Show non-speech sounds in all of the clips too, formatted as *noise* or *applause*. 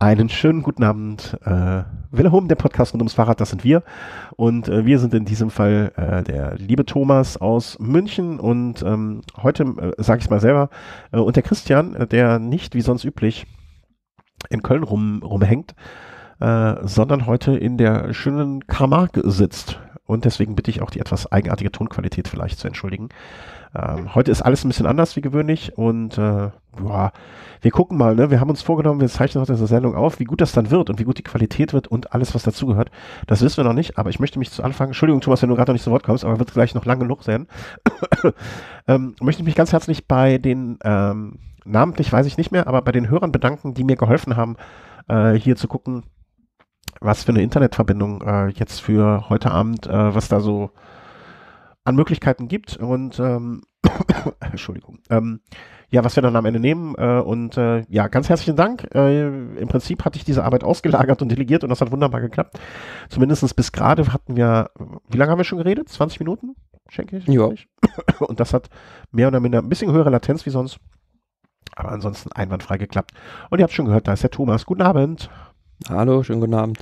Einen schönen guten Abend. Äh, Wilhelm, der Podcast rund ums Fahrrad, das sind wir. Und äh, wir sind in diesem Fall äh, der liebe Thomas aus München und ähm, heute, äh, sage ich es mal selber, äh, und der Christian, äh, der nicht wie sonst üblich in Köln rum, rumhängt, äh, sondern heute in der schönen Karmark sitzt. Und deswegen bitte ich auch die etwas eigenartige Tonqualität vielleicht zu entschuldigen. Ähm, heute ist alles ein bisschen anders wie gewöhnlich und äh, boah, wir gucken mal, ne? Wir haben uns vorgenommen, wir zeichnen heute diese Sendung auf, wie gut das dann wird und wie gut die Qualität wird und alles, was dazugehört. Das wissen wir noch nicht, aber ich möchte mich zu Anfang, Entschuldigung, Thomas, wenn du gerade noch nicht zu Wort kommst, aber wird gleich noch lange genug sein. *coughs* ähm, möchte ich mich ganz herzlich bei den, ähm, namentlich weiß ich nicht mehr, aber bei den Hörern bedanken, die mir geholfen haben, äh, hier zu gucken, was für eine Internetverbindung äh, jetzt für heute Abend, äh, was da so an Möglichkeiten gibt und ähm, *coughs* Entschuldigung. Ähm, ja, was wir dann am Ende nehmen äh, und äh, ja, ganz herzlichen Dank. Äh, Im Prinzip hatte ich diese Arbeit ausgelagert und delegiert und das hat wunderbar geklappt. Zumindest bis gerade hatten wir, wie lange haben wir schon geredet? 20 Minuten? Schenke ich? Ja. *coughs* Und das hat mehr oder minder ein bisschen höhere Latenz wie sonst. Aber ansonsten einwandfrei geklappt. Und ihr habt schon gehört, da ist der Thomas. Guten Abend. Hallo, schönen guten Abend.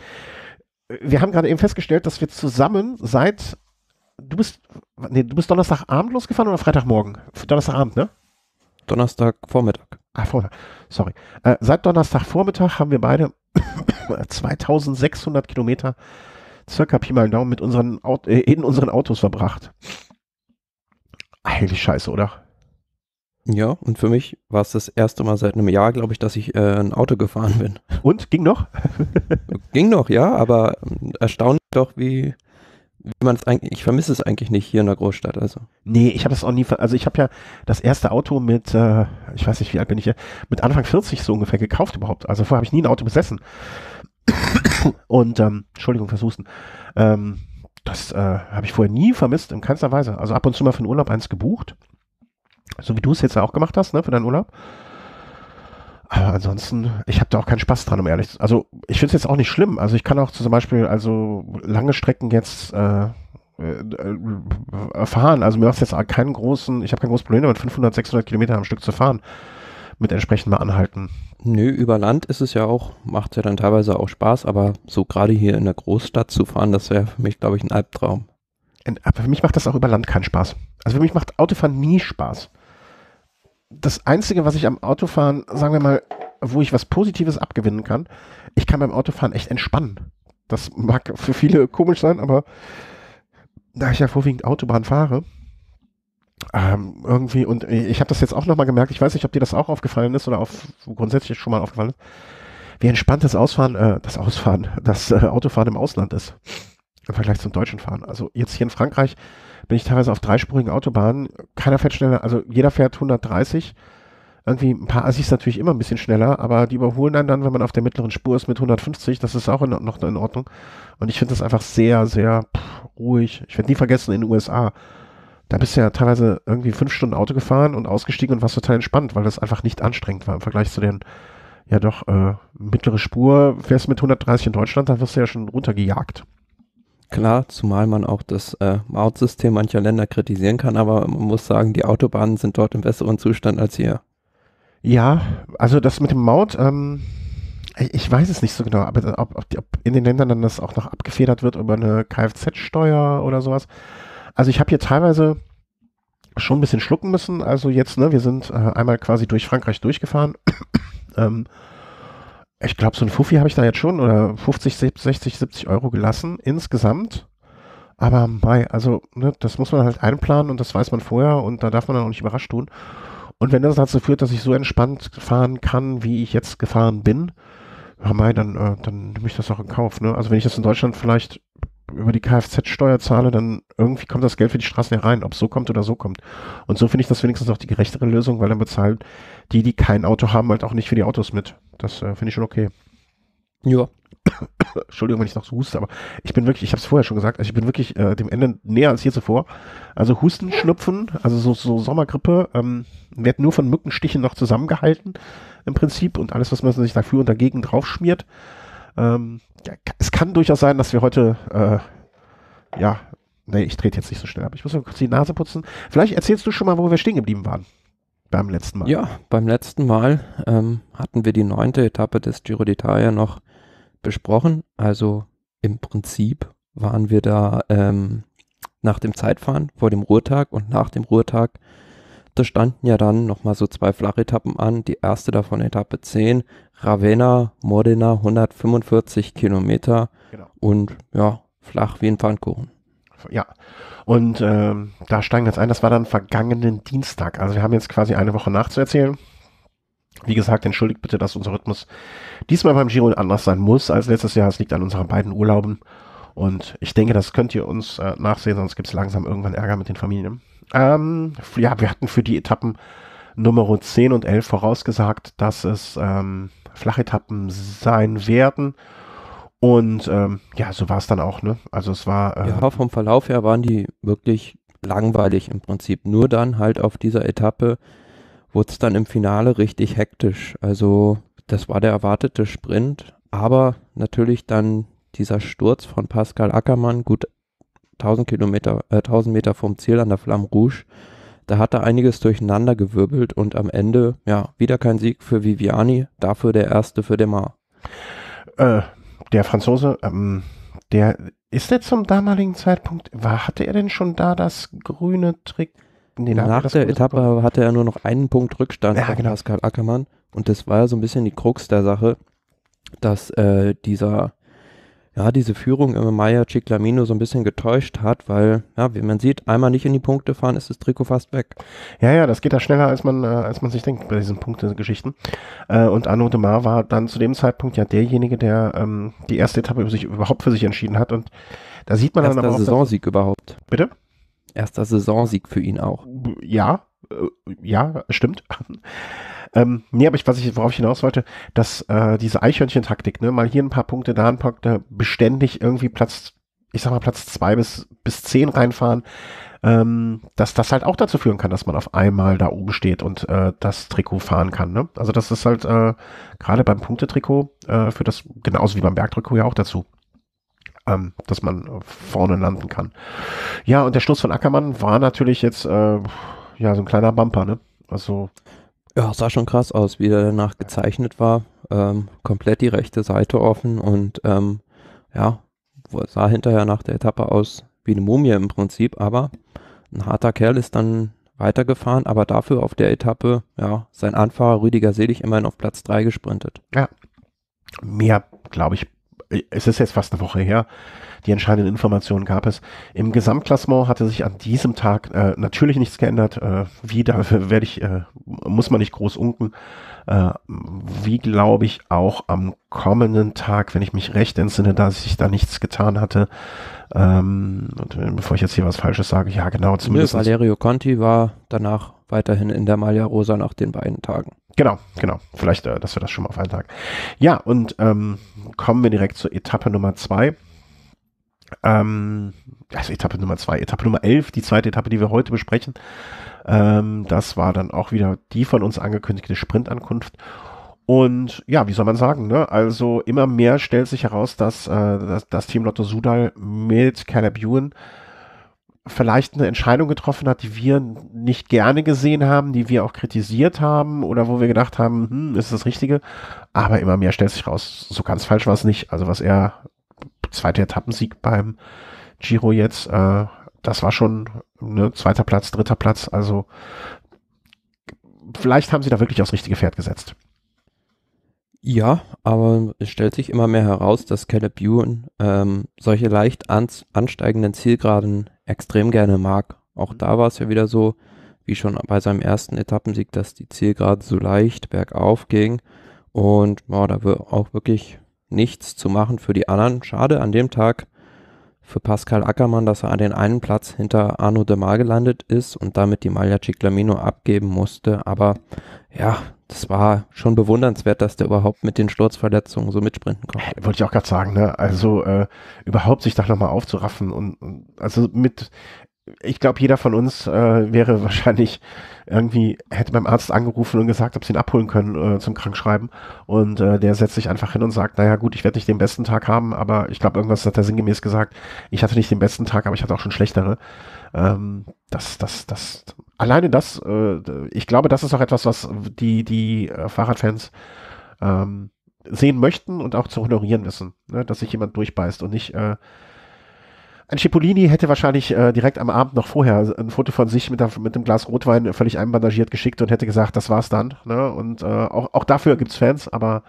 Äh, wir haben gerade eben festgestellt, dass wir zusammen seit du bist, nee, du bist Donnerstagabend losgefahren oder Freitagmorgen? Donnerstagabend, ne? Donnerstagvormittag. Ah, Vormittag. Sorry. Äh, seit Donnerstagvormittag haben wir beide 2600 *coughs* Kilometer circa Pi mal Daumen mit unseren Aut äh, in unseren Autos verbracht. Heilig Scheiße, oder? Ja, und für mich war es das erste Mal seit einem Jahr, glaube ich, dass ich äh, ein Auto gefahren bin. Und? Ging noch? *laughs* ging noch, ja, aber ähm, erstaunlich doch, wie, wie man es eigentlich, ich vermisse es eigentlich nicht hier in der Großstadt. Also. Nee, ich habe das auch nie, also ich habe ja das erste Auto mit, äh, ich weiß nicht, wie alt bin ich, hier, mit Anfang 40 so ungefähr gekauft überhaupt. Also vorher habe ich nie ein Auto besessen. *coughs* Und, ähm, Entschuldigung fürs Ähm, das äh, habe ich vorher nie vermisst, in keinster Weise. Also ab und zu mal für den Urlaub eins gebucht. So wie du es jetzt auch gemacht hast, ne, für deinen Urlaub. Aber ansonsten, ich habe da auch keinen Spaß dran, um ehrlich zu sein. Also ich finde es jetzt auch nicht schlimm. Also ich kann auch zum Beispiel also lange Strecken jetzt äh, äh, äh fahren. Also mir macht jetzt keinen großen, ich habe kein großes Problem damit, 500, 600 Kilometer am Stück zu fahren. Mit entsprechend mal anhalten. Nö, über Land ist es ja auch, macht ja dann teilweise auch Spaß, aber so gerade hier in der Großstadt zu fahren, das wäre für mich, glaube ich, ein Albtraum. Aber für mich macht das auch über Land keinen Spaß. Also für mich macht Autofahren nie Spaß das Einzige, was ich am Autofahren, sagen wir mal, wo ich was Positives abgewinnen kann, ich kann beim Autofahren echt entspannen. Das mag für viele komisch sein, aber da ich ja vorwiegend Autobahn fahre, ähm, irgendwie, und ich habe das jetzt auch nochmal gemerkt, ich weiß nicht, ob dir das auch aufgefallen ist oder auf, grundsätzlich schon mal aufgefallen ist, wie entspannt das Ausfahren, äh, das Ausfahren, das äh, Autofahren im Ausland ist im Vergleich zum deutschen Fahren. Also jetzt hier in Frankreich, bin ich teilweise auf dreispurigen Autobahnen. Keiner fährt schneller, also jeder fährt 130. Irgendwie ein paar Assis natürlich immer ein bisschen schneller, aber die überholen einen dann, wenn man auf der mittleren Spur ist mit 150. Das ist auch in, noch in Ordnung. Und ich finde das einfach sehr, sehr pff, ruhig. Ich werde nie vergessen in den USA. Da bist du ja teilweise irgendwie fünf Stunden Auto gefahren und ausgestiegen und warst total entspannt, weil das einfach nicht anstrengend war im Vergleich zu den ja doch, äh, mittlere Spur, fährst mit 130 in Deutschland, dann wirst du ja schon runtergejagt. Klar, zumal man auch das äh, Mautsystem mancher Länder kritisieren kann, aber man muss sagen, die Autobahnen sind dort im besseren Zustand als hier. Ja, also das mit dem Maut, ähm, ich weiß es nicht so genau, aber ob, ob, ob, in den Ländern dann das auch noch abgefedert wird über eine Kfz-Steuer oder sowas. Also ich habe hier teilweise schon ein bisschen schlucken müssen. Also jetzt, ne, wir sind äh, einmal quasi durch Frankreich durchgefahren. *clears throat* ähm, ich glaube, so ein Fuffi habe ich da jetzt schon oder 50, 60, 70 Euro gelassen insgesamt. Aber mei, also ne, das muss man halt einplanen und das weiß man vorher und da darf man dann auch nicht überrascht tun. Und wenn das dazu führt, dass ich so entspannt fahren kann, wie ich jetzt gefahren bin, ja mei, dann, äh, dann nehme ich das auch in Kauf. Ne? Also wenn ich das in Deutschland vielleicht über die Kfz-Steuer zahle, dann irgendwie kommt das Geld für die Straßen herein, ob es so kommt oder so kommt. Und so finde ich das wenigstens auch die gerechtere Lösung, weil dann bezahlen die, die kein Auto haben, halt auch nicht für die Autos mit. Das äh, finde ich schon okay. Ja. *coughs* Entschuldigung, wenn ich noch so huste, aber ich bin wirklich, ich habe es vorher schon gesagt, also ich bin wirklich äh, dem Ende näher als je zuvor. Also Husten, Schnupfen, also so, so Sommergrippe, ähm, wird nur von Mückenstichen noch zusammengehalten im Prinzip und alles, was man sich dafür und dagegen draufschmiert, ähm, ja, es kann durchaus sein, dass wir heute, äh, ja, nee, ich drehe jetzt nicht so schnell ab. Ich muss mal kurz die Nase putzen. Vielleicht erzählst du schon mal, wo wir stehen geblieben waren. Beim letzten Mal. Ja, beim letzten Mal ähm, hatten wir die neunte Etappe des Giro d'Italia noch besprochen. Also im Prinzip waren wir da ähm, nach dem Zeitfahren vor dem Ruhrtag und nach dem Ruhrtag. da standen ja dann nochmal so zwei Flachetappen an. Die erste davon Etappe 10 Ravenna, Modena 145 Kilometer genau. und ja, flach wie ein Pfannkuchen. Ja, und ähm, da steigen wir jetzt ein, das war dann vergangenen Dienstag. Also wir haben jetzt quasi eine Woche nachzuerzählen. Wie gesagt, entschuldigt bitte, dass unser Rhythmus diesmal beim Giro anders sein muss als letztes Jahr. Es liegt an unseren beiden Urlauben. Und ich denke, das könnt ihr uns äh, nachsehen, sonst gibt es langsam irgendwann Ärger mit den Familien. Ähm, ja, wir hatten für die Etappen Nummer 10 und 11 vorausgesagt, dass es ähm, Flachetappen sein werden. Und ähm, ja, so war es dann auch. Ne? Also es war. Äh, ja, vom Verlauf her waren die wirklich langweilig im Prinzip. Nur dann halt auf dieser Etappe wurde es dann im Finale richtig hektisch. Also das war der erwartete Sprint, aber natürlich dann dieser Sturz von Pascal Ackermann, gut 1000 Kilometer, äh, 1000 Meter vom Ziel an der Flamme Rouge. Da hat er einiges durcheinandergewirbelt und am Ende, ja, wieder kein Sieg für Viviani, dafür der erste für Demar. Äh, der Franzose, ähm, der ist er zum damaligen Zeitpunkt, war, hatte er denn schon da das grüne Trick? Nee, Nach der Etappe Problem. hatte er nur noch einen Punkt Rückstand ja, auf genau. Pascal Ackermann und das war ja so ein bisschen die Krux der Sache, dass äh, dieser ja, diese Führung im Maya Ciclamino so ein bisschen getäuscht hat, weil, ja, wie man sieht, einmal nicht in die Punkte fahren, ist das Trikot fast weg. Ja, ja, das geht da schneller, als man, äh, als man sich denkt bei diesen Punktegeschichten. Äh, und Arnaud de Mar war dann zu dem Zeitpunkt ja derjenige, der ähm, die erste Etappe über sich, überhaupt für sich entschieden hat. Und da sieht man Erster dann aber auch. Saisonsieg überhaupt. Bitte? Erster Saisonsieg für ihn auch. Ja, äh, ja, stimmt. Ähm, nee, aber ich, was ich, worauf ich hinaus wollte, dass äh, diese Eichhörnchen-Taktik, ne, mal hier ein paar Punkte, da ein paar Punkte, beständig irgendwie Platz, ich sag mal, Platz zwei bis, bis zehn reinfahren, ähm, dass das halt auch dazu führen kann, dass man auf einmal da oben steht und äh, das Trikot fahren kann. Ne? Also das ist halt äh, gerade beim Punktetrikot äh, für das, genauso wie beim Bergtrikot ja auch dazu. Ähm, dass man vorne landen kann. Ja, und der Schluss von Ackermann war natürlich jetzt äh, ja so ein kleiner Bumper, ne? Also ja, sah schon krass aus, wie der danach gezeichnet war. Ähm, komplett die rechte Seite offen und ähm, ja, sah hinterher nach der Etappe aus wie eine Mumie im Prinzip, aber ein harter Kerl ist dann weitergefahren, aber dafür auf der Etappe, ja, sein Anfahrer Rüdiger Selig immerhin auf Platz 3 gesprintet. Ja. Mehr, glaube ich, es ist jetzt fast eine Woche her, die entscheidenden Informationen gab es. Im Gesamtklassement hatte sich an diesem Tag äh, natürlich nichts geändert. Äh, wie da werde ich, äh, muss man nicht groß unken. Äh, wie glaube ich auch am kommenden Tag, wenn ich mich recht entsinne, dass sich da nichts getan hatte. Ähm, und äh, bevor ich jetzt hier was Falsches sage, ja genau, zumindest. Nö, Valerio Conti war danach weiterhin in der Malia Rosa nach den beiden Tagen. Genau, genau. Vielleicht, äh, dass wir das schon mal auf einen Tag. Ja, und ähm, kommen wir direkt zur Etappe Nummer zwei. Ähm, also Etappe Nummer zwei, Etappe Nummer elf, die zweite Etappe, die wir heute besprechen. Ähm, das war dann auch wieder die von uns angekündigte Sprintankunft. Und ja, wie soll man sagen, ne? Also immer mehr stellt sich heraus, dass äh, das, das Team Lotto Sudal mit Caleb Ewan vielleicht eine Entscheidung getroffen hat, die wir nicht gerne gesehen haben, die wir auch kritisiert haben oder wo wir gedacht haben, hm, ist das Richtige. Aber immer mehr stellt sich raus, so ganz falsch war es nicht. Also was er, zweiter Etappensieg beim Giro jetzt, äh, das war schon ne, zweiter Platz, dritter Platz. Also vielleicht haben sie da wirklich aufs richtige Pferd gesetzt. Ja, aber es stellt sich immer mehr heraus, dass Caleb Ewan ähm, solche leicht an, ansteigenden Zielgraden extrem gerne mag. Auch mhm. da war es ja wieder so, wie schon bei seinem ersten Etappensieg, dass die Zielgerade so leicht bergauf ging. Und boah, da war auch wirklich nichts zu machen für die anderen. Schade an dem Tag für Pascal Ackermann, dass er an den einen Platz hinter Arno de Mar gelandet ist und damit die Maglia Ciclamino abgeben musste. Aber ja, das war schon bewundernswert, dass der überhaupt mit den Sturzverletzungen so mitsprinten konnte. Äh, wollte ich auch gerade sagen, ne? Also äh, überhaupt sich da nochmal aufzuraffen und, und also mit ich glaube, jeder von uns äh, wäre *laughs* wahrscheinlich irgendwie, hätte beim Arzt angerufen und gesagt, ob sie ihn abholen können äh, zum Krankschreiben. Und äh, der setzt sich einfach hin und sagt, naja gut, ich werde nicht den besten Tag haben, aber ich glaube, irgendwas hat er sinngemäß gesagt, ich hatte nicht den besten Tag, aber ich hatte auch schon schlechtere. Ähm, das, das, das, alleine das, äh, ich glaube, das ist auch etwas, was die, die äh, Fahrradfans ähm, sehen möchten und auch zu honorieren wissen, ne? dass sich jemand durchbeißt und nicht äh, ein Cipollini hätte wahrscheinlich äh, direkt am Abend noch vorher ein Foto von sich mit, mit einem Glas Rotwein völlig einbandagiert geschickt und hätte gesagt, das war's dann. Ne? Und äh, auch, auch dafür gibt's Fans, aber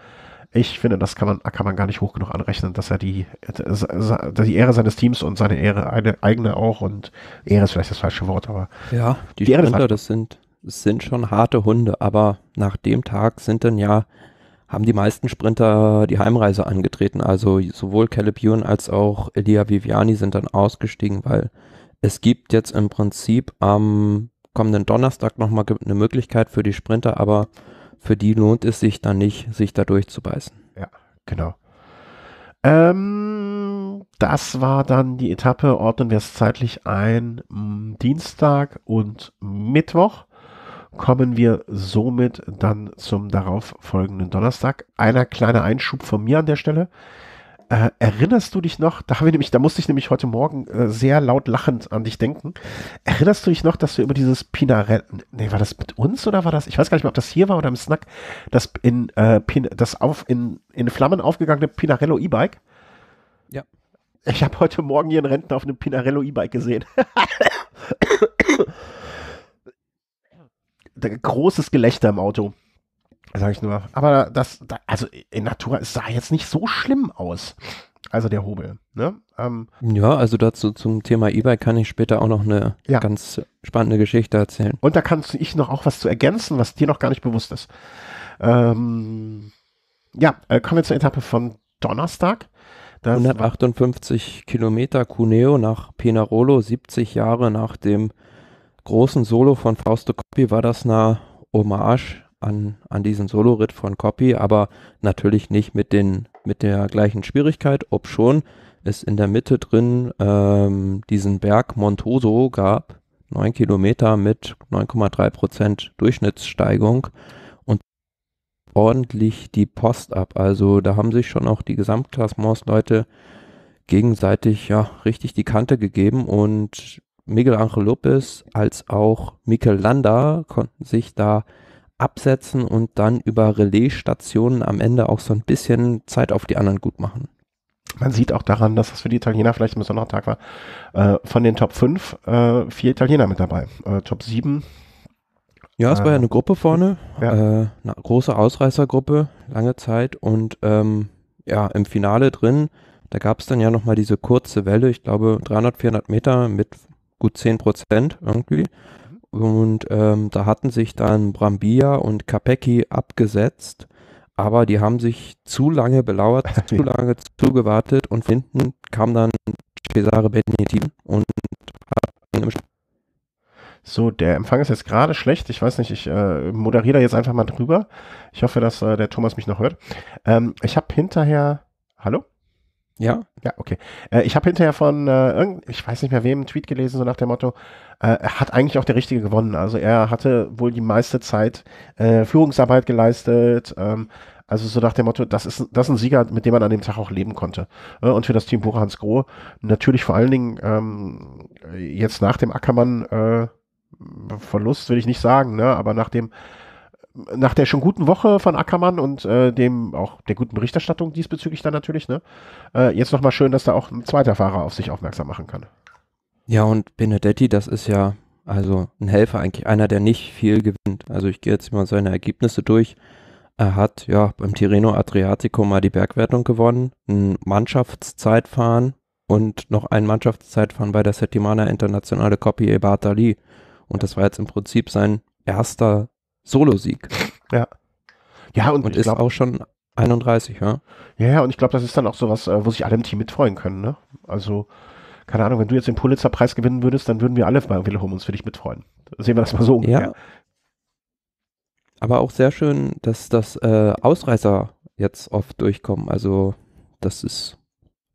ich finde, das kann man, kann man gar nicht hoch genug anrechnen, dass er die, die Ehre seines Teams und seine Ehre, eine eigene auch und Ehre ist vielleicht das falsche Wort, aber ja, die, die Ehre Sprinter, halt das sind, das sind schon harte Hunde, aber nach dem Tag sind dann ja haben die meisten Sprinter die Heimreise angetreten. Also sowohl Caleb Ewan als auch Elia Viviani sind dann ausgestiegen, weil es gibt jetzt im Prinzip am kommenden Donnerstag nochmal eine Möglichkeit für die Sprinter, aber für die lohnt es sich dann nicht, sich da durchzubeißen. Ja, genau. Ähm, das war dann die Etappe, ordnen wir es zeitlich ein, Dienstag und Mittwoch kommen wir somit dann zum darauffolgenden Donnerstag. Einer kleiner Einschub von mir an der Stelle. Äh, erinnerst du dich noch, da, nämlich, da musste ich nämlich heute Morgen äh, sehr laut lachend an dich denken. Erinnerst du dich noch, dass wir über dieses Pinaretten, nee, war das mit uns oder war das, ich weiß gar nicht mehr, ob das hier war oder im Snack, das in, äh, Pin, das auf, in, in Flammen aufgegangene Pinarello E-Bike? Ja. Ich habe heute Morgen hier einen Rentner auf einem Pinarello E-Bike gesehen. *coughs* großes Gelächter im Auto. Sag ich nur. Aber das, also in Natura, es sah jetzt nicht so schlimm aus. Also der Hobel. Ne? Ähm, ja, also dazu zum Thema E-Bike kann ich später auch noch eine ja. ganz spannende Geschichte erzählen. Und da kannst du ich noch auch was zu ergänzen, was dir noch gar nicht bewusst ist. Ähm, ja, äh, kommen wir zur Etappe von Donnerstag. Das 158 Kilometer Cuneo nach Penarolo, 70 Jahre nach dem großen Solo von Fausto Coppi war das eine Hommage an, an diesen solo von Copy, aber natürlich nicht mit, den, mit der gleichen Schwierigkeit, ob schon es in der Mitte drin ähm, diesen Berg Montoso gab, 9 Kilometer mit 9,3% Prozent Durchschnittssteigung und ordentlich die Post ab. Also da haben sich schon auch die Gesamtklassements-Leute gegenseitig ja richtig die Kante gegeben und Miguel Angel Lopez als auch Mikel Landa konnten sich da absetzen und dann über Relaisstationen am Ende auch so ein bisschen Zeit auf die anderen gut machen. Man sieht auch daran, dass das für die Italiener vielleicht ein besonderer Tag war. Äh, von den Top 5 äh, vier Italiener mit dabei. Äh, Top 7. Ja, es war ja äh, eine Gruppe vorne. Ja. Äh, eine große Ausreißergruppe, lange Zeit. Und ähm, ja, im Finale drin, da gab es dann ja nochmal diese kurze Welle, ich glaube 300, 400 Meter mit gut 10 Prozent irgendwie. Mhm. Und ähm, da hatten sich dann Brambilla und Capecchi abgesetzt, aber die haben sich zu lange belauert, *laughs* zu lange zugewartet und von hinten kam dann Cesare Benedetti und hat so, der Empfang ist jetzt gerade schlecht. Ich weiß nicht, ich äh, moderiere da jetzt einfach mal drüber. Ich hoffe, dass äh, der Thomas mich noch hört. Ähm, ich habe hinterher. Hallo? Ja? Ja, okay. Äh, ich habe hinterher von, äh, ich weiß nicht mehr wem, einen Tweet gelesen, so nach dem Motto, äh, hat eigentlich auch der Richtige gewonnen. Also er hatte wohl die meiste Zeit äh, Führungsarbeit geleistet. Ähm, also so nach dem Motto, das ist, das ist ein Sieger, mit dem man an dem Tag auch leben konnte. Äh, und für das Team Bucher Hans Grohe natürlich vor allen Dingen ähm, jetzt nach dem Ackermann äh, Verlust, will ich nicht sagen, ne? aber nach dem nach der schon guten Woche von Ackermann und äh, dem auch der guten Berichterstattung diesbezüglich dann natürlich, ne? Äh, jetzt nochmal schön, dass da auch ein zweiter Fahrer auf sich aufmerksam machen kann. Ja, und Benedetti, das ist ja also ein Helfer eigentlich, einer, der nicht viel gewinnt. Also ich gehe jetzt mal seine Ergebnisse durch. Er hat ja beim Tirreno Adriatico mal die Bergwertung gewonnen, ein Mannschaftszeitfahren und noch ein Mannschaftszeitfahren bei der Settimana Internationale Coppi e Bartali. Und das war jetzt im Prinzip sein erster Solosieg. Ja. Ja, und, und ist glaub, auch schon 31, ja. Ja, und ich glaube, das ist dann auch sowas, äh, wo sich alle im Team mitfreuen können, ne? Also, keine Ahnung, wenn du jetzt den Pulitzer-Preis gewinnen würdest, dann würden wir alle bei Wilhelm uns für dich mitfreuen. Sehen wir das mal so ungefähr. Ja. Aber auch sehr schön, dass das äh, Ausreißer jetzt oft durchkommen. Also, das ist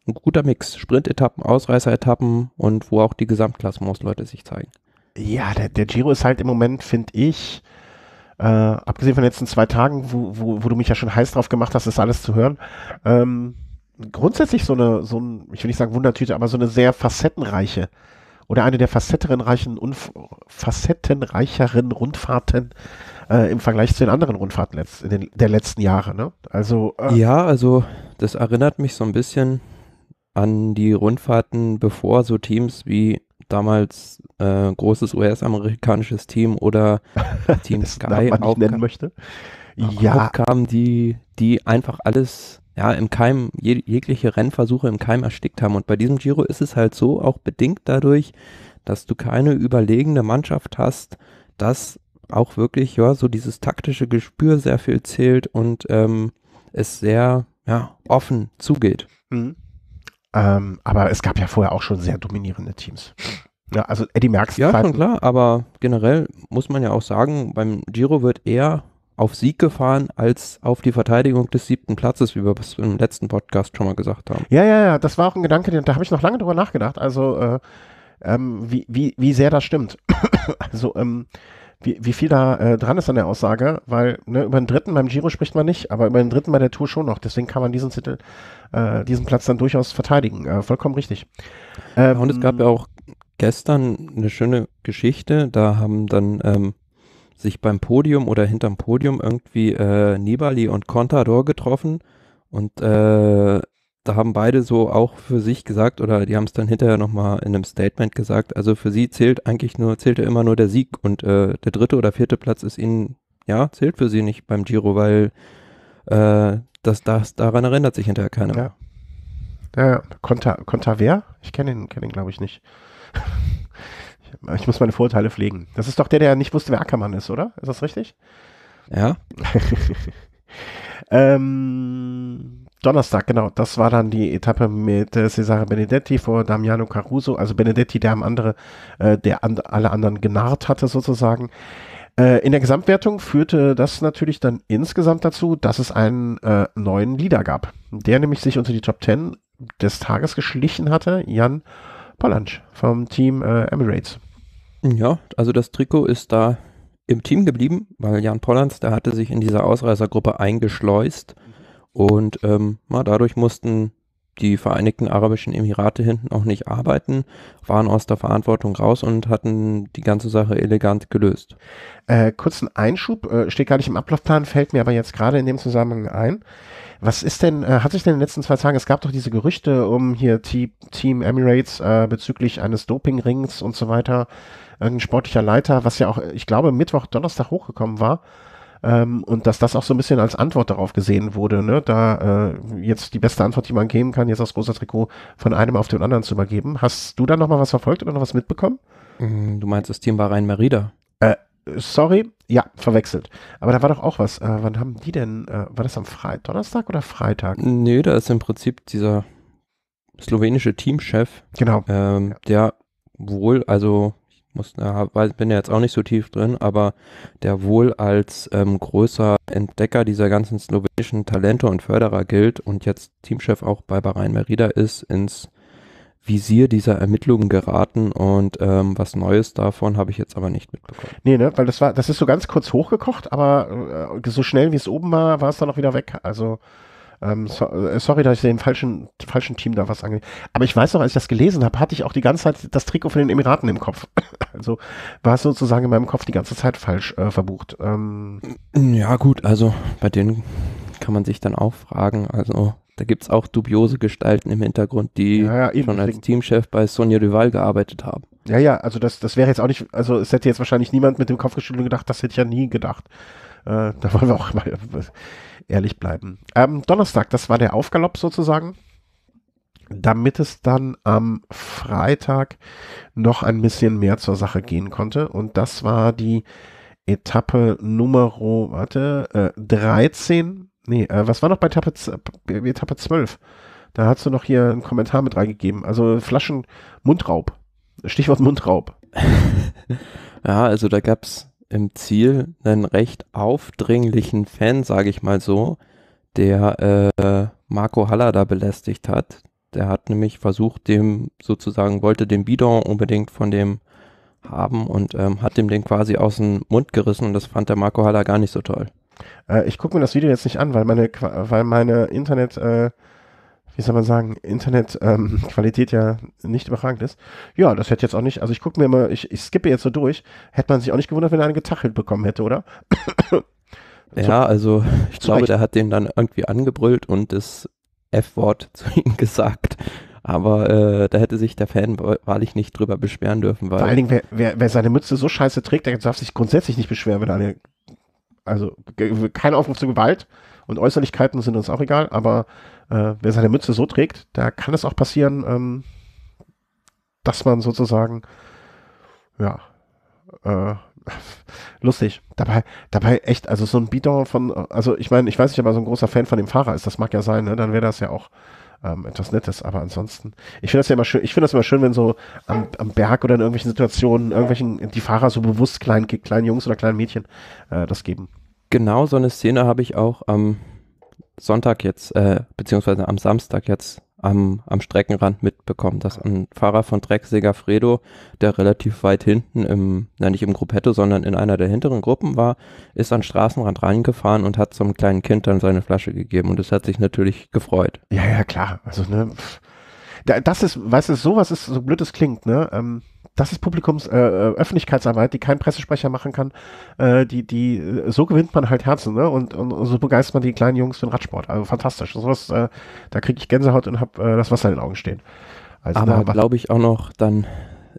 ein guter Mix. Sprint-Etappen, Ausreißer-Etappen und wo auch die Gesamtklassements-Leute sich zeigen. Ja, der, der Giro ist halt im Moment, finde ich, äh, abgesehen von den letzten zwei Tagen, wo, wo, wo du mich ja schon heiß drauf gemacht hast, das alles zu hören, ähm, grundsätzlich so eine, so ein, ich will nicht sagen Wundertüte, aber so eine sehr facettenreiche oder eine der facettenreichen, unf facettenreicheren Rundfahrten äh, im Vergleich zu den anderen Rundfahrten letzt, in den, der letzten Jahre. Ne? Also äh, ja, also das erinnert mich so ein bisschen an die Rundfahrten, bevor so Teams wie damals äh, großes US-amerikanisches Team oder *laughs* Team Sky auch nennen möchte. Ja. Auch kamen die, die einfach alles ja, im Keim, jeg jegliche Rennversuche im Keim erstickt haben. Und bei diesem Giro ist es halt so, auch bedingt dadurch, dass du keine überlegende Mannschaft hast, dass auch wirklich, ja, so dieses taktische Gespür sehr viel zählt und ähm, es sehr, ja, offen zugeht. Mhm. Ähm, aber es gab ja vorher auch schon sehr dominierende Teams. Ja, also Eddie Merckx. Ja, schon klar, aber generell muss man ja auch sagen, beim Giro wird eher auf Sieg gefahren als auf die Verteidigung des siebten Platzes, wie wir es im letzten Podcast schon mal gesagt haben. Ja, ja, ja, das war auch ein Gedanke, da habe ich noch lange drüber nachgedacht, also äh, ähm, wie, wie, wie sehr das stimmt. *coughs* also ähm, wie, wie viel da äh, dran ist an der Aussage, weil ne, über den dritten beim Giro spricht man nicht, aber über den dritten bei der Tour schon noch. Deswegen kann man diesen Titel, äh, diesen Platz dann durchaus verteidigen. Äh, vollkommen richtig. Ähm, und es ähm, gab ja auch gestern eine schöne Geschichte. Da haben dann ähm, sich beim Podium oder hinterm Podium irgendwie äh, Nibali und Contador getroffen. Und äh, da haben beide so auch für sich gesagt, oder die haben es dann hinterher nochmal in einem Statement gesagt, also für sie zählt eigentlich nur, zählte immer nur der Sieg und äh, der dritte oder vierte Platz ist ihnen, ja, zählt für sie nicht beim Giro, weil äh, das, das, daran erinnert sich hinterher keiner. Ja. Ja, Konter, Konter wer? Ich kenne ihn, kenne ihn glaube ich, nicht. ich, *laughs* ich muss meine Vorurteile pflegen. Das ist doch der, der nicht wusste, wer Ackermann ist, oder? Ist das richtig? Ja. *laughs* ähm, Donnerstag, genau. Das war dann die Etappe mit äh, Cesare Benedetti vor Damiano Caruso. Also Benedetti, der am andere, äh, der an, alle anderen genarrt hatte sozusagen. Äh, in der Gesamtwertung führte das natürlich dann insgesamt dazu, dass es einen äh, neuen Leader gab, der nämlich sich unter die Top 10 des Tages geschlichen hatte, Jan Pollansch vom Team äh, Emirates. Ja, also das Trikot ist da im Team geblieben, weil Jan Pollanz, der hatte sich in dieser Ausreißergruppe eingeschleust und ähm, ja, dadurch mussten die Vereinigten Arabischen Emirate hinten auch nicht arbeiten, waren aus der Verantwortung raus und hatten die ganze Sache elegant gelöst. Äh, kurzen Einschub, äh, steht gar nicht im Ablaufplan, fällt mir aber jetzt gerade in dem Zusammenhang ein. Was ist denn, äh, hat sich denn in den letzten zwei Tagen, es gab doch diese Gerüchte um hier T Team Emirates äh, bezüglich eines Dopingrings und so weiter, irgendein sportlicher Leiter, was ja auch, ich glaube, Mittwoch, Donnerstag hochgekommen war. Ähm, und dass das auch so ein bisschen als Antwort darauf gesehen wurde, ne? da äh, jetzt die beste Antwort, die man geben kann, jetzt aus großer Trikot von einem auf den anderen zu übergeben. Hast du da nochmal was verfolgt oder noch was mitbekommen? Mm, du meinst, das Team war rein Merida. Äh, sorry, ja, verwechselt. Aber da war doch auch was. Äh, wann haben die denn, äh, war das am Fre Donnerstag oder Freitag? Nee, da ist im Prinzip dieser slowenische Teamchef. Genau. Ähm, ja. Der wohl, also muss, bin ja jetzt auch nicht so tief drin, aber der wohl als ähm, großer Entdecker dieser ganzen slowenischen Talente und Förderer gilt und jetzt Teamchef auch bei Bahrain Merida ist, ins Visier dieser Ermittlungen geraten und ähm, was Neues davon habe ich jetzt aber nicht mitbekommen. Nee, ne? Weil das war, das ist so ganz kurz hochgekocht, aber äh, so schnell wie es oben war, war es dann auch wieder weg. Also ähm, so, äh, sorry, dass ich dem falschen, falschen Team da was ange... Aber ich weiß noch, als ich das gelesen habe, hatte ich auch die ganze Zeit das Trikot von den Emiraten im Kopf. *laughs* also war es sozusagen in meinem Kopf die ganze Zeit falsch äh, verbucht. Ähm, ja gut, also bei denen kann man sich dann auch fragen. Also da gibt es auch dubiose Gestalten im Hintergrund, die ja, ja, schon als Teamchef bei Sonja Rival gearbeitet haben. Ja, ja, also das, das wäre jetzt auch nicht, also es hätte jetzt wahrscheinlich niemand mit dem Kopf geschüttelt und gedacht, das hätte ich ja nie gedacht. Äh, da wollen wir auch mal ehrlich bleiben. Ähm, Donnerstag, das war der Aufgalopp sozusagen damit es dann am Freitag noch ein bisschen mehr zur Sache gehen konnte. Und das war die Etappe Nummer, warte, äh, 13. Nee, äh, was war noch bei Etappe, äh, Etappe 12? Da hast du noch hier einen Kommentar mit reingegeben. Also Flaschen Mundraub. Stichwort Mundraub. *laughs* ja, also da gab es im Ziel, einen recht aufdringlichen Fan, sage ich mal so, der äh, Marco Haller da belästigt hat. Der hat nämlich versucht, dem sozusagen, wollte den Bidon unbedingt von dem haben und ähm, hat dem den quasi aus dem Mund gerissen und das fand der Marco Haller gar nicht so toll. Äh, ich gucke mir das Video jetzt nicht an, weil meine, weil meine Internet... Äh wie soll man sagen, Internetqualität ähm, *laughs* ja nicht überragend ist. Ja, das hätte jetzt auch nicht, also ich gucke mir immer, ich, ich skippe jetzt so durch, hätte man sich auch nicht gewundert, wenn er eine getachelt bekommen hätte, oder? *coughs* ja, also ich glaube, Recht. der hat den dann irgendwie angebrüllt und das F-Wort *laughs* zu ihm gesagt. Aber äh, da hätte sich der Fan wahrlich nicht drüber beschweren dürfen. Weil Vor allen Dingen, wer, wer, wer seine Mütze so scheiße trägt, der darf sich grundsätzlich nicht beschweren, wenn eine. Also kein Aufruf zur Gewalt und Äußerlichkeiten sind uns auch egal, aber äh, wer seine Mütze so trägt, da kann es auch passieren, ähm, dass man sozusagen, ja, äh, *laughs* lustig. Dabei, dabei echt, also so ein Bidon von, also ich meine, ich weiß nicht, ob er so ein großer Fan von dem Fahrer ist, das mag ja sein, ne? dann wäre das ja auch ähm, etwas Nettes, aber ansonsten, ich finde das ja immer schön, ich finde das immer schön, wenn so am, am Berg oder in irgendwelchen Situationen irgendwelchen, die Fahrer so bewusst kleinen, kleinen Jungs oder kleinen Mädchen äh, das geben. Genau so eine Szene habe ich auch am ähm Sonntag jetzt, äh, beziehungsweise am Samstag jetzt am, am Streckenrand mitbekommen, dass ein Fahrer von Trek Segafredo, der relativ weit hinten im, na nicht im Gruppetto, sondern in einer der hinteren Gruppen war, ist an Straßenrand reingefahren und hat zum kleinen Kind dann seine Flasche gegeben und das hat sich natürlich gefreut. Ja, ja, klar. Also, ne, pff das ist, weißt du, sowas ist, so blöd es klingt, ne? Ähm, das ist Publikums, äh, äh Öffentlichkeitsarbeit, die kein Pressesprecher machen kann. Äh, die, die, äh, so gewinnt man halt Herzen, ne? Und, und, so begeistert man die kleinen Jungs für den Radsport. Also fantastisch. Sowas, äh, da kriege ich Gänsehaut und habe äh, das Wasser in den Augen stehen. Also, Aber glaube ich auch noch dann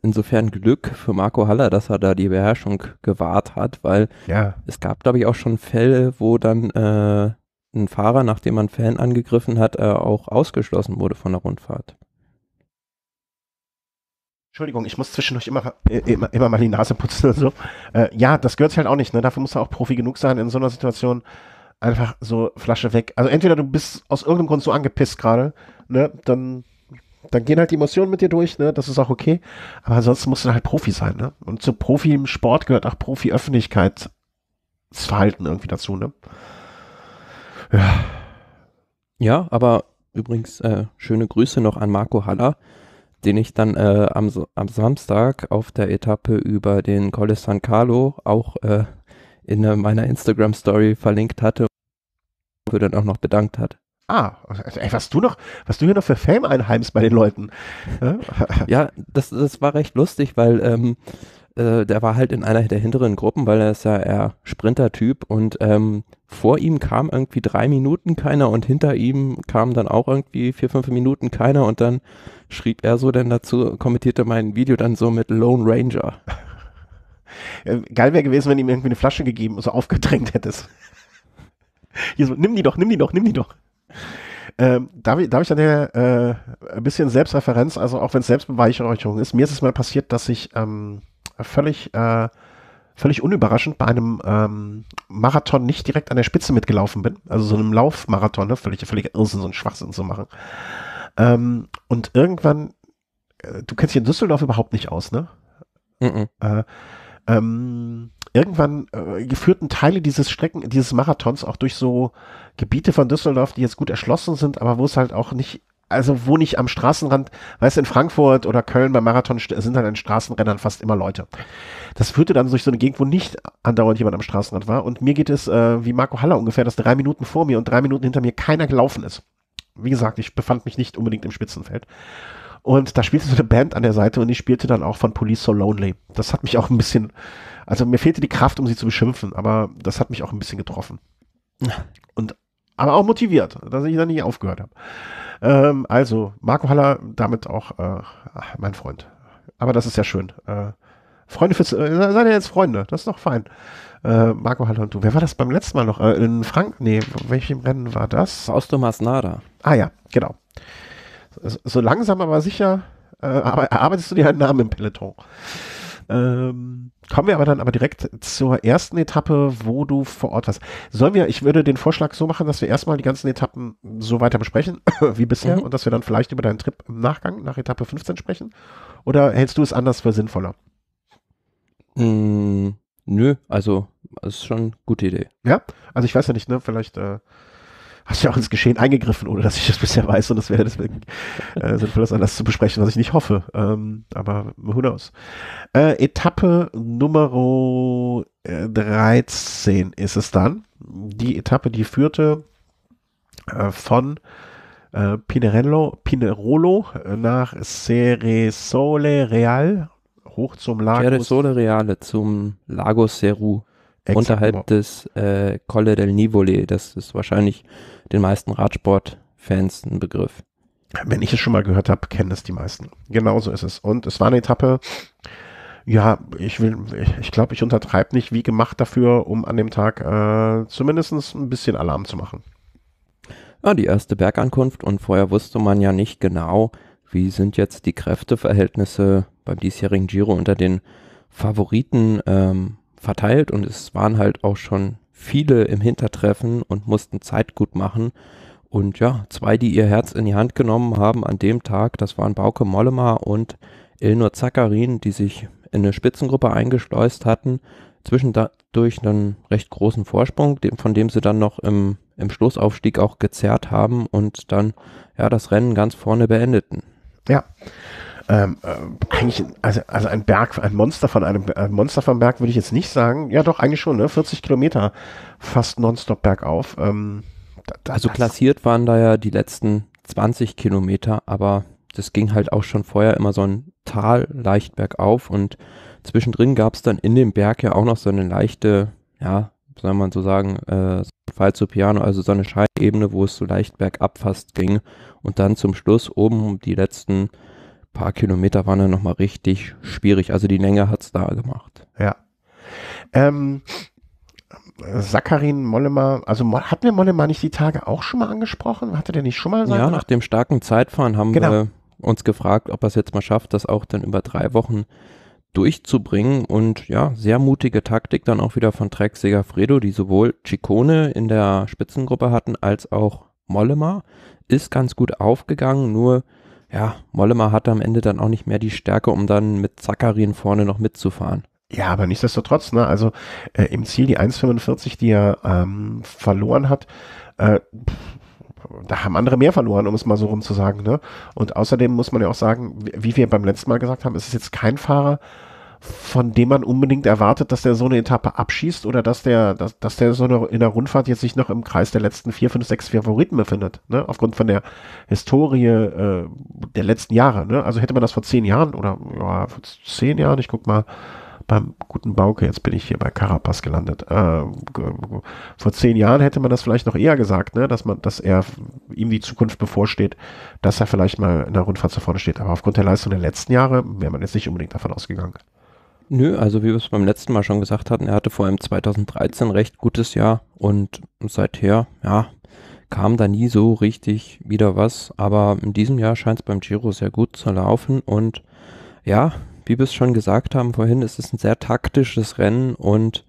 insofern Glück für Marco Haller, dass er da die Beherrschung gewahrt hat, weil ja. es gab, glaube ich, auch schon Fälle, wo dann äh, ein Fahrer, nachdem man Fan angegriffen hat, äh, auch ausgeschlossen wurde von der Rundfahrt. Entschuldigung, ich muss zwischendurch immer, immer, immer mal die Nase putzen und so. Äh, ja, das gehört halt auch nicht. Ne? Dafür musst du auch Profi genug sein, in so einer Situation einfach so Flasche weg. Also entweder du bist aus irgendeinem Grund so angepisst gerade, ne? dann, dann gehen halt die Emotionen mit dir durch, ne? das ist auch okay. Aber ansonsten musst du halt Profi sein. Ne? Und zu Profi im Sport gehört auch Profi-Öffentlichkeitsverhalten irgendwie dazu. Ne? Ja. ja, aber übrigens äh, schöne Grüße noch an Marco Haller den ich dann äh, am, am Samstag auf der Etappe über den Colle San Carlo auch äh, in äh, meiner Instagram-Story verlinkt hatte und dann auch noch bedankt hat. Ah, ey, was du noch, was du hier noch für Fame einheimst bei den Leuten. ja, das, das war recht lustig, weil ähm, äh, der war halt in einer der hinteren Gruppen, weil er ist ja eher Sprinter-Typ und ähm, vor ihm kam irgendwie drei Minuten keiner und hinter ihm kam dann auch irgendwie vier, fünf Minuten keiner und dann schrieb er so dann dazu, kommentierte mein Video dann so mit Lone Ranger. *laughs* Äh, geil wäre gewesen, wenn du ihm irgendwie eine Flasche gegeben und so aufgedrängt hättest. *laughs* Hier so, nimm die doch, nimm die doch, nimm die doch. Ähm, darf, ich, darf ich dann hier, äh, ein bisschen Selbstreferenz, also auch wenn es Selbstbeweichräuchung ist, mir ist es mal passiert, dass ich ähm, völlig, äh, völlig unüberraschend bei einem ähm, Marathon nicht direkt an der Spitze mitgelaufen bin. Also so einem Laufmarathon, ne? völlig, völlig Irrsinn, so einen Schwachsinn zu machen. Ähm, und irgendwann, äh, du kennst dich in Düsseldorf überhaupt nicht aus, ne? Mm -mm. Äh, ähm, irgendwann äh, geführten Teile dieses Strecken, dieses Marathons auch durch so Gebiete von Düsseldorf, die jetzt gut erschlossen sind, aber wo es halt auch nicht also wo nicht am Straßenrand, weißt du, in Frankfurt oder Köln beim Marathon sind halt an Straßenrändern fast immer Leute. Das führte dann durch so eine Gegend, wo nicht andauernd jemand am Straßenrand war. Und mir geht es äh, wie Marco Haller ungefähr, dass drei Minuten vor mir und drei Minuten hinter mir keiner gelaufen ist. Wie gesagt, ich befand mich nicht unbedingt im Spitzenfeld. Und da spielte so eine Band an der Seite und ich spielte dann auch von Police So Lonely. Das hat mich auch ein bisschen, also mir fehlte die Kraft, um sie zu beschimpfen, aber das hat mich auch ein bisschen getroffen. Und aber auch motiviert, dass ich dann nicht aufgehört habe. Ähm, also, Marco Haller, damit auch äh, mein Freund. Aber das ist ja schön. Äh, Freunde fürs, äh, seid ihr jetzt Freunde? Das ist doch fein. Äh, Marco Haller und du. Wer war das beim letzten Mal noch? Äh, in Frank? Nee, welchem Rennen war das? Aus Thomas Nada. Ah ja, genau. So, so langsam aber sicher äh, arbeitest du dir einen Namen im Peloton. Ähm, kommen wir aber dann aber direkt zur ersten Etappe, wo du vor Ort warst. Sollen wir, ich würde den Vorschlag so machen, dass wir erstmal die ganzen Etappen so weiter besprechen *clears throat* wie bisher mhm. und dass wir dann vielleicht über deinen Trip im Nachgang nach Etappe 15 sprechen? Oder hältst du es anders für sinnvoller? Mm, nö, also das ist schon eine gute Idee. Ja, also ich weiß ja nicht, ne, vielleicht äh, hast ja auch ins Geschehen eingegriffen, ohne dass ich das bisher weiß. Und das wäre deswegen äh, sinnvoll, das anders zu besprechen, was ich nicht hoffe. Ähm, aber who knows. Äh, Etappe Nummer 13 äh, ist es dann. Die Etappe, die führte äh, von äh, Pinerello, Pinerolo nach Ceresole Real hoch zum Lago. Ceresole Reale zum Lago Seru. Exakt. unterhalb des äh, Colle del Nivoli. Das ist wahrscheinlich den meisten Radsportfans ein Begriff. Wenn ich es schon mal gehört habe, kennen es die meisten. Genauso ist es. Und es war eine Etappe, ja, ich will, ich glaube, ich untertreibe nicht, wie gemacht dafür, um an dem Tag äh, zumindest ein bisschen Alarm zu machen. Ja, die erste Bergankunft und vorher wusste man ja nicht genau, wie sind jetzt die Kräfteverhältnisse beim diesjährigen Giro unter den Favoriten. Ähm, verteilt und es waren halt auch schon viele im Hintertreffen und mussten Zeit gut machen. Und ja, zwei, die ihr Herz in die Hand genommen haben an dem Tag, das waren Bauke Mollema und Ilnur Zakarin, die sich in eine Spitzengruppe eingeschleust hatten. Zwischendurch einen recht großen Vorsprung, von dem sie dann noch im, im Schlussaufstieg auch gezerrt haben und dann ja das Rennen ganz vorne beendeten. Ja, ähm, eigentlich, äh, also, also ein Berg, ein Monster von einem ein Monster vom Berg würde ich jetzt nicht sagen. Ja, doch, eigentlich schon, ne? 40 Kilometer fast nonstop bergauf. Ähm, da, da, also klassiert waren da ja die letzten 20 Kilometer, aber das ging halt auch schon vorher immer so ein Tal leicht bergauf und zwischendrin gab es dann in dem Berg ja auch noch so eine leichte, ja, soll man so sagen, äh, Fall zu Piano, also so eine Scheinebene, wo es so leicht bergab fast ging und dann zum Schluss oben die letzten paar Kilometer waren dann nochmal richtig schwierig. Also die Länge hat es da gemacht. Ja. Ähm, Saccharin Mollema, also hatten wir Mollema nicht die Tage auch schon mal angesprochen? Hatte der nicht schon mal? Sein ja, nach dem starken Zeitfahren haben genau. wir uns gefragt, ob er es jetzt mal schafft, das auch dann über drei Wochen durchzubringen und ja, sehr mutige Taktik dann auch wieder von Trek Segafredo, die sowohl Ciccone in der Spitzengruppe hatten als auch Mollema, ist ganz gut aufgegangen, nur ja, Mollema hatte am Ende dann auch nicht mehr die Stärke, um dann mit Zakarin vorne noch mitzufahren. Ja, aber nichtsdestotrotz, ne, also äh, im Ziel die 1,45, die er ähm, verloren hat, äh, da haben andere mehr verloren, um es mal so rum zu sagen. Ne? Und außerdem muss man ja auch sagen, wie wir beim letzten Mal gesagt haben, es ist jetzt kein Fahrer, von dem man unbedingt erwartet, dass der so eine Etappe abschießt oder dass der, dass, dass der so eine, in der Rundfahrt jetzt sich noch im Kreis der letzten vier, fünf, sechs Favoriten befindet, ne? aufgrund von der Historie äh, der letzten Jahre. Ne? Also hätte man das vor zehn Jahren oder ja, vor zehn Jahren, ich guck mal, beim guten Bauke, jetzt bin ich hier bei Carapaz gelandet. Äh, vor zehn Jahren hätte man das vielleicht noch eher gesagt, ne? dass man, dass er ihm die Zukunft bevorsteht, dass er vielleicht mal in der Rundfahrt zu vorne steht. Aber aufgrund der Leistung der letzten Jahre wäre man jetzt nicht unbedingt davon ausgegangen. Nö, also wie wir es beim letzten Mal schon gesagt hatten, er hatte vor allem 2013 recht gutes Jahr und seither, ja, kam da nie so richtig wieder was. Aber in diesem Jahr scheint es beim Giro sehr gut zu laufen und ja, wie wir es schon gesagt haben vorhin, ist es ein sehr taktisches Rennen und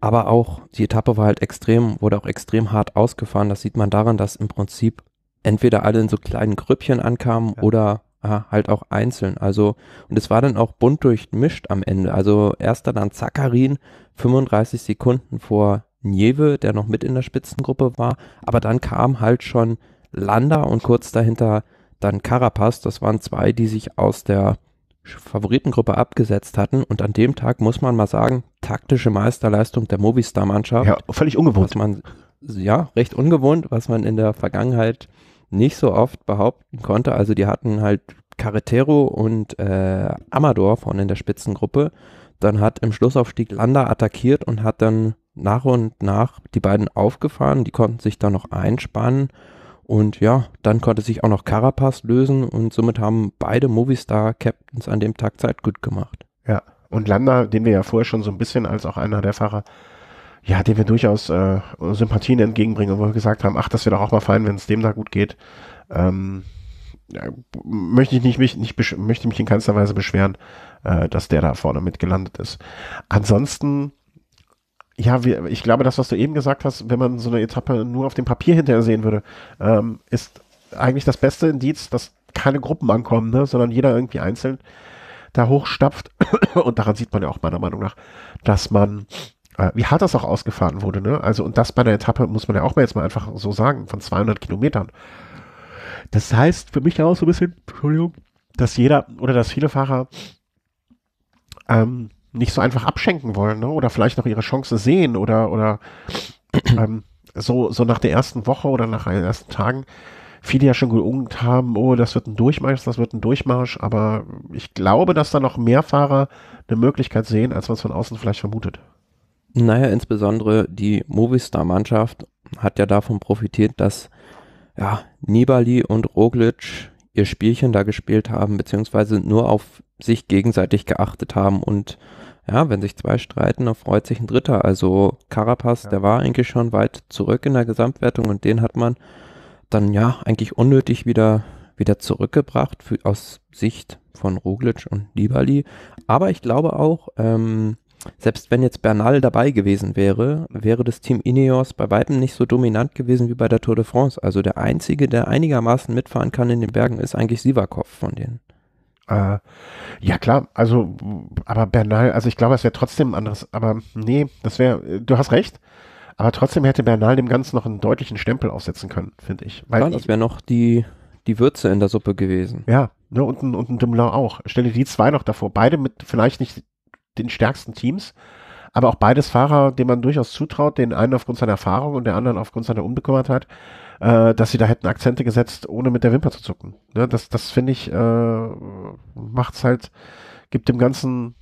aber auch die Etappe war halt extrem, wurde auch extrem hart ausgefahren. Das sieht man daran, dass im Prinzip entweder alle in so kleinen Grüppchen ankamen ja. oder halt auch einzeln. Also, und es war dann auch bunt durchmischt am Ende. Also erster dann Zakarin, 35 Sekunden vor Nieve, der noch mit in der Spitzengruppe war. Aber dann kam halt schon Landa und kurz dahinter dann Carapaz. Das waren zwei, die sich aus der Favoritengruppe abgesetzt hatten. Und an dem Tag muss man mal sagen, taktische Meisterleistung der Movistar-Mannschaft. Ja, völlig ungewohnt. Man, ja, recht ungewohnt, was man in der Vergangenheit nicht so oft behaupten konnte. Also die hatten halt Carretero und äh, Amador vorne in der Spitzengruppe. Dann hat im Schlussaufstieg Landa attackiert und hat dann nach und nach die beiden aufgefahren. Die konnten sich dann noch einspannen. Und ja, dann konnte sich auch noch Carapaz lösen und somit haben beide Movistar-Captains an dem Tag Zeit gut gemacht. Ja, und Landa, den wir ja vorher schon so ein bisschen als auch einer der Fahrer ja, dem wir durchaus äh, Sympathien entgegenbringen, wo wir gesagt haben, ach, das wäre doch auch mal fein, wenn es dem da gut geht. Ähm, ja, möchte ich nicht, mich, nicht möchte mich in keinster Weise beschweren, äh, dass der da vorne mit gelandet ist. Ansonsten, ja, wir, ich glaube, das, was du eben gesagt hast, wenn man so eine Etappe nur auf dem Papier hinterher sehen würde, ähm, ist eigentlich das beste Indiz, dass keine Gruppen ankommen, ne, sondern jeder irgendwie einzeln da hochstapft. *coughs* Und daran sieht man ja auch meiner Meinung nach, dass man äh, wie hart das auch ausgefahren wurde, ne? Also, und das bei der Etappe, muss man ja auch mal jetzt mal einfach so sagen, von 200 Kilometern. Das heißt für mich auch so ein bisschen, Entschuldigung, dass jeder oder dass viele Fahrer ähm, nicht so einfach abschenken wollen, ne? Oder vielleicht noch ihre Chance sehen oder, oder *clears throat* ähm, so, so nach der ersten Woche oder nach den ersten Tagen viele ja schon geungt haben, oh, das wird ein Durchmarsch, das wird ein Durchmarsch, aber ich glaube, dass da noch mehr Fahrer eine Möglichkeit sehen, als man es von außen vielleicht vermutet. Naja, insbesondere die Movistar-Mannschaft hat ja davon profitiert, dass ja, Nibali und Roglic ihr Spielchen da gespielt haben, beziehungsweise nur auf sich gegenseitig geachtet haben und ja, wenn sich zwei streiten, dann freut sich ein Dritter. Also Carapaz, ja. der war eigentlich schon weit zurück in der Gesamtwertung und den hat man dann ja eigentlich unnötig wieder, wieder zurückgebracht für, aus Sicht von Roglic und Nibali. Aber ich glaube auch, ähm, selbst wenn jetzt Bernal dabei gewesen wäre, wäre das Team Ineos bei weitem nicht so dominant gewesen wie bei der Tour de France. Also der Einzige, der einigermaßen mitfahren kann in den Bergen, ist eigentlich Sivakov von denen. Äh, ja, klar, also, aber Bernal, also ich glaube, es wäre trotzdem ein anderes, aber nee, das wäre, du hast recht. Aber trotzdem hätte Bernal dem Ganzen noch einen deutlichen Stempel aufsetzen können, finde ich. Weil klar, das wäre noch die, die Würze in der Suppe gewesen. Ja, ne, und, ein, und ein Dumoulin auch. Stelle die zwei noch davor, beide mit vielleicht nicht den stärksten Teams. Aber auch beides Fahrer, denen man durchaus zutraut, den einen aufgrund seiner Erfahrung und der anderen aufgrund seiner Unbekümmertheit, äh, dass sie da hätten Akzente gesetzt, ohne mit der Wimper zu zucken. Ne, das das finde ich, äh, es halt, gibt dem Ganzen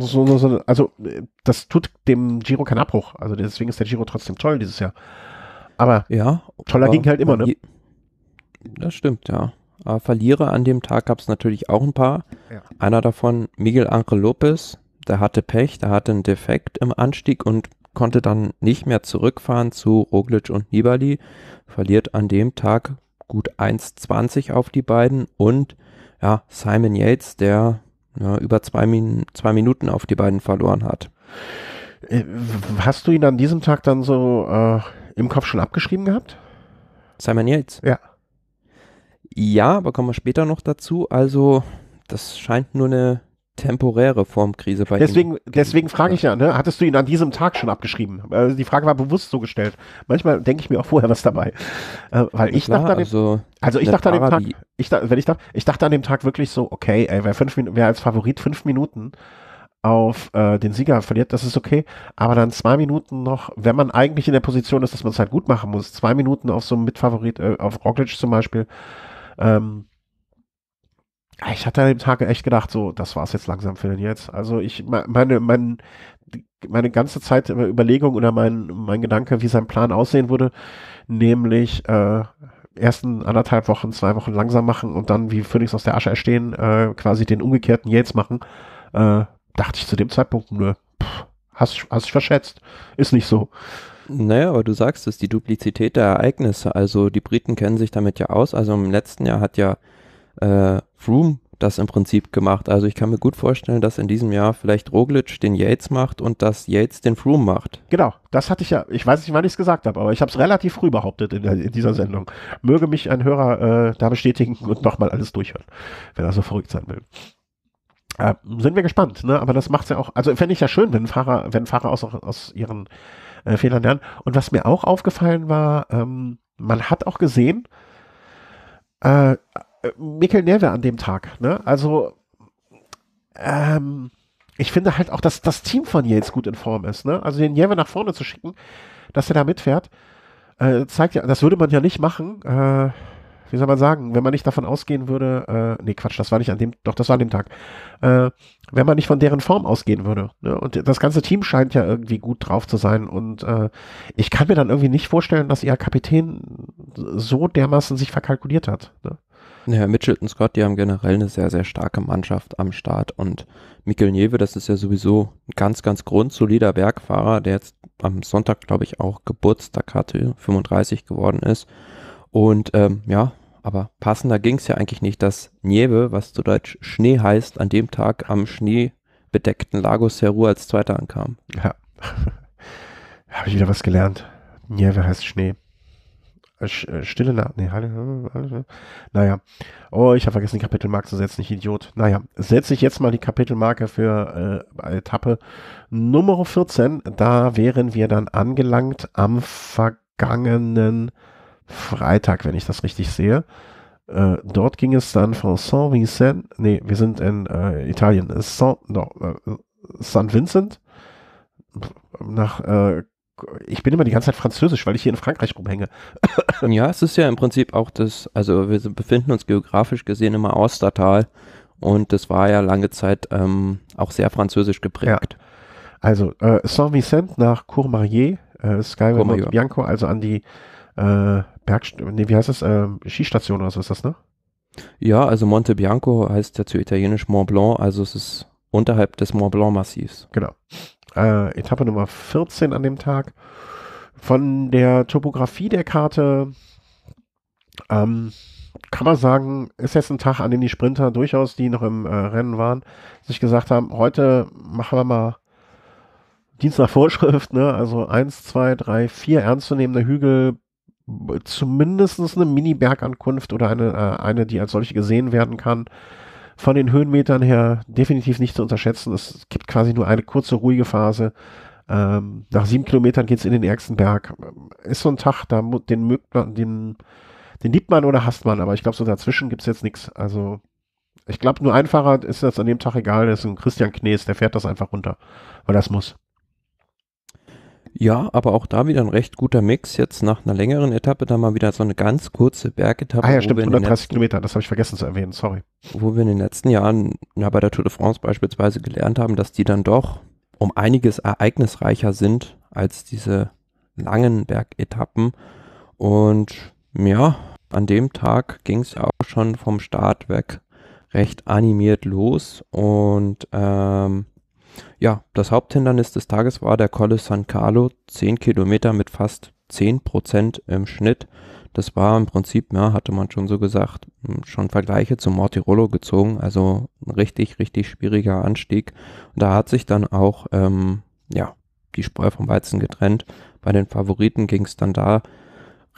so, so, so, also das tut dem Giro keinen Abbruch. Also deswegen ist der Giro trotzdem toll dieses Jahr. Aber ja, toller ging halt immer, ne? Das stimmt, ja. Aber Verlierer an dem Tag gab es natürlich auch ein paar. Ja. Einer davon Miguel Angel Lopez, der hatte Pech, der hatte einen Defekt im Anstieg und konnte dann nicht mehr zurückfahren zu Roglic und Nibali, verliert an dem Tag gut 1,20 auf die beiden und ja, Simon Yates, der ja, über zwei, Min zwei Minuten auf die beiden verloren hat. Äh, hast du ihn an diesem Tag dann so äh, im Kopf schon abgeschrieben gehabt? Simon Yates? Ja. Ja, aber kommen wir später noch dazu. Also, das scheint nur eine temporäre Formkrise bei deswegen, Ihnen. Deswegen frage ich ja, ne? hattest du ihn an diesem Tag schon abgeschrieben? Also die Frage war bewusst so gestellt. Manchmal denke ich mir auch vorher was dabei. Äh, weil ich dachte an dem, also, also ich dachte an dem Tag, ich, wenn ich, dachte, ich dachte an dem Tag wirklich so, okay, ey, wer, fünf, wer als Favorit fünf Minuten auf äh, den Sieger verliert, das ist okay. Aber dann zwei Minuten noch, wenn man eigentlich in der Position ist, dass man es halt gut machen muss, zwei Minuten auf so einen Mitfavorit, äh, auf Roglic zum Beispiel, ähm, Ah, ich hatte an dem Tag echt gedacht, so, das war's jetzt langsam für den jetzt. Also ich, meine, mein, meine ganze Zeit äh, Überlegung oder mein, mein Gedanke, wie sein Plan aussehen würde, nämlich äh, ersten anderthalb Wochen, zwei Wochen langsam machen und dann wie Phoenix aus der Asche erstehen, äh, quasi den umgekehrten jetzt machen, äh, dachte ich zu dem Zeitpunkt nur, hast, hast ich verschätzt. Ist nicht so. Naja, aber du sagst es, die Duplizität der Ereignisse, also die Briten kennen sich damit ja aus, also im letzten Jahr hat ja äh, Froome das im Prinzip gemacht. Also ich kann mir gut vorstellen, dass in diesem Jahr vielleicht Roglic den Yates macht und dass Yates den Froome macht. Genau, das hatte ich ja, ich weiß nicht, wann ich es gesagt habe, aber ich habe es relativ früh behauptet in, der, in, dieser Sendung. Möge mich ein Hörer äh, da bestätigen und nochmal alles durchhören, wenn er so verrückt sein will. Äh, sind wir gespannt, ne? aber das macht's ja auch, also fände ich ja schön, wenn Fahrer, wenn Fahrer aus, aus ihren äh, Fehlern lernen. Und was mir auch aufgefallen war, ähm, man hat auch gesehen, äh, Mikkel Nerve an dem Tag. Ne? Also ähm, ich finde halt auch, dass das Team von Yates gut in Form ist. Ne? Also den Nerve nach vorne zu schicken, dass er da mitfährt, äh, zeigt ja, das würde man ja nicht machen. Äh, wie soll man sagen, wenn man nicht davon ausgehen würde, äh, nee, Quatsch, das war nicht an dem, doch, das war an dem Tag, äh, wenn man nicht von deren Form ausgehen würde. Ne? Und das ganze Team scheint ja irgendwie gut drauf zu sein und äh, ich kann mir dann irgendwie nicht vorstellen, dass ihr Kapitän so dermaßen sich verkalkuliert hat. Ne? Naja, und Scott, die haben generell eine sehr, sehr starke Mannschaft am Start. Und Mikkel Nieve, das ist ja sowieso ein ganz, ganz grundsolider Bergfahrer, der jetzt am Sonntag, glaube ich, auch Geburtstag hatte, 35 geworden ist. Und ähm, ja, aber passender ging es ja eigentlich nicht, dass Nieve, was zu Deutsch Schnee heißt, an dem Tag am schneebedeckten Lago Seru als Zweiter ankam. Ja, *laughs* habe ich wieder was gelernt. Nieve heißt Schnee. Äh, Stille Nacht, nee, Heilige, ne? naja. Oh, ich habe vergessen, die Kapitelmarke zu setzen, ich Idiot. Naja, setze ich jetzt mal die Kapitelmarke für äh, Etappe Nummer 14. Da wären wir dann angelangt am vergangenen Freitag, wenn ich das richtig sehe. Äh, dort ging es dann von Saint Vincent, nee, wir sind in äh, Italien, Saint, no, äh, Saint Vincent nach äh, ich bin immer die ganze Zeit französisch, weil ich hier in Frankreich rumhänge. *coughs* ja, es ist ja im Prinzip auch das, also wir befinden uns geografisch gesehen immer Austertal und das war ja lange Zeit ähm, auch sehr französisch geprägt. Ja. Also äh, saint vicent nach Courmayeur, äh, Skyway Mont Bianco, also an die äh, Bergst nee, wie heißt das? Äh, Skistation oder so ist das, ne? Ja, also Monte Bianco heißt ja zu italienisch Mont Blanc, also es ist unterhalb des Mont Blanc Massivs. Genau äh, Etappe Nummer 14 an dem Tag. Von der Topografie der Karte ähm, kann man sagen, ist jetzt ein Tag, an dem die Sprinter durchaus, die noch im äh, Rennen waren, sich gesagt haben, heute machen wir mal Dienst nach Vorschrift, ne? also 1, 2, 3, 4 ernstzunehmende Hügel, zumindest eine Mini-Bergankunft oder eine, äh, eine, die als solche gesehen werden kann von den Höhenmetern her definitiv nicht zu unterschätzen. Es gibt quasi nur eine kurze, ruhige Phase. Ähm, nach sieben Kilometern geht es in den ärgsten Berg. Ist so ein Tag, da den mögt man, den, den liebt man oder hasst man, aber ich glaube, so dazwischen gibt es jetzt nichts. Also ich glaube, nur ein Fahrer ist das an dem Tag egal, das ist ein Christian Knees, der fährt das einfach runter, weil das muss. Ja, aber auch da wieder ein recht guter Mix. Jetzt nach einer längeren Etappe da mal wieder so eine ganz kurze Bergetappe. Ah ja, stimmt, 130 Kilometer, das habe ich vergessen zu erwähnen, sorry. Wo wir in den letzten Jahren, ja, bei der Tour de France beispielsweise gelernt haben, dass die dann doch um einiges ereignisreicher sind als diese langen Bergetappen. Und ja, an dem Tag ging es auch schon vom Start weg recht animiert los und ähm, ja, das Haupthindernis des Tages war der Colle San Carlo, 10 Kilometer mit fast 10 Prozent im Schnitt. Das war im Prinzip, ja, hatte man schon so gesagt, hm, schon Vergleiche zum Mortirolo gezogen. Also ein richtig, richtig schwieriger Anstieg. Und da hat sich dann auch, ähm, ja, die Spreu vom Weizen getrennt. Bei den Favoriten ging es dann da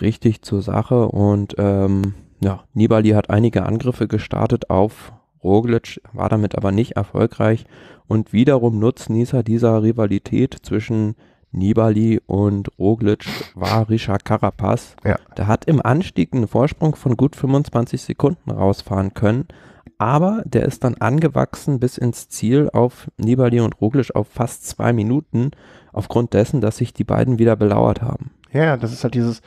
richtig zur Sache und ähm, ja, Nibali hat einige Angriffe gestartet auf Roglic war damit aber nicht erfolgreich und wiederum Nutznießer dieser Rivalität zwischen Nibali und Roglic war Richard Carapaz. Ja. Der hat im Anstieg einen Vorsprung von gut 25 Sekunden rausfahren können, aber der ist dann angewachsen bis ins Ziel auf Nibali und Roglic auf fast zwei Minuten, aufgrund dessen, dass sich die beiden wieder belauert haben. Ja, das ist halt dieses,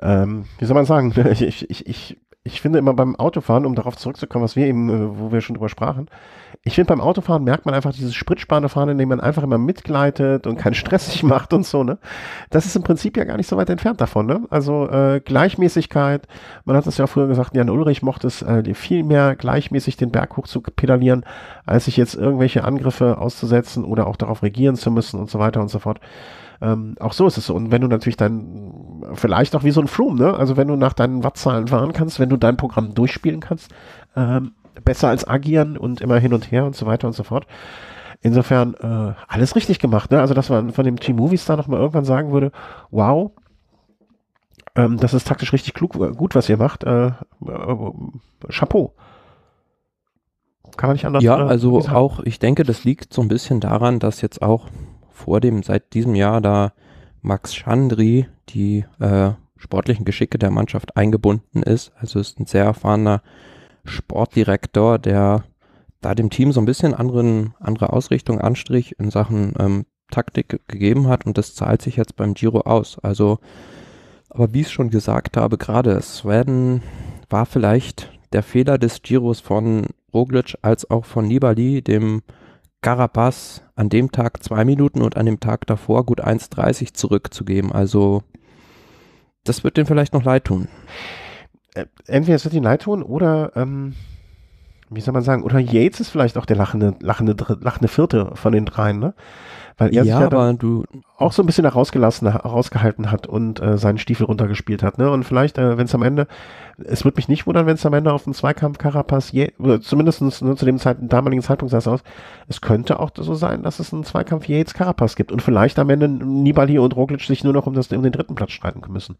ähm, wie soll man sagen, *laughs* ich, ich, ich ich finde immer beim Autofahren, um darauf zurückzukommen, was wir eben, äh, wo wir schon drüber sprachen, ich finde beim Autofahren merkt man einfach dieses spritsparende Fahren, indem man einfach immer mitgleitet und keinen Stress *laughs* sich macht und so, ne? Das ist im Prinzip ja gar nicht so weit entfernt davon, ne? Also äh, Gleichmäßigkeit, man hat das ja auch früher gesagt, Jan Ulrich mochte es äh, viel mehr gleichmäßig den Berg hoch zu pedalieren, als sich jetzt irgendwelche Angriffe auszusetzen oder auch darauf regieren zu müssen und so weiter und so fort. Ähm, auch so ist es so. Und wenn du natürlich dann, vielleicht auch wie so ein Froome, ne? Also wenn du nach deinen Wattzahlen fahren kannst, wenn du dein Programm durchspielen kannst, ähm, besser als agieren und immer hin und her und so weiter und so fort. Insofern äh, alles richtig gemacht. Ne? Also, dass man von dem Team Movie Star nochmal irgendwann sagen würde, wow, ähm, das ist taktisch richtig klug, äh, gut, was ihr macht. Äh, äh, Chapeau. Kann man nicht anders Ja, äh, also auch, ich denke, das liegt so ein bisschen daran, dass jetzt auch vor dem, seit diesem Jahr da Max Chandri die äh, sportlichen Geschicke der Mannschaft eingebunden ist. Also ist ein sehr erfahrener Sportdirektor, der da dem Team so ein bisschen anderen, andere Ausrichtung, Anstrich in Sachen ähm, Taktik gegeben hat und das zahlt sich jetzt beim Giro aus. Also, aber wie ich schon gesagt habe, gerade Sweden war vielleicht der Fehler des Giros von Roglic als auch von Nibali, dem Carapaz an dem Tag zwei Minuten und an dem Tag davor gut 1,30 zurückzugeben. Also das wird dem vielleicht noch leid tun. Äh, entweder es wird ihn leid tun oder ähm, wie soll man sagen, oder Yates ist vielleicht auch der lachende, lachende, lachende Vierte von den dreien, ne? Weil er ja, sich ja aber du auch so ein bisschen herausgelassen, herausgehalten hat und äh, seinen Stiefel runtergespielt hat. Ne? Und vielleicht, äh, wenn es am Ende, es würde mich nicht wundern, wenn es am Ende auf den Zweikampf Carapaz, je, zumindest ne, zu dem Zeit, damaligen Zeitpunkt sah es aus, es könnte auch so sein, dass es einen Zweikampf Yates Carapaz gibt und vielleicht am Ende Nibali und Roglic sich nur noch um, das, um den dritten Platz streiten müssen.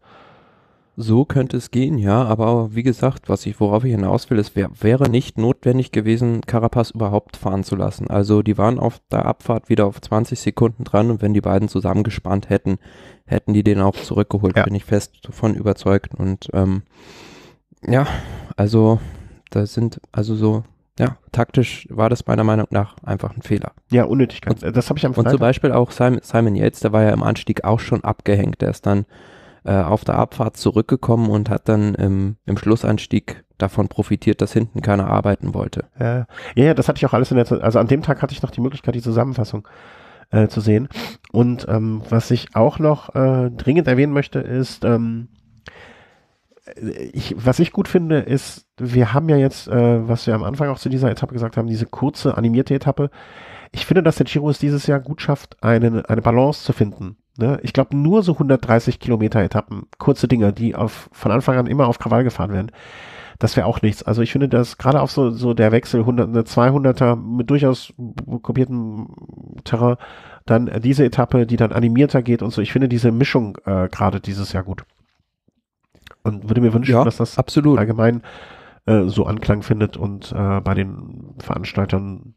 So könnte es gehen, ja, aber wie gesagt, was ich, worauf ich hinaus will, es wär, wäre nicht notwendig gewesen, Carapaz überhaupt fahren zu lassen. Also die waren auf der Abfahrt wieder auf 20 Sekunden dran und wenn die beiden zusammengespannt hätten, hätten die den auch zurückgeholt, ja. bin ich fest davon überzeugt. Und ähm, ja, also da sind, also so, ja, taktisch war das meiner Meinung nach einfach ein Fehler. Ja, Unnötigkeit. Und, das habe ich am Freitag. Und zum Beispiel auch Simon, Simon Yates, der war ja im Anstieg auch schon abgehängt, der ist dann äh, auf der Abfahrt zurückgekommen und hat dann ähm, im Schlussanstieg davon profitiert, dass hinten keiner arbeiten wollte. Ja, ja, das hatte ich auch alles in der, Zeit. also an dem Tag hatte ich noch die Möglichkeit, die Zusammenfassung äh, zu sehen. Und ähm, was ich auch noch äh, dringend erwähnen möchte, ist, ähm, ich, was ich gut finde, ist, wir haben ja jetzt, äh, was wir am Anfang auch zu dieser Etappe gesagt haben, diese kurze animierte Etappe. Ich finde, dass der Giro es dieses Jahr gut schafft, einen, eine Balance zu finden Ne? Ich glaube, nur so 130 Kilometer Etappen, kurze Dinger, die auf, von Anfang an immer auf Krawall gefahren werden. Das wäre auch nichts. Also ich finde, dass gerade auf so, so der Wechsel 100, eine 200er mit durchaus kopiertem Terrain, dann diese Etappe, die dann animierter geht und so. Ich finde diese Mischung äh, gerade dieses Jahr gut. Und würde mir wünschen, ja, dass das absolut. allgemein äh, so Anklang findet und äh, bei den Veranstaltern,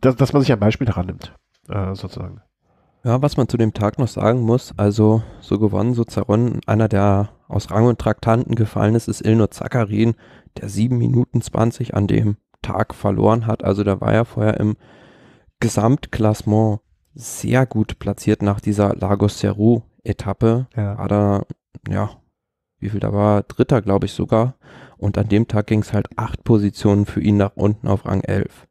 dass, dass man sich ein Beispiel daran nimmt, äh, sozusagen. Ja, was man zu dem Tag noch sagen muss, also so gewonnen, so zerronnen, einer der aus Rang und Traktanten gefallen ist, ist Ilno Zakarin, der 7 Minuten 20 an dem Tag verloren hat. Also da war er vorher im Gesamtklassement sehr gut platziert nach dieser Lagos Seru Etappe. Ja. War da, ja, wie viel da war? Dritter, glaube ich sogar. Und an dem Tag ging es halt acht Positionen für ihn nach unten auf Rang 11.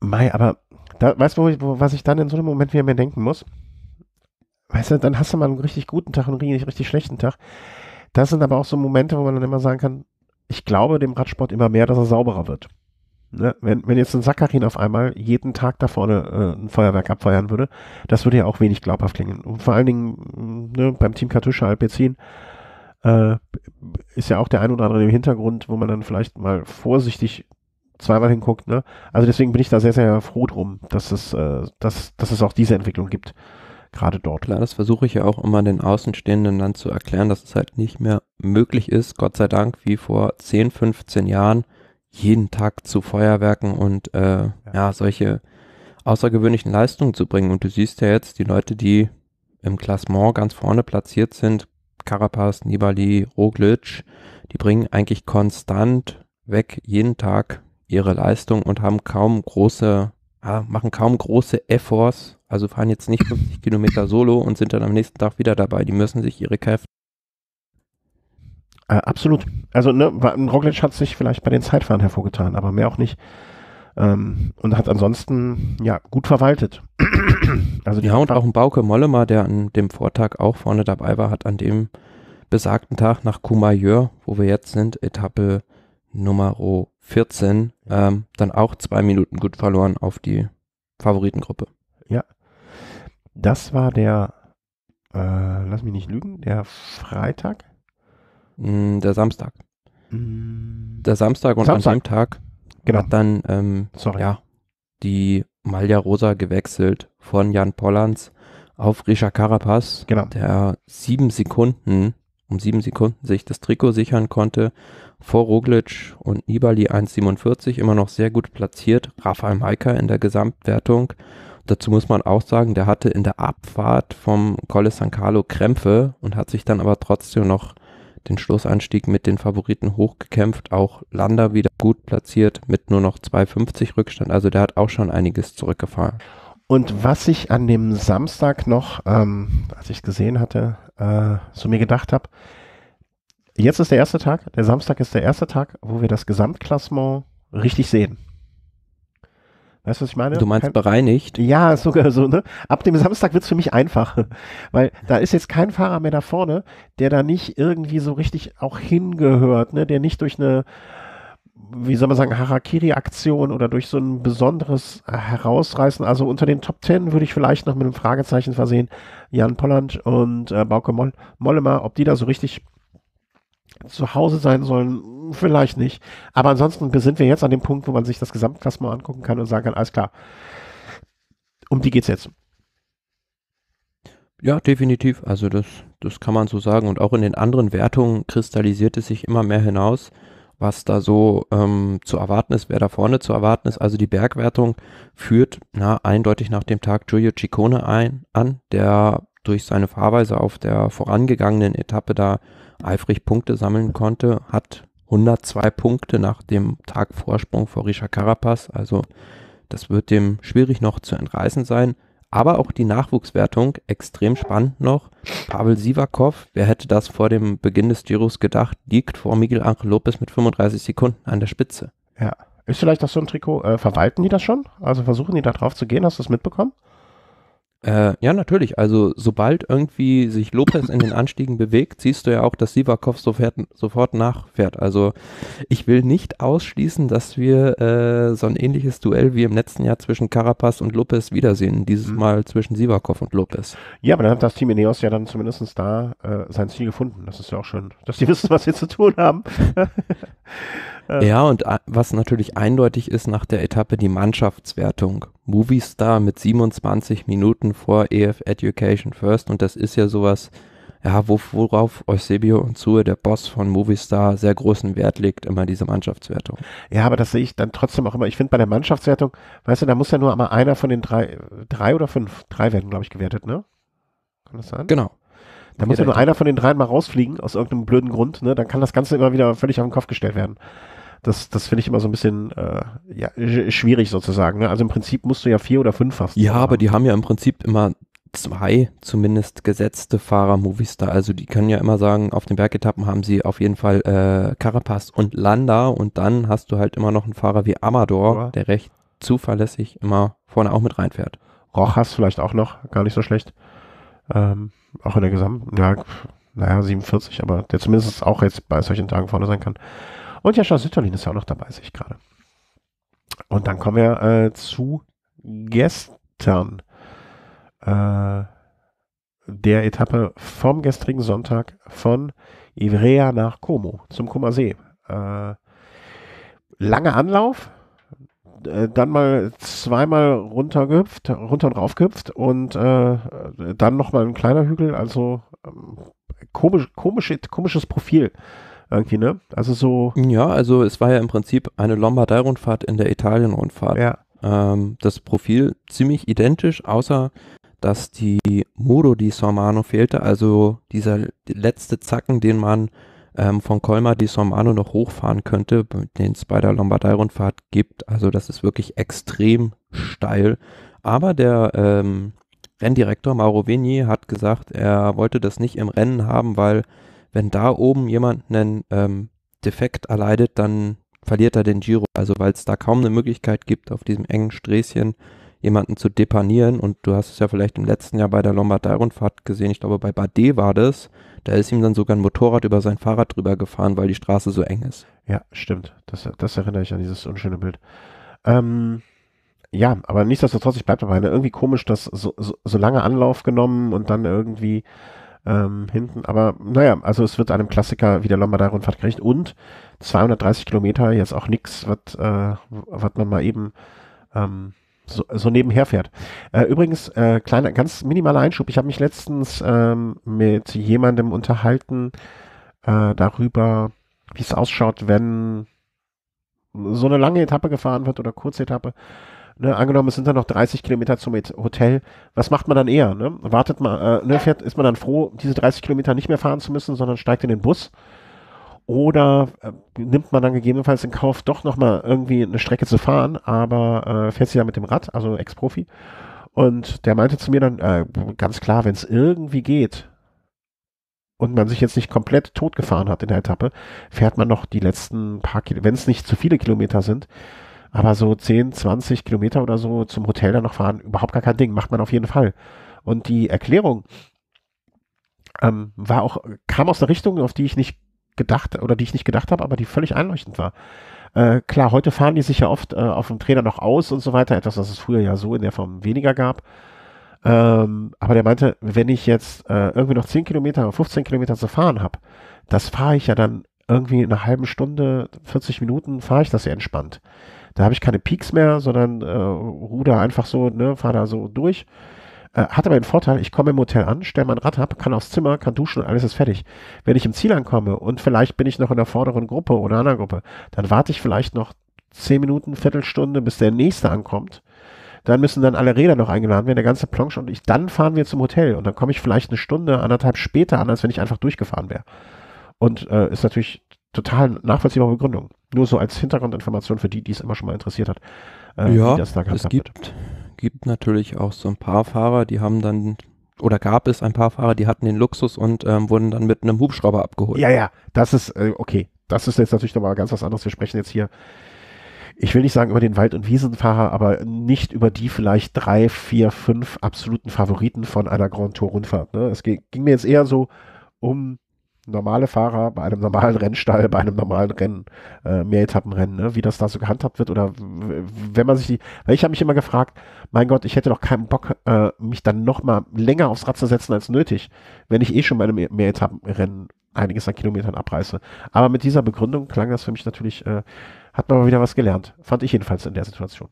Mai, aber da, weißt du, was ich dann in so einem Moment wieder mir denken muss? Weißt du, dann hast du mal einen richtig guten Tag und einen richtig, schlechten Tag. Das sind aber auch so Momente, wo man dann immer sagen kann, ich glaube dem Radsport immer mehr, dass er sauberer wird. Ne? Wenn, wenn jetzt ein Sakkarin auf einmal jeden Tag da vorne äh, ein Feuerwerk abfeuern würde, das würde ja auch wenig glaubhaft klingen. Und vor allen Dingen mm, ne, beim Team Kartusche Alpecin äh, ist ja auch der ein oder andere im Hintergrund, wo man dann vielleicht mal vorsichtig zweimal hinguckt. Ne? Also deswegen bin ich da sehr, sehr froh drum, dass es, äh, dass, dass es auch diese Entwicklung gibt, gerade dort. Klar, das versuche ich ja auch immer den Außenstehenden dann zu erklären, dass es halt nicht mehr möglich ist, Gott sei Dank, wie vor 10, 15 Jahren, jeden Tag zu Feuerwerken und äh, ja. ja solche außergewöhnlichen Leistungen zu bringen. Und du siehst ja jetzt die Leute, die im Klassement ganz vorne platziert sind, Carapaz, Nibali, Roglic, die bringen eigentlich konstant weg jeden Tag ihre Leistung und haben kaum große, ja, machen kaum große Efforts, also fahren jetzt nicht 50 Kilometer solo und sind dann am nächsten Tag wieder dabei. Die müssen sich ihre Kräfte. Äh, absolut. Also, ne, Roglic hat sich vielleicht bei den Zeitfahren hervorgetan, aber mehr auch nicht. Ähm, und hat ansonsten, ja, gut verwaltet. *clears throat* also ja, und auch ein Bauke Mollema, der an dem Vortag auch vorne dabei war, hat an dem besagten Tag nach Courmayeur, wo wir jetzt sind, Etappe Nummer 14 ähm, dann auch zwei Minuten gut verloren auf die Favoritengruppe. Ja. Das war der, äh, lass mich nicht lügen, der Freitag? Mm, der Samstag. Mm. Der Samstag und Samstag. an dem Tag genau. hat dann ähm, ja, die Malja Rosa gewechselt von Jan Pollands auf Richard Carapaz, genau. der sieben Sekunden um sieben Sekunden sich das Trikot sichern konnte. Vor Roglic und Nibali 1,47 immer noch sehr gut platziert. Rafael Maika in der Gesamtwertung. Dazu muss man auch sagen, der hatte in der Abfahrt vom Colle San Carlo Krämpfe und hat sich dann aber trotzdem noch den Schlussanstieg mit den Favoriten hochgekämpft. Auch Lander wieder gut platziert mit nur noch 2,50 Rückstand. Also der hat auch schon einiges zurückgefahren. Und was ich an dem Samstag noch, ähm, als ich es gesehen hatte, äh, so mir gedacht habe, jetzt ist der erste Tag, der Samstag ist der erste Tag, wo wir das Gesamtklassement richtig sehen. Weißt du, was ich meine? Du meinst kein, bereinigt? Ja, *laughs* sogar so, ne? Ab dem Samstag wird es für mich einfach. *laughs* Weil da ist jetzt kein Fahrer mehr da vorne, der da nicht irgendwie so richtig auch hingehört, ne? Der nicht durch eine wie soll man sagen, Harakiri-Aktion oder durch so ein besonderes Herausreißen. Also unter den Top Ten würde ich vielleicht noch mit einem Fragezeichen versehen, Jan Polland und äh, Bauke Moll Mollema, ob die da so richtig zu Hause sein sollen, vielleicht nicht. Aber ansonsten sind wir jetzt an dem Punkt, wo man sich das Gesamtklassement angucken kann und sagen kann, alles klar, um die geht's jetzt. Ja, definitiv. Also das, das kann man so sagen. Und auch in den anderen Wertungen kristallisiert es sich immer mehr hinaus was da so ähm, zu erwarten ist, wer da vorne zu erwarten ist. Also die Bergwertung führt na, eindeutig nach dem Tag Giulio Ciccone ein, an, der durch seine Fahrweise auf der vorangegangenen Etappe da eifrig Punkte sammeln konnte, hat 102 Punkte nach dem Tag Vorsprung vor Richard Carapaz. Also das wird dem schwierig noch zu entreißen sein aber auch die Nachwuchswertung, extrem spannend noch. Pavel Sivakov, wer hätte das vor dem Beginn des Giros gedacht, liegt vor Miguel Angel Lopez mit 35 Sekunden an der Spitze. Ja. Ist vielleicht das so ein Trikot, äh, verwalten die das schon? Also versuchen die da drauf zu gehen, hast du das mitbekommen? Äh, ja, natürlich. Also sobald irgendwie sich Lopez in den Anstiegen bewegt, siehst du ja auch, dass Sivakov sofort, sofort nachfährt. Also ich will nicht ausschließen, dass wir äh, so ein ähnliches Duell wie im letzten Jahr zwischen Carapaz und Lopez wiedersehen. Dieses mhm. Mal zwischen Sivakov und Lopez. Ja, aber dann hat das Team Ineos ja dann zumindest da äh, sein Ziel gefunden. Das ist ja auch schön, dass die wissen, was sie zu tun haben. *laughs* *laughs* Ja, und äh, was natürlich eindeutig ist nach der Etappe, die Mannschaftswertung. Movistar mit 27 Minuten vor EF Education First und das ist ja sowas, ja, worauf Eusebio und Zue, der Boss von Movistar, sehr großen Wert legt, immer diese Mannschaftswertung. Ja, aber das sehe ich dann trotzdem auch immer. Ich finde bei der Mannschaftswertung, weißt du, da muss ja nur einmal einer von den drei, drei oder fünf, drei werden, glaube ich, gewertet, ne? Kann das sein? Genau. Da muss ja nur einer von den dreien mal rausfliegen, aus irgendeinem blöden Grund, ne? Dann kann das Ganze immer wieder völlig auf den Kopf gestellt werden das, das finde ich immer so ein bisschen äh, ja, schwierig sozusagen. Ne? Also im Prinzip musst du ja vier oder fünf fast. Ja, aber die haben ja im Prinzip immer zwei zumindest gesetzte Fahrer Movistar. Also die können ja immer sagen, auf den Bergetappen haben sie auf jeden Fall äh, Carapaz und Landa und dann hast du halt immer noch einen Fahrer wie Amador, ja. der recht zuverlässig immer vorne auch mit reinfährt. Rochas vielleicht auch noch, gar nicht so schlecht. Ähm, auch in der Gesamt, ja, naja, 47, aber der zumindest auch jetzt bei solchen Tagen vorne sein kann. Und Jascha Sütterlin ist ja auch noch dabei, sehe ich gerade. Und dann kommen wir äh, zu gestern. Äh, der Etappe vom gestrigen Sonntag von Ivrea nach Como zum Kummersee. See. Äh, lange Anlauf, äh, dann mal zweimal runtergehüpft, runter und rauf gehüpft und äh, dann nochmal ein kleiner Hügel, also ähm, komisch, komisch, komisches Profil irgendwie, ne? Also so. Ja, also es war ja im Prinzip eine Lombardei-Rundfahrt in der Italien-Rundfahrt. Ja. Ähm, das Profil ziemlich identisch, außer dass die Muro di Sormano fehlte, also dieser letzte Zacken, den man ähm, von Colmar di Sormano noch hochfahren könnte, den es bei der Lombardei-Rundfahrt gibt. Also das ist wirklich extrem steil. Aber der ähm, Renndirektor Mauro Vigny hat gesagt, er wollte das nicht im Rennen haben, weil wenn da oben jemand einen ähm, Defekt erleidet, dann verliert er den Giro. Also weil es da kaum eine Möglichkeit gibt, auf diesem engen Sträßchen jemanden zu depanieren. Und du hast es ja vielleicht im letzten Jahr bei der Lombardei-Rundfahrt gesehen. Ich glaube, bei Bardet war das. Da ist ihm dann sogar ein Motorrad über sein Fahrrad drüber gefahren, weil die Straße so eng ist. Ja, stimmt. Das, das erinnere ich an dieses unschöne Bild. Ähm, ja, aber nichtsdestotrotz, ich bleibe dabei. Ne? Irgendwie komisch, dass so, so, so lange Anlauf genommen und dann irgendwie ähm, hinten. Aber naja, also es wird einem Klassiker wie der Lombardei-Rundfahrt gerecht und 230 Kilometer jetzt auch nichts, was äh, man mal eben ähm, so, so nebenher fährt. Äh, übrigens, äh, kleiner, ganz minimaler Einschub. Ich habe mich letztens ähm, mit jemandem unterhalten äh, darüber, wie es ausschaut, wenn so eine lange Etappe gefahren wird oder kurze Etappe Ne, angenommen, es sind dann noch 30 Kilometer zum Hotel. Was macht man dann eher? Ne? Wartet man, äh, ne, fährt, ist man dann froh, diese 30 Kilometer nicht mehr fahren zu müssen, sondern steigt in den Bus? Oder äh, nimmt man dann gegebenenfalls in Kauf, doch nochmal irgendwie eine Strecke zu fahren, aber äh, fährt sie ja mit dem Rad, also Ex-Profi. Und der meinte zu mir dann äh, ganz klar, wenn es irgendwie geht und man sich jetzt nicht komplett totgefahren hat in der Etappe, fährt man noch die letzten paar Kilometer, wenn es nicht zu viele Kilometer sind, aber so 10, 20 Kilometer oder so zum Hotel dann noch fahren, überhaupt gar kein Ding, macht man auf jeden Fall. Und die Erklärung ähm, war auch, kam aus der Richtung, auf die ich nicht gedacht oder die ich nicht gedacht habe, aber die völlig einleuchtend war. Äh, klar, heute fahren die sich ja oft äh, auf dem Trainer noch aus und so weiter, etwas, was es früher ja so in der Form weniger gab. Ähm, aber der meinte, wenn ich jetzt äh, irgendwie noch 10 Kilometer, 15 Kilometer zu fahren habe, das fahre ich ja dann irgendwie in einer halben Stunde, 40 Minuten, fahre ich das ja entspannt. Da habe ich keine Peaks mehr, sondern äh, ruder einfach so, ne, fahre da so durch. Äh, hat aber den Vorteil, ich komme im Hotel an, stelle mein Rad ab, kann aufs Zimmer, kann duschen, alles ist fertig. Wenn ich im Ziel ankomme und vielleicht bin ich noch in der vorderen Gruppe oder einer Gruppe, dann warte ich vielleicht noch zehn Minuten, Viertelstunde, bis der nächste ankommt. Dann müssen dann alle Räder noch eingeladen werden, der ganze Plonsch und ich, dann fahren wir zum Hotel und dann komme ich vielleicht eine Stunde, anderthalb später an, als wenn ich einfach durchgefahren wäre. Und äh, ist natürlich total nachvollziehbare Begründung. Nur so als Hintergrundinformation für die, die es immer schon mal interessiert hat. Äh, ja, es hat gibt, wird. gibt natürlich auch so ein paar Fahrer, die haben dann oder gab es ein paar Fahrer, die hatten den Luxus und ähm, wurden dann mit einem Hubschrauber abgeholt. Ja, ja, das ist äh, okay. Das ist jetzt natürlich nochmal ganz was anderes. Wir sprechen jetzt hier, ich will nicht sagen über den Wald- und Wiesenfahrer, aber nicht über die vielleicht drei, vier, fünf absoluten Favoriten von einer Grand Tour Rundfahrt. Ne? Es ging, ging mir jetzt eher so um normale Fahrer bei einem normalen Rennstall, bei einem normalen Rennen, äh, mehr Etappenrennen, ne? wie das da so gehandhabt wird oder wenn man sich die, weil ich habe mich immer gefragt, mein Gott, ich hätte doch keinen Bock, äh, mich dann nochmal länger aufs Rad zu setzen als nötig, wenn ich eh schon bei einem e, mehr Etappenrennen einiges an Kilometern abreiße. Aber mit dieser Begründung klang das für mich natürlich, äh, hat man mal wieder was gelernt. Fand ich jedenfalls in der Situation.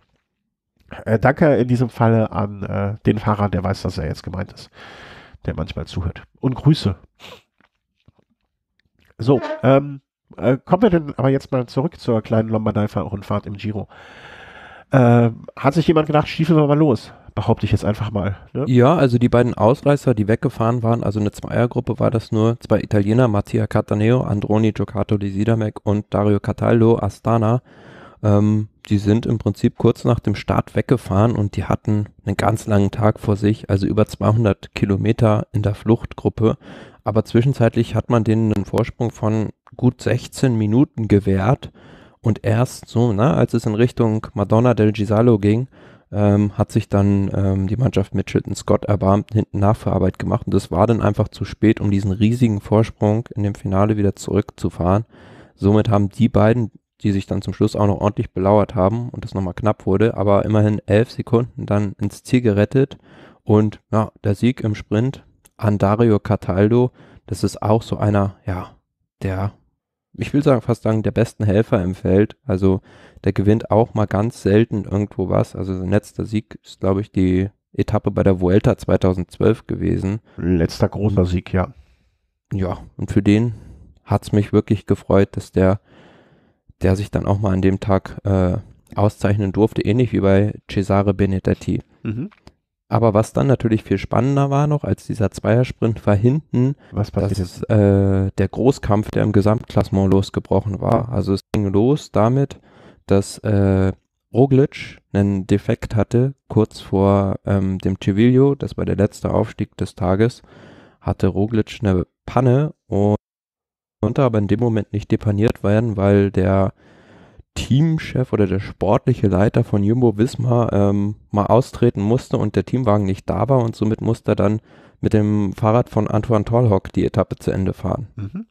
Äh, danke in diesem Falle an äh, den Fahrer, der weiß, dass er jetzt gemeint ist, der manchmal zuhört. Und Grüße. So, ähm, äh, kommen wir denn aber jetzt mal zurück zur kleinen Lombardei-Rundfahrt im Giro. Äh, hat sich jemand gedacht, Stiefel wir mal los? Behaupte ich jetzt einfach mal. Ne? Ja, also die beiden Ausreißer, die weggefahren waren, also eine Zweiergruppe war das nur, zwei Italiener, Mattia Cattaneo, Androni Giocato di Sidamec und Dario Cataldo Astana. Ähm, die sind im Prinzip kurz nach dem Start weggefahren und die hatten einen ganz langen Tag vor sich, also über 200 Kilometer in der Fluchtgruppe. Aber zwischenzeitlich hat man denen einen Vorsprung von gut 16 Minuten gewährt. Und erst so, na, ne, als es in Richtung Madonna del Gisalo ging, ähm, hat sich dann ähm, die Mannschaft Mitchelton Scott erbarmt, hinten Nachverarbeit gemacht. Und das war dann einfach zu spät, um diesen riesigen Vorsprung in dem Finale wieder zurückzufahren. Somit haben die beiden die sich dann zum Schluss auch noch ordentlich belauert haben und das nochmal knapp wurde, aber immerhin elf Sekunden dann ins Ziel gerettet und ja, der Sieg im Sprint an Dario Cataldo, das ist auch so einer, ja, der, ich will sagen, fast sagen, der besten Helfer im Feld. Also der gewinnt auch mal ganz selten irgendwo was. Also sein letzter Sieg ist, glaube ich, die Etappe bei der Vuelta 2012 gewesen. Letzter großer Sieg, ja. Ja, und für den hat es mich wirklich gefreut, dass der der sich dann auch mal an dem Tag äh, auszeichnen durfte, ähnlich wie bei Cesare Benedetti. Mhm. Aber was dann natürlich viel spannender war noch als dieser Zweiersprint war hinten, was passiert dass, äh, der Großkampf, der im Gesamtklassement losgebrochen war. Also es ging los damit, dass äh, Roglic einen Defekt hatte, kurz vor ähm, dem Civilio, das war der letzte Aufstieg des Tages, hatte Roglic eine Panne und konnte aber in dem Moment nicht deponiert werden, weil der Teamchef oder der sportliche Leiter von Jumbo Wismar ähm, mal austreten musste und der Teamwagen nicht da war und somit musste er dann mit dem Fahrrad von Antoine Tolhock die Etappe zu Ende fahren. Mhm.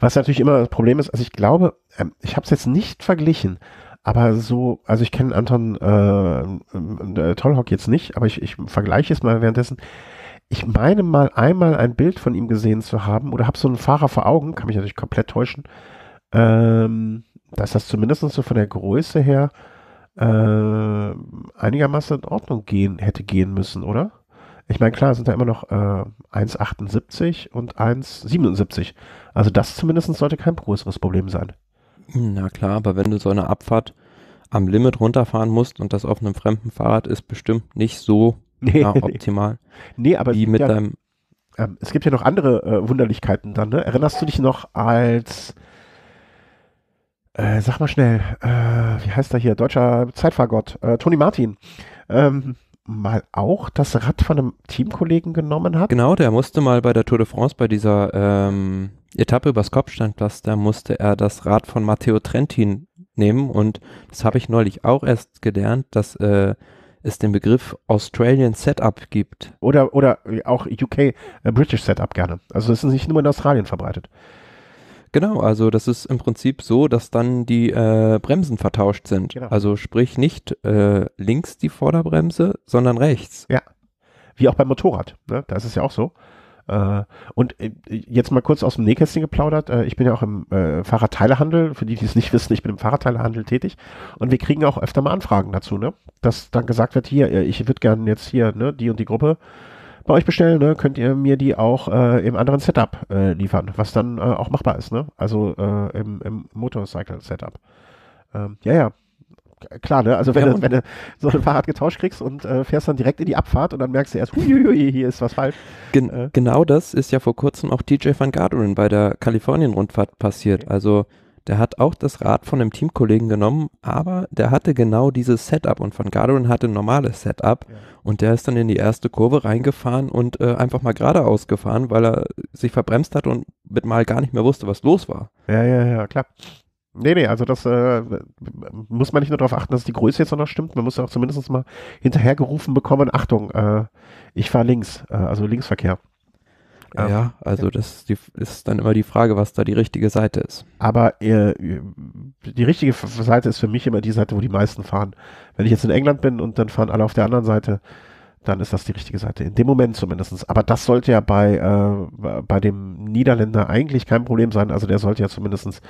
Was natürlich immer das Problem ist, also ich glaube, ähm, ich habe es jetzt nicht verglichen, aber so, also ich kenne Anton äh, äh, Tolhock jetzt nicht, aber ich, ich vergleiche es mal währenddessen ich meine mal einmal ein Bild von ihm gesehen zu haben oder habe so einen Fahrer vor Augen, kann mich natürlich komplett täuschen, ähm, dass das zumindest so von der Größe her äh, einigermaßen in Ordnung gehen, hätte gehen müssen, oder? Ich meine, klar, sind da immer noch äh, 1,78 und 1,77. Also das zumindest sollte kein größeres Problem sein. Na klar, aber wenn du so eine Abfahrt am Limit runterfahren musst und das auf einem fremden Fahrrad ist bestimmt nicht so Nee, ja, optimal. nee, aber Wie mit ja, deinem ähm, es gibt ja noch andere äh, Wunderlichkeiten dann, ne? Erinnerst du dich noch als äh, sag mal schnell, äh, wie heißt er hier, deutscher Zeitfahrgott, äh, Toni Martin, ähm, mal auch das Rad von einem Teamkollegen genommen hat? Genau, der musste mal bei der Tour de France, bei dieser ähm, Etappe übers Kopfsteinpflaster, musste er das Rad von Matteo Trentin nehmen und das habe ich neulich auch erst gelernt, dass äh, es den Begriff Australian Setup gibt. Oder, oder äh, auch UK, äh, British Setup gerne. Also es ist nicht nur in Australien verbreitet. Genau, also das ist im Prinzip so, dass dann die äh, Bremsen vertauscht sind. Genau. Also sprich nicht äh, links die Vorderbremse, sondern rechts. Ja. Wie auch beim Motorrad, ne? da ist es ja auch so. Äh, und äh, jetzt mal kurz aus dem Nähkästchen geplaudert. Äh, ich bin ja auch im Fahrradteilehandel. Für die, die es nicht wissen, ich bin im Fahrradteilehandel tätig. Und wir kriegen auch öfter mal Anfragen dazu, ne? Dass dann gesagt wird, hier, ich würde gerne jetzt hier, ne, die und die Gruppe bei euch bestellen, ne, könnt ihr mir die auch äh, im anderen Setup äh, liefern, was dann äh, auch machbar ist, ne? Also im, im Motorcycle-Setup. Ähm, ja, ja, klar, ne? Also wenn, ja, du, wenn du so ein Fahrrad getauscht kriegst und äh, fährst dann direkt in die Abfahrt und dann merkst du erst, huiuiui, hier ist was falsch. Gen äh. Genau das ist ja vor kurzem auch DJ Van Garderen bei der Kalifornien-Rundfahrt passiert. Okay. Also der hat auch das Rad von einem Teamkollegen genommen, aber der hatte genau dieses Setup und Van Garderen hatte ein normales Setup ja. und der ist dann in die erste Kurve reingefahren und äh, einfach mal geradeaus gefahren, weil er sich verbremst hat und mit mal gar nicht mehr wusste, was los war. Ja, ja, ja, klar. Nee, nee, also das äh, muss man nicht nur darauf achten, dass die Größe jetzt noch stimmt. Man muss ja auch zumindest mal hinterhergerufen bekommen, Achtung, äh, ich fahre links, äh, also Linksverkehr. Ja, ja, also das die, ist dann immer die Frage, was da die richtige Seite ist. Aber äh, die richtige Seite ist für mich immer die Seite, wo die meisten fahren. Wenn ich jetzt in England bin und dann fahren alle auf der anderen Seite, dann ist das die richtige Seite. In dem Moment zumindest. Aber das sollte ja bei, äh, bei dem Niederländer eigentlich kein Problem sein. Also der sollte ja zumindest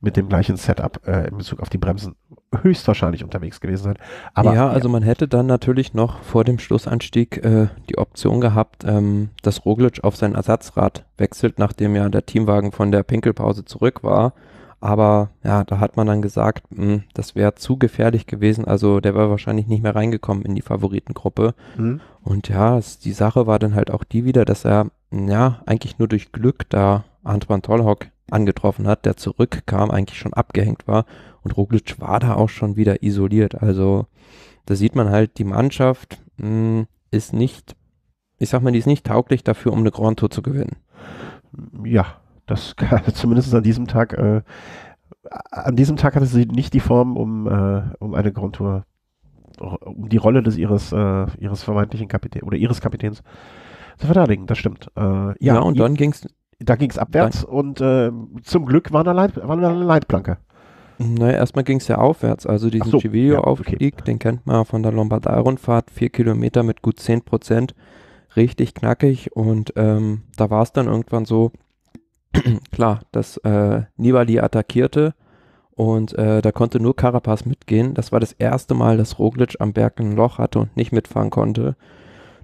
mit dem gleichen Setup äh, in Bezug auf die Bremsen höchstwahrscheinlich unterwegs gewesen sein. Aber, ja, also ja. man hätte dann natürlich noch vor dem Schlussanstieg äh, die Option gehabt, ähm, dass Roglic auf sein Ersatzrad wechselt, nachdem ja der Teamwagen von der Pinkelpause zurück war. Aber ja, da hat man dann gesagt, mh, hm, das wäre zu gefährlich gewesen. Also der wäre wahrscheinlich nicht mehr reingekommen in die Favoritengruppe. Mhm. Und ja, es, die Sache war dann halt auch die wieder, dass er ja eigentlich nur durch Glück da Antoine Tollhock angetroffen hat, der zurückkam, eigentlich schon abgehängt war. Und Roglic war da auch schon wieder isoliert. Also da sieht man halt, die Mannschaft mh, hm, ist nicht, ich sag mal, die ist nicht tauglich dafür, um eine Grand Tour zu gewinnen. Ja, das *laughs* zumindest an diesem Tag, äh, an diesem Tag hatte sie nicht die Form, um, äh, um eine Grundtour, um die Rolle des ihres, äh, ihres vermeintlichen Kapitäns oder ihres Kapitäns zu verteidigen, das stimmt. Äh, ja, ja, und dann ging es. Da ging es abwärts und äh, zum Glück war da, Leit, war eine Leitplanke. Naja, erstmal ging es ja aufwärts. Also diesen so, Civilio-Aufstieg, ja, okay. den kennt man von der Lombardei-Rundfahrt, vier Kilometer mit gut 10 Prozent, richtig knackig. Und ähm, da war es dann irgendwann so, *clears throat* klar, dass äh, Nibali attackierte und äh, da konnte nur Carapaz mitgehen. Das war das erste Mal, dass Roglic am Berg ein Loch hatte und nicht mitfahren konnte.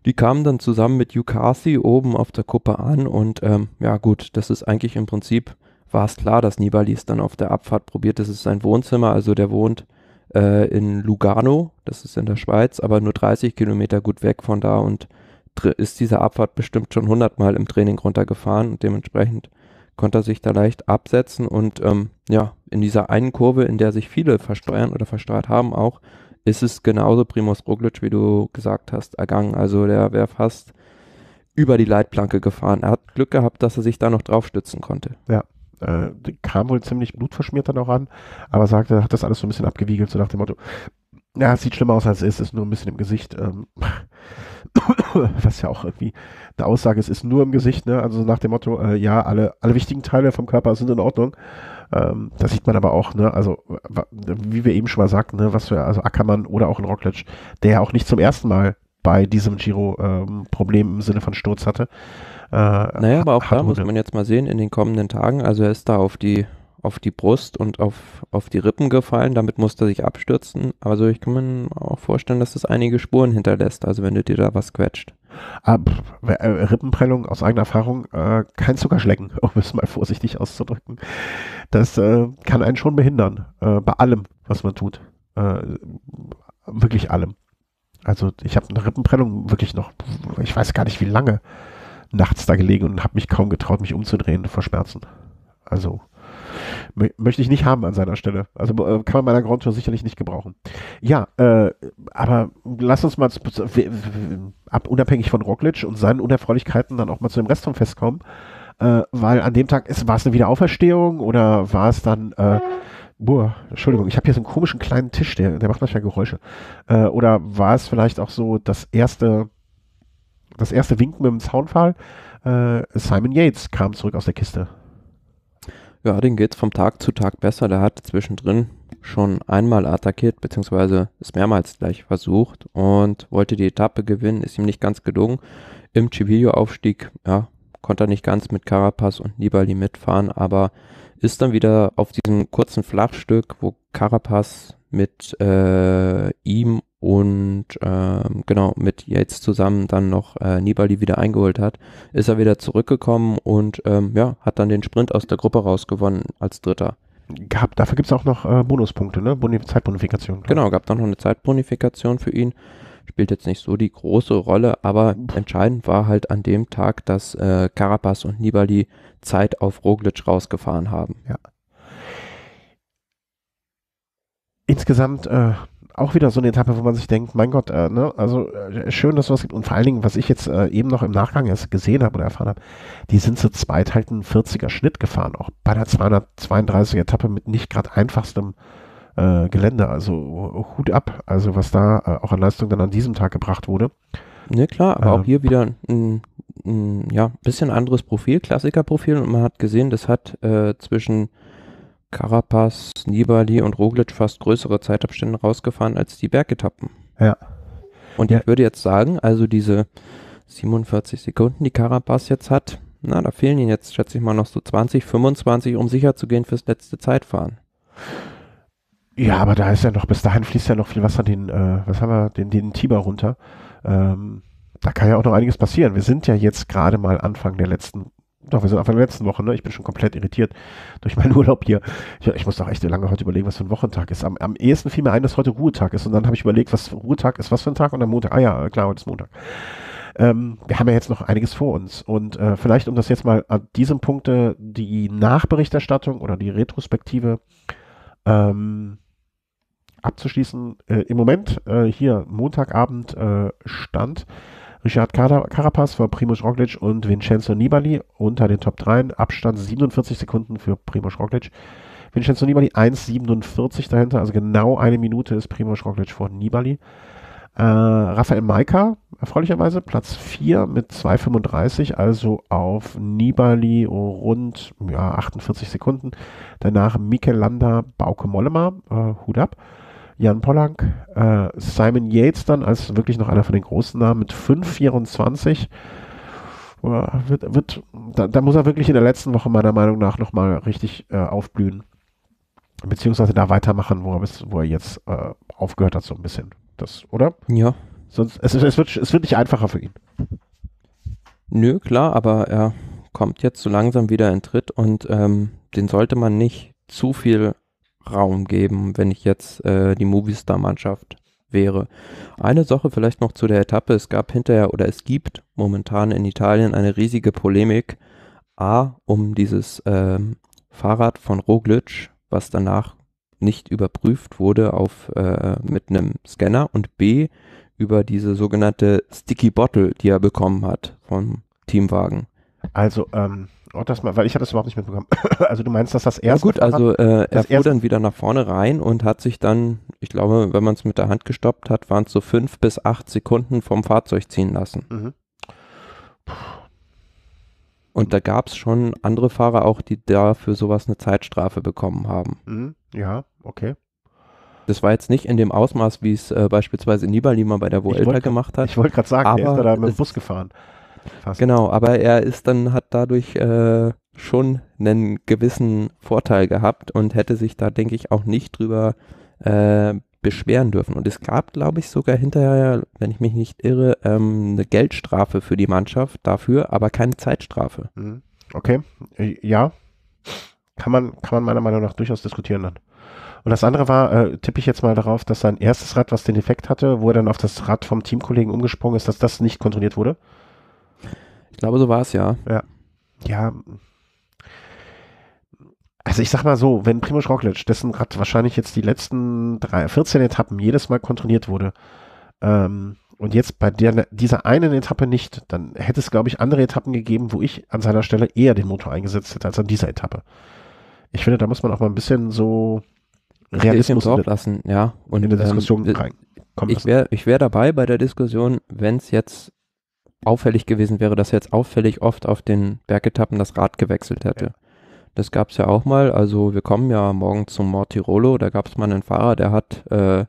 Die kamen dann zusammen mit Yukasi oben auf der Kuppe an und ähm, ja gut, das ist eigentlich im Prinzip, war es klar, dass Nibali es dann auf der Abfahrt probiert. Das ist sein Wohnzimmer, also der wohnt äh, in Lugano, das ist in der Schweiz, aber nur 30 Kilometer gut weg von da und ist diese Abfahrt bestimmt schon 100 Mal im Training runtergefahren und dementsprechend konnte er sich da leicht absetzen und ähm, ja, in dieser einen Kurve, in der sich viele versteuern oder versteuert haben auch, ist es genauso Primus Roglic, wie du gesagt hast, ergangen. Also der wäre fast über die Leitplanke gefahren. Er hat Glück gehabt, dass er sich da noch drauf stützen konnte. Ja, äh, kam wohl ziemlich blutverschmiert dann auch an, aber sagte, hat das alles so ein bisschen abgewiegelt, so nach dem Motto, ja, es sieht schlimmer aus, als es ist. Es ist nur ein bisschen im Gesicht. Ähm, *coughs* was ja auch irgendwie eine Aussage ist, ist nur im Gesicht. Ne? Also nach dem Motto, äh, ja, alle, alle wichtigen Teile vom Körper sind in Ordnung. Ähm, das sieht man aber auch, ne? also wie wir eben schon mal sagten, ne? was wir, also Ackermann oder auch ein Rockledge, der ja auch nicht zum ersten Mal bei diesem Giro ähm, Problem im Sinne von Sturz hatte. Äh, naja, aber auch da muss man jetzt mal sehen in den kommenden Tagen. Also er ist da auf die auf die Brust und auf, auf die Rippen gefallen. Damit musste er sich abstürzen. Also ich kann mir auch vorstellen, dass das einige Spuren hinterlässt, also wenn du dir da was quetscht. Ah, äh, Rippenprellung aus eigener Erfahrung, äh, kein Zuckerschlecken, *laughs* um es mal vorsichtig auszudrücken. Das äh, kann einen schon behindern, äh, bei allem, was man tut. Äh, wirklich allem. Also ich habe eine Rippenprellung wirklich noch, ich weiß gar nicht wie lange, nachts da gelegen und habe mich kaum getraut, mich umzudrehen vor Schmerzen. Also möchte ich nicht haben an seiner Stelle. Also äh, kann man meiner Grundschule sicherlich nicht gebrauchen. Ja, äh, aber lass uns mal ab, unabhängig von Roglic und seinen Unerfreulichkeiten dann auch mal zu dem Rest vom Fest kommen. Äh, weil an dem Tag ist, war es eine Wiederauferstehung oder war es dann äh, Boah, Entschuldigung, ich habe hier so einen komischen kleinen Tisch, der, der macht manchmal Geräusche. Äh, oder war es vielleicht auch so das erste, das erste Winken mit dem Zaunfall? Äh, Simon Yates kam zurück aus der Kiste. Ja, den geht's vom Tag zu Tag besser. Der hat zwischendrin schon einmal attackiert, beziehungsweise ist mehrmals gleich versucht und wollte die Etappe gewinnen, ist ihm nicht ganz gelungen. Im Civillo-Aufstieg, ja, konnte er nicht ganz mit Carapaz und Nibali mitfahren, aber ist dann wieder auf diesem kurzen Flachstück, wo Carapaz mit äh, ihm und ähm, genau mit Yates zusammen dann noch äh, Nibali wieder eingeholt hat, ist er wieder zurückgekommen und ähm, ja, hat dann den Sprint aus der Gruppe rausgewonnen als Dritter. Gab, dafür gibt es auch noch äh, Bonuspunkte, ne? Bonif Zeitbonifikation. Genau, gab dann noch eine Zeitbonifikation für ihn. Spielt jetzt nicht so die große Rolle, aber Pff. entscheidend war halt an dem Tag, dass äh, Carapaz und Nibali Zeit auf Roglic rausgefahren haben. Ja. Insgesamt äh, auch wieder so eine Etappe, wo man sich denkt, mein Gott, äh, ne, also äh, schön, dass was gibt. Und vor allen Dingen, was ich jetzt äh, eben noch im Nachgang erst gesehen habe oder erfahren habe, die sind zu zweit halt einen 40er Schnitt gefahren, auch bei der 232 Etappe mit nicht gerade einfachstem äh, Gelände. Also Hut ab, also was da äh, auch an Leistung dann an diesem Tag gebracht wurde. Ne, klar, aber auch ähm. hier wieder ein, ja, bisschen anderes Profil, Klassikerprofil. Und man hat gesehen, das hat äh, zwischen Carapaz, Nibali und Roglic fast größere Zeitabstände rausgefahren als die Bergetappen. Ja. Und ja. ich würde jetzt sagen, also diese 47 Sekunden, die Carapaz jetzt hat, na, da fehlen ihnen jetzt, schätze ich mal, noch so 20, 25, um sicher zu gehen fürs letzte Zeitfahren. Ja, aber da ist ja noch, bis dahin fließt ja noch viel Wasser den, äh, was haben wir, den, den Tiber runter. Ähm, da kann ja auch noch einiges passieren. Wir sind ja jetzt gerade mal Anfang der letzten doch, wir sind auf der letzten Woche, ne? Ich bin schon komplett irritiert durch meinen *laughs* Urlaub hier. Ich, ich muss doch echt lange heute überlegen, was für ein Wochentag ist. Am, am ehesten fiel mir ein, dass heute Ruhetag ist. Und dann habe ich überlegt, was Ruhetag ist, was für ein Tag und am Montag. Ah ja, klar, heute ist Montag. Ähm, wir haben ja jetzt noch einiges vor uns. Und äh, vielleicht, um das jetzt mal an diesem Punkt, die Nachberichterstattung oder die Retrospektive ähm, abzuschließen. Äh, Im Moment, äh, hier Montagabend äh, stand Richard Carapaz vor Primoz Roglic und Vincenzo Nibali unter den Top 3. Abstand 47 Sekunden für Primoz Roglic. Vincenzo Nibali 1,47 dahinter, also genau eine Minute ist Primoz Roglic vor Nibali. Äh, Raphael Maika, erfreulicherweise, Platz 4 mit 2,35, also auf Nibali rund ja, 48 Sekunden. Danach Mikel Landa, Bauke Mollema, äh, Hut ab. Jan Pollack, äh, Simon Yates dann als wirklich noch einer von den großen Namen mit 5,24. wird, wird, da, da, muss er wirklich in der letzten Woche meiner Meinung nach nochmal richtig äh, aufblühen. Beziehungsweise da weitermachen, wo er, bis, wo er jetzt äh, aufgehört hat, so ein bisschen. Das, oder? Ja. Sonst, es, es, wird, es wird nicht einfacher für ihn. Nö, klar, aber er kommt jetzt so langsam wieder in Tritt und ähm, den sollte man nicht zu viel Raum geben, wenn ich jetzt äh, die Movistar-Mannschaft wäre. Eine Sache vielleicht noch zu der Etappe. Es gab hinterher oder es gibt momentan in Italien eine riesige Polemik. A, um dieses ähm, Fahrrad von Roglic, was danach nicht überprüft wurde auf, äh, mit einem Scanner und B, über diese sogenannte Sticky Bottle, die er bekommen hat vom Teamwagen. Also, ähm, Oh, das mal, weil ich habe das überhaupt nicht mitbekommen. *coughs* also du meinst, dass das erste. Ja gut, also äh, er fuhr dann wieder nach vorne rein und hat sich dann, ich glaube, wenn man es mit der Hand gestoppt hat, waren es so fünf bis acht Sekunden vom Fahrzeug ziehen lassen. Mhm. Und da gab es schon andere Fahrer auch, die dafür sowas eine Zeitstrafe bekommen haben. Mhm. Ja, okay. Das war jetzt nicht in dem Ausmaß, wie es äh, beispielsweise Nibali mal bei der Vuelta gemacht hat. Ich wollte gerade sagen, aber der ist da, da mit dem Bus gefahren. Ist, Fast. Genau, aber er ist dann, hat dadurch äh, schon einen gewissen Vorteil gehabt und hätte sich da, denke ich, auch nicht drüber äh, beschweren dürfen. Und es gab, glaube ich, sogar hinterher, wenn ich mich nicht irre, ähm, eine Geldstrafe für die Mannschaft dafür, aber keine Zeitstrafe. Mhm. Okay, äh, ja. Kann man, kann man meiner Meinung nach durchaus diskutieren dann. Und das andere war, äh, tippe ich jetzt mal darauf, dass sein erstes Rad, was den Defekt hatte, wo er dann auf das Rad vom Teamkollegen umgesprungen ist, dass das nicht kontrolliert wurde. Ich glaube, so war es ja. Ja. Ja. Also ich sag mal so, wenn Primo Roglic, dessen Rad wahrscheinlich jetzt die letzten drei, 14 Etappen jedes Mal kontrolliert wurde, ähm, und jetzt bei der, dieser einen Etappe nicht, dann hätte es, glaube ich, andere Etappen gegeben, wo ich an seiner Stelle eher den Motor eingesetzt hätte als an dieser Etappe. Ich finde, da muss man auch mal ein bisschen so Realismus drauf lassen, ja. Und in der Diskussion ähm, reinkommen. Ich wäre wär dabei bei der Diskussion, wenn es jetzt auffällig gewesen wäre, dass er jetzt auffällig oft auf den Bergetappen das Rad gewechselt hätte. Ja. Das gab es ja auch mal. Also wir kommen ja morgen zum Mortirolo. Da gab es mal einen Fahrer, der hat äh,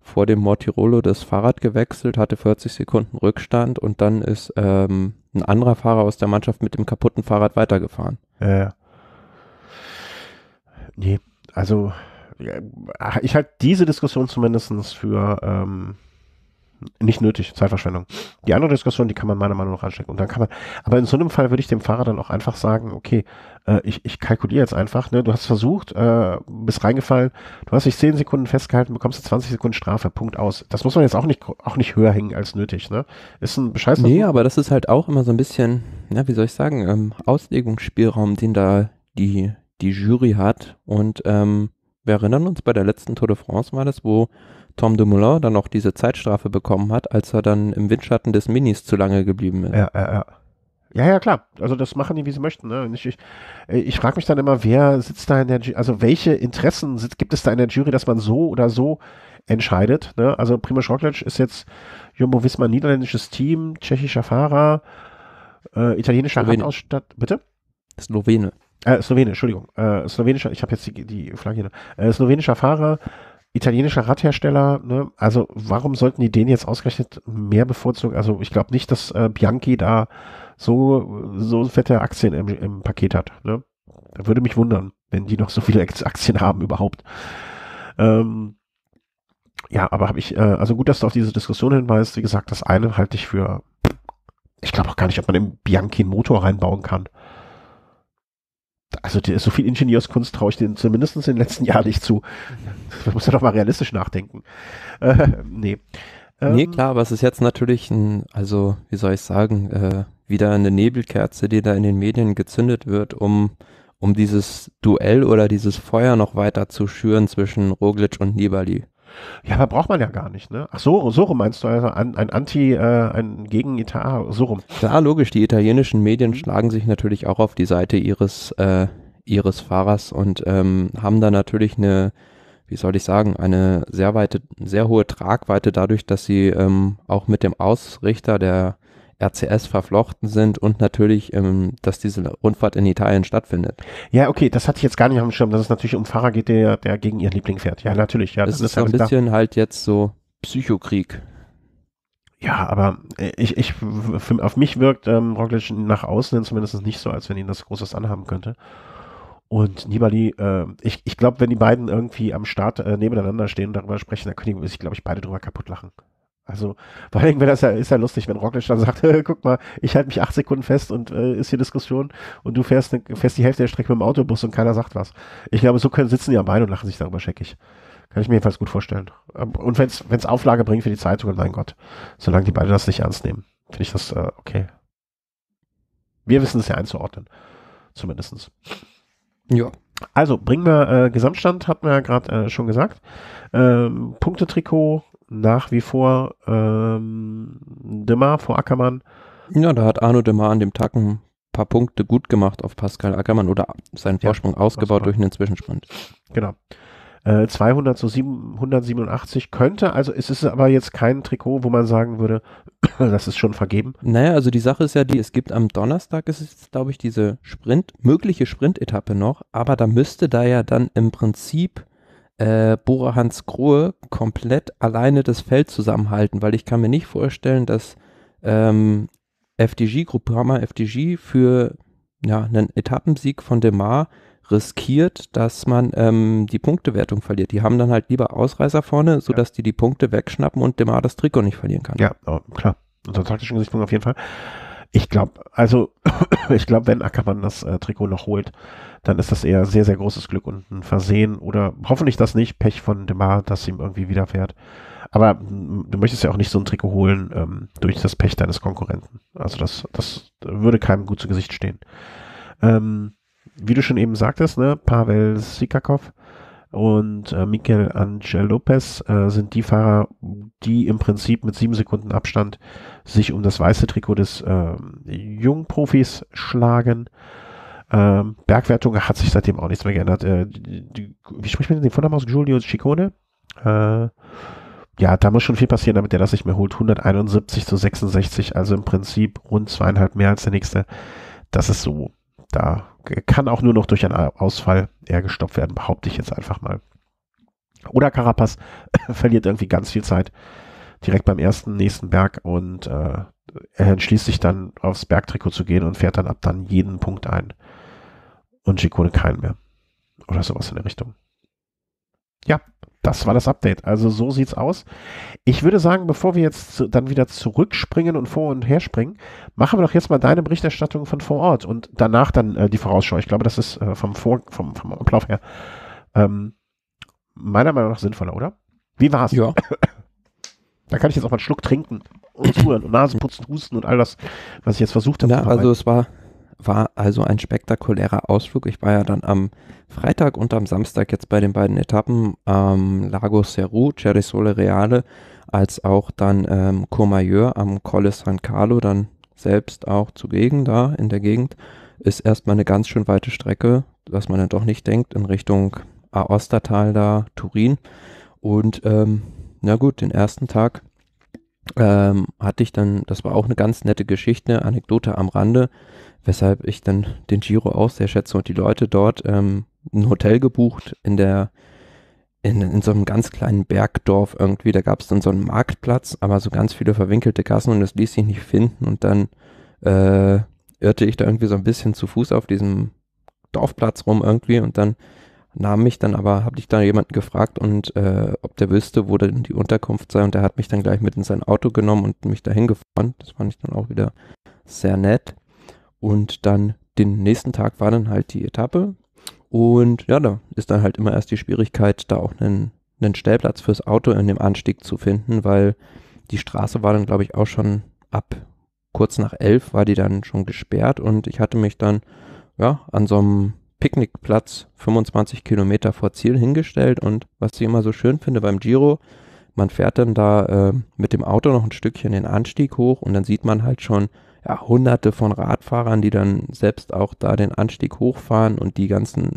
vor dem Mortirolo das Fahrrad gewechselt, hatte 40 Sekunden Rückstand und dann ist ähm, ein anderer Fahrer aus der Mannschaft mit dem kaputten Fahrrad weitergefahren. Ja. nee, also ich halte diese Diskussion zumindest für ähm, nicht nötig, Zeitverschwendung. Die andere Diskussion, die kann man meiner Meinung nach anstecken. Und dann kann man, aber in so einem Fall würde ich dem Fahrer dann auch einfach sagen, okay, äh, ich, ich kalkuliere jetzt einfach, ne, du hast versucht, äh, bist reingefallen, du hast dich 10 Sekunden festgehalten, bekommst 20 Sekunden Strafe, Punkt aus. Das muss man jetzt auch nicht, auch nicht höher hängen als nötig, ne? Ist ein Bescheiß. Nee, aber das ist halt auch immer so ein bisschen, ja, wie soll ich sagen, ähm, Auslegungsspielraum, den da die, die Jury hat und, ähm, wir erinnern uns, bei der letzten Tour de France war das, wo Tom Dumoulin dann noch diese Zeitstrafe bekommen hat, als er dann im Windschatten des Minis zu lange geblieben ist. Ja, ja, ja. Ja, ja, klar. Also das machen die, wie sie möchten. Ne? Ich, ich, äh, ich frage mich dann immer, wer sitzt da in der Jury, also welche Interessen gibt es da in der Jury, dass man so oder so entscheidet. Ne? Also Primo Roglic ist jetzt Jumbo Wismar niederländisches Team, tschechischer Fahrer, äh, italienischer Radausstatt. Bitte? Slowene. Äh, Slowene, Entschuldigung. Äh, slowenischer, ich habe jetzt die, die Flagge hier. Ne? Äh, slowenischer Fahrer, italienischer Radhersteller, ne? also warum sollten die den jetzt ausgerechnet mehr bevorzugen? Also ich glaube nicht, dass äh, Bianchi da so, so fette Aktien im, im Paket hat. Ne? Da würde mich wundern, wenn die noch so viele Aktien haben überhaupt. Ähm, ja, aber habe ich, äh, also gut, dass du auf diese Diskussion hinweist. Wie gesagt, das eine halte ich für, ich glaube auch gar nicht, ob man im Bianchi einen Motor reinbauen kann also die, so viel Ingenieurskunst traue ich denen zumindest in den letzten Jahren nicht zu. Da muss man doch mal realistisch nachdenken. Äh, nee. nee, ähm, klar, aber es ist jetzt natürlich ein, also wie soll ich sagen, äh, wieder eine Nebelkerze, die da in den Medien gezündet wird, um, um dieses Duell oder dieses Feuer noch weiter zu schüren zwischen Roglic und Nibali. Ja, aber braucht man ja gar nicht, ne? Ach so, so rum meinst du also ein, ein Anti, äh, ein gegen Italien, so rum. Klar, logisch. Die italienischen Medien mhm. schlagen sich natürlich auch auf die Seite ihres äh, ihres Fahrers und ähm, haben da natürlich eine, wie soll ich sagen, eine sehr weite, sehr hohe Tragweite dadurch, dass sie ähm, auch mit dem Ausrichter der RCS verflochten sind und natürlich, ähm, dass diese Rundfahrt in Italien stattfindet. Ja, okay, das hatte ich jetzt gar nicht auf dem Schirm, dass es natürlich um Fahrer geht, der, der gegen ihren Liebling fährt. Ja, natürlich. Ja, das, das ist ein bisschen da. halt jetzt so Psychokrieg. Ja, aber äh, ich, ich, für, auf mich wirkt ähm, Roglic nach außen zumindest nicht so, als wenn ihn das Großes anhaben könnte. Und Nibali, äh, ich, ich glaube, wenn die beiden irgendwie am Start äh, nebeneinander stehen und darüber sprechen, dann können die sich, glaube ich, beide drüber kaputt lachen. Also vor allem das ja, ist ja lustig, wenn Roglic dann sagt, *laughs* guck mal, ich halte mich acht Sekunden fest und äh, ist hier Diskussion und du fährst, ne, fährst die Hälfte der Strecke mit dem Autobus und keiner sagt was. Ich glaube, so können sitzen die am Bein und lachen sich darüber scheckig. Kann ich mir jedenfalls gut vorstellen. Ähm, und wenn es Auflage bringt für die Zeitungen, mein Gott, solange die beiden das nicht ernst nehmen, finde ich das äh, okay. Wir wissen es ja einzuordnen, zumindestens. Ja. Also, bringen wir äh, Gesamtstand, hat man ja gerade äh, schon gesagt. Ähm, Punktetrikot nach wie vor ähm, Demar vor Ackermann. Ja, da hat Arno Dimmer an dem Tacken ein paar Punkte gut gemacht auf Pascal Ackermann oder seinen Vorsprung ja, ausgebaut durch einen Zwischensprint. Genau. 200 äh, zu 787 könnte, also es ist aber jetzt kein Trikot, wo man sagen würde, *clears throat* das ist schon vergeben. Naja, also die Sache ist ja die, es gibt am Donnerstag, es ist glaube ich diese Sprint, mögliche Sprintetappe noch, aber da müsste da ja dann im Prinzip äh, Bora Hans Grohe komplett alleine das Feld zusammenhalten, weil ich kann mir nicht vorstellen, dass ähm, FDG, Groupama FDG für ja, einen Etappensieg von Demar riskiert, dass man ähm, die Punktewertung verliert. Die haben dann halt lieber Ausreißer vorne, sodass ja. die die Punkte wegschnappen und Demar das Trikot nicht verlieren kann. Ja, oh, klar. Unter also taktischen Gesichtspunkt auf jeden Fall. Ich glaube, also, *coughs* ich glaube, wenn Ackermann das äh, Trikot noch holt, dann ist das eher sehr, sehr großes Glück und ein Versehen oder hoffentlich das nicht, Pech von Demar, dass ihm irgendwie widerfährt. Aber du möchtest ja auch nicht so ein Trikot holen ähm, durch das Pech deines Konkurrenten. Also das, das würde keinem gut zu Gesicht stehen. Ähm, wie du schon eben sagtest, ne, Pavel Sikakov und äh, Mikel Angel Lopez äh, sind die Fahrer, die im Prinzip mit sieben Sekunden Abstand sich um das weiße Trikot des äh, Jungprofis schlagen. Ähm, Bergwertung hat sich seitdem auch nichts mehr geändert. Äh, die, die, wie spricht man denn den Vornamen aus? Giulio Ciccone? Äh, ja, da muss schon viel passieren, damit der das nicht mehr holt. 171 zu 66, also im Prinzip rund zweieinhalb mehr als der nächste. Das ist so. Da kann auch nur noch durch einen Ausfall eher gestoppt werden, behaupte ich jetzt einfach mal. Oder Carapaz *laughs* verliert irgendwie ganz viel Zeit direkt beim ersten nächsten Berg und äh, er entschließt sich dann aufs Bergtrikot zu gehen und fährt dann ab dann jeden Punkt ein und schick wurde keinen mehr. Oder sowas in der Richtung. Ja, das war das Update. Also so sieht's aus. Ich würde sagen, bevor wir jetzt dann wieder zurückspringen und vor und her springen, machen wir doch jetzt mal deine Berichterstattung von vor Ort und danach dann äh, die Vorausschau. Ich glaube, das ist äh, vom, vor vom, vom Ablauf her ähm, meiner Meinung nach sinnvoller, oder? Wie war's? Ja. *coughs* da kann ich jetzt auch mal einen Schluck trinken und zuhören und putzen, Husten und all das, was ich jetzt versucht habe. Ja, also es war, war also ein spektakulärer Ausflug. Ich war ja dann am Freitag und am Samstag jetzt bei den beiden Etappen am ähm, Lago Cerú, Cerisole Reale, als auch dann ähm, Courmayeur am Colle San Carlo, dann selbst auch zugegen da in der Gegend. Ist erstmal eine ganz schön weite Strecke, was man dann doch nicht denkt, in Richtung Aostatal da, Turin. Und ähm, na gut, den ersten Tag ähm, hatte ich dann, das war auch eine ganz nette Geschichte, Anekdote am Rande weshalb ich dann den Giro auch sehr schätze und die Leute dort ähm, ein Hotel gebucht in der in, in so einem ganz kleinen Bergdorf irgendwie. Da gab es dann so einen Marktplatz, aber so ganz viele verwinkelte Gassen und das ließ sich nicht finden. Und dann äh, irrte ich da irgendwie so ein bisschen zu Fuß auf diesem Dorfplatz rum irgendwie und dann nahm mich dann aber, habe ich da jemanden gefragt und äh, ob der wüsste, wo denn die Unterkunft sei und der hat mich dann gleich mit in sein Auto genommen und mich dahin gefahren. Das fand ich dann auch wieder sehr nett. Und dann den nächsten Tag war dann halt die Etappe. Und ja, da ist dann halt immer erst die Schwierigkeit, da auch einen, einen Stellplatz fürs Auto in dem Anstieg zu finden, weil die Straße war dann, glaube ich, auch schon ab kurz nach elf war die dann schon gesperrt und ich hatte mich dann ja an so einem Picknickplatz 25 Kilometer vor Ziel hingestellt und was ich immer so schön finde beim Giro, man fährt dann da äh, mit dem Auto noch ein Stückchen den Anstieg hoch und dann sieht man halt schon ja, hunderte von Radfahrern, die dann selbst auch da den Anstieg hochfahren und die ganzen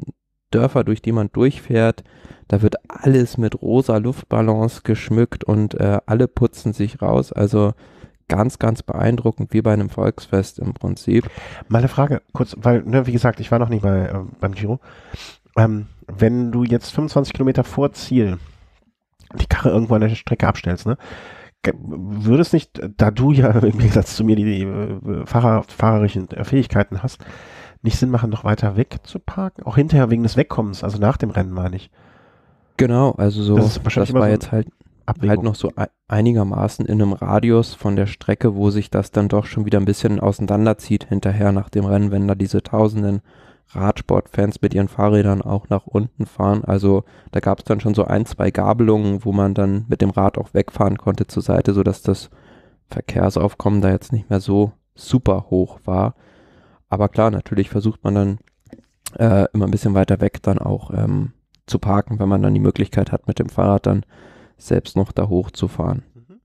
Dörfer, durch die man durchfährt, da wird alles mit rosa Luftballons geschmückt und äh, alle putzen sich raus. Also ganz, ganz beeindruckend, wie bei einem Volksfest im Prinzip. Meine Frage, kurz, weil, ne, wie gesagt, ich war noch nicht mal äh, beim Giro. Ähm, wenn du jetzt 25 Kilometer vor Ziel die Karre irgendwo an der Strecke abstellst, ne? würde es nicht, da du ja *laughs* im Gegensatz zu mir die, die äh, Fahrer, fahrerischen Fähigkeiten hast, nicht Sinn machen, noch weiter weg zu parken? Auch hinterher wegen des Wegkommens, also nach dem Rennen meine ich. Genau, also so, das, das war so jetzt halt, halt noch so einigermaßen in einem Radius von der Strecke, wo sich das dann doch schon wieder ein bisschen auseinanderzieht hinterher nach dem Rennen, wenn da diese tausenden Radsportfans mit ihren Fahrrädern auch nach unten fahren. Also da gab es dann schon so ein, zwei Gabelungen, wo man dann mit dem Rad auch wegfahren konnte zur Seite, sodass das Verkehrsaufkommen da jetzt nicht mehr so super hoch war. Aber klar, natürlich versucht man dann äh, immer ein bisschen weiter weg dann auch ähm, zu parken, wenn man dann die Möglichkeit hat, mit dem Fahrrad dann selbst noch da hochzufahren. Mhm.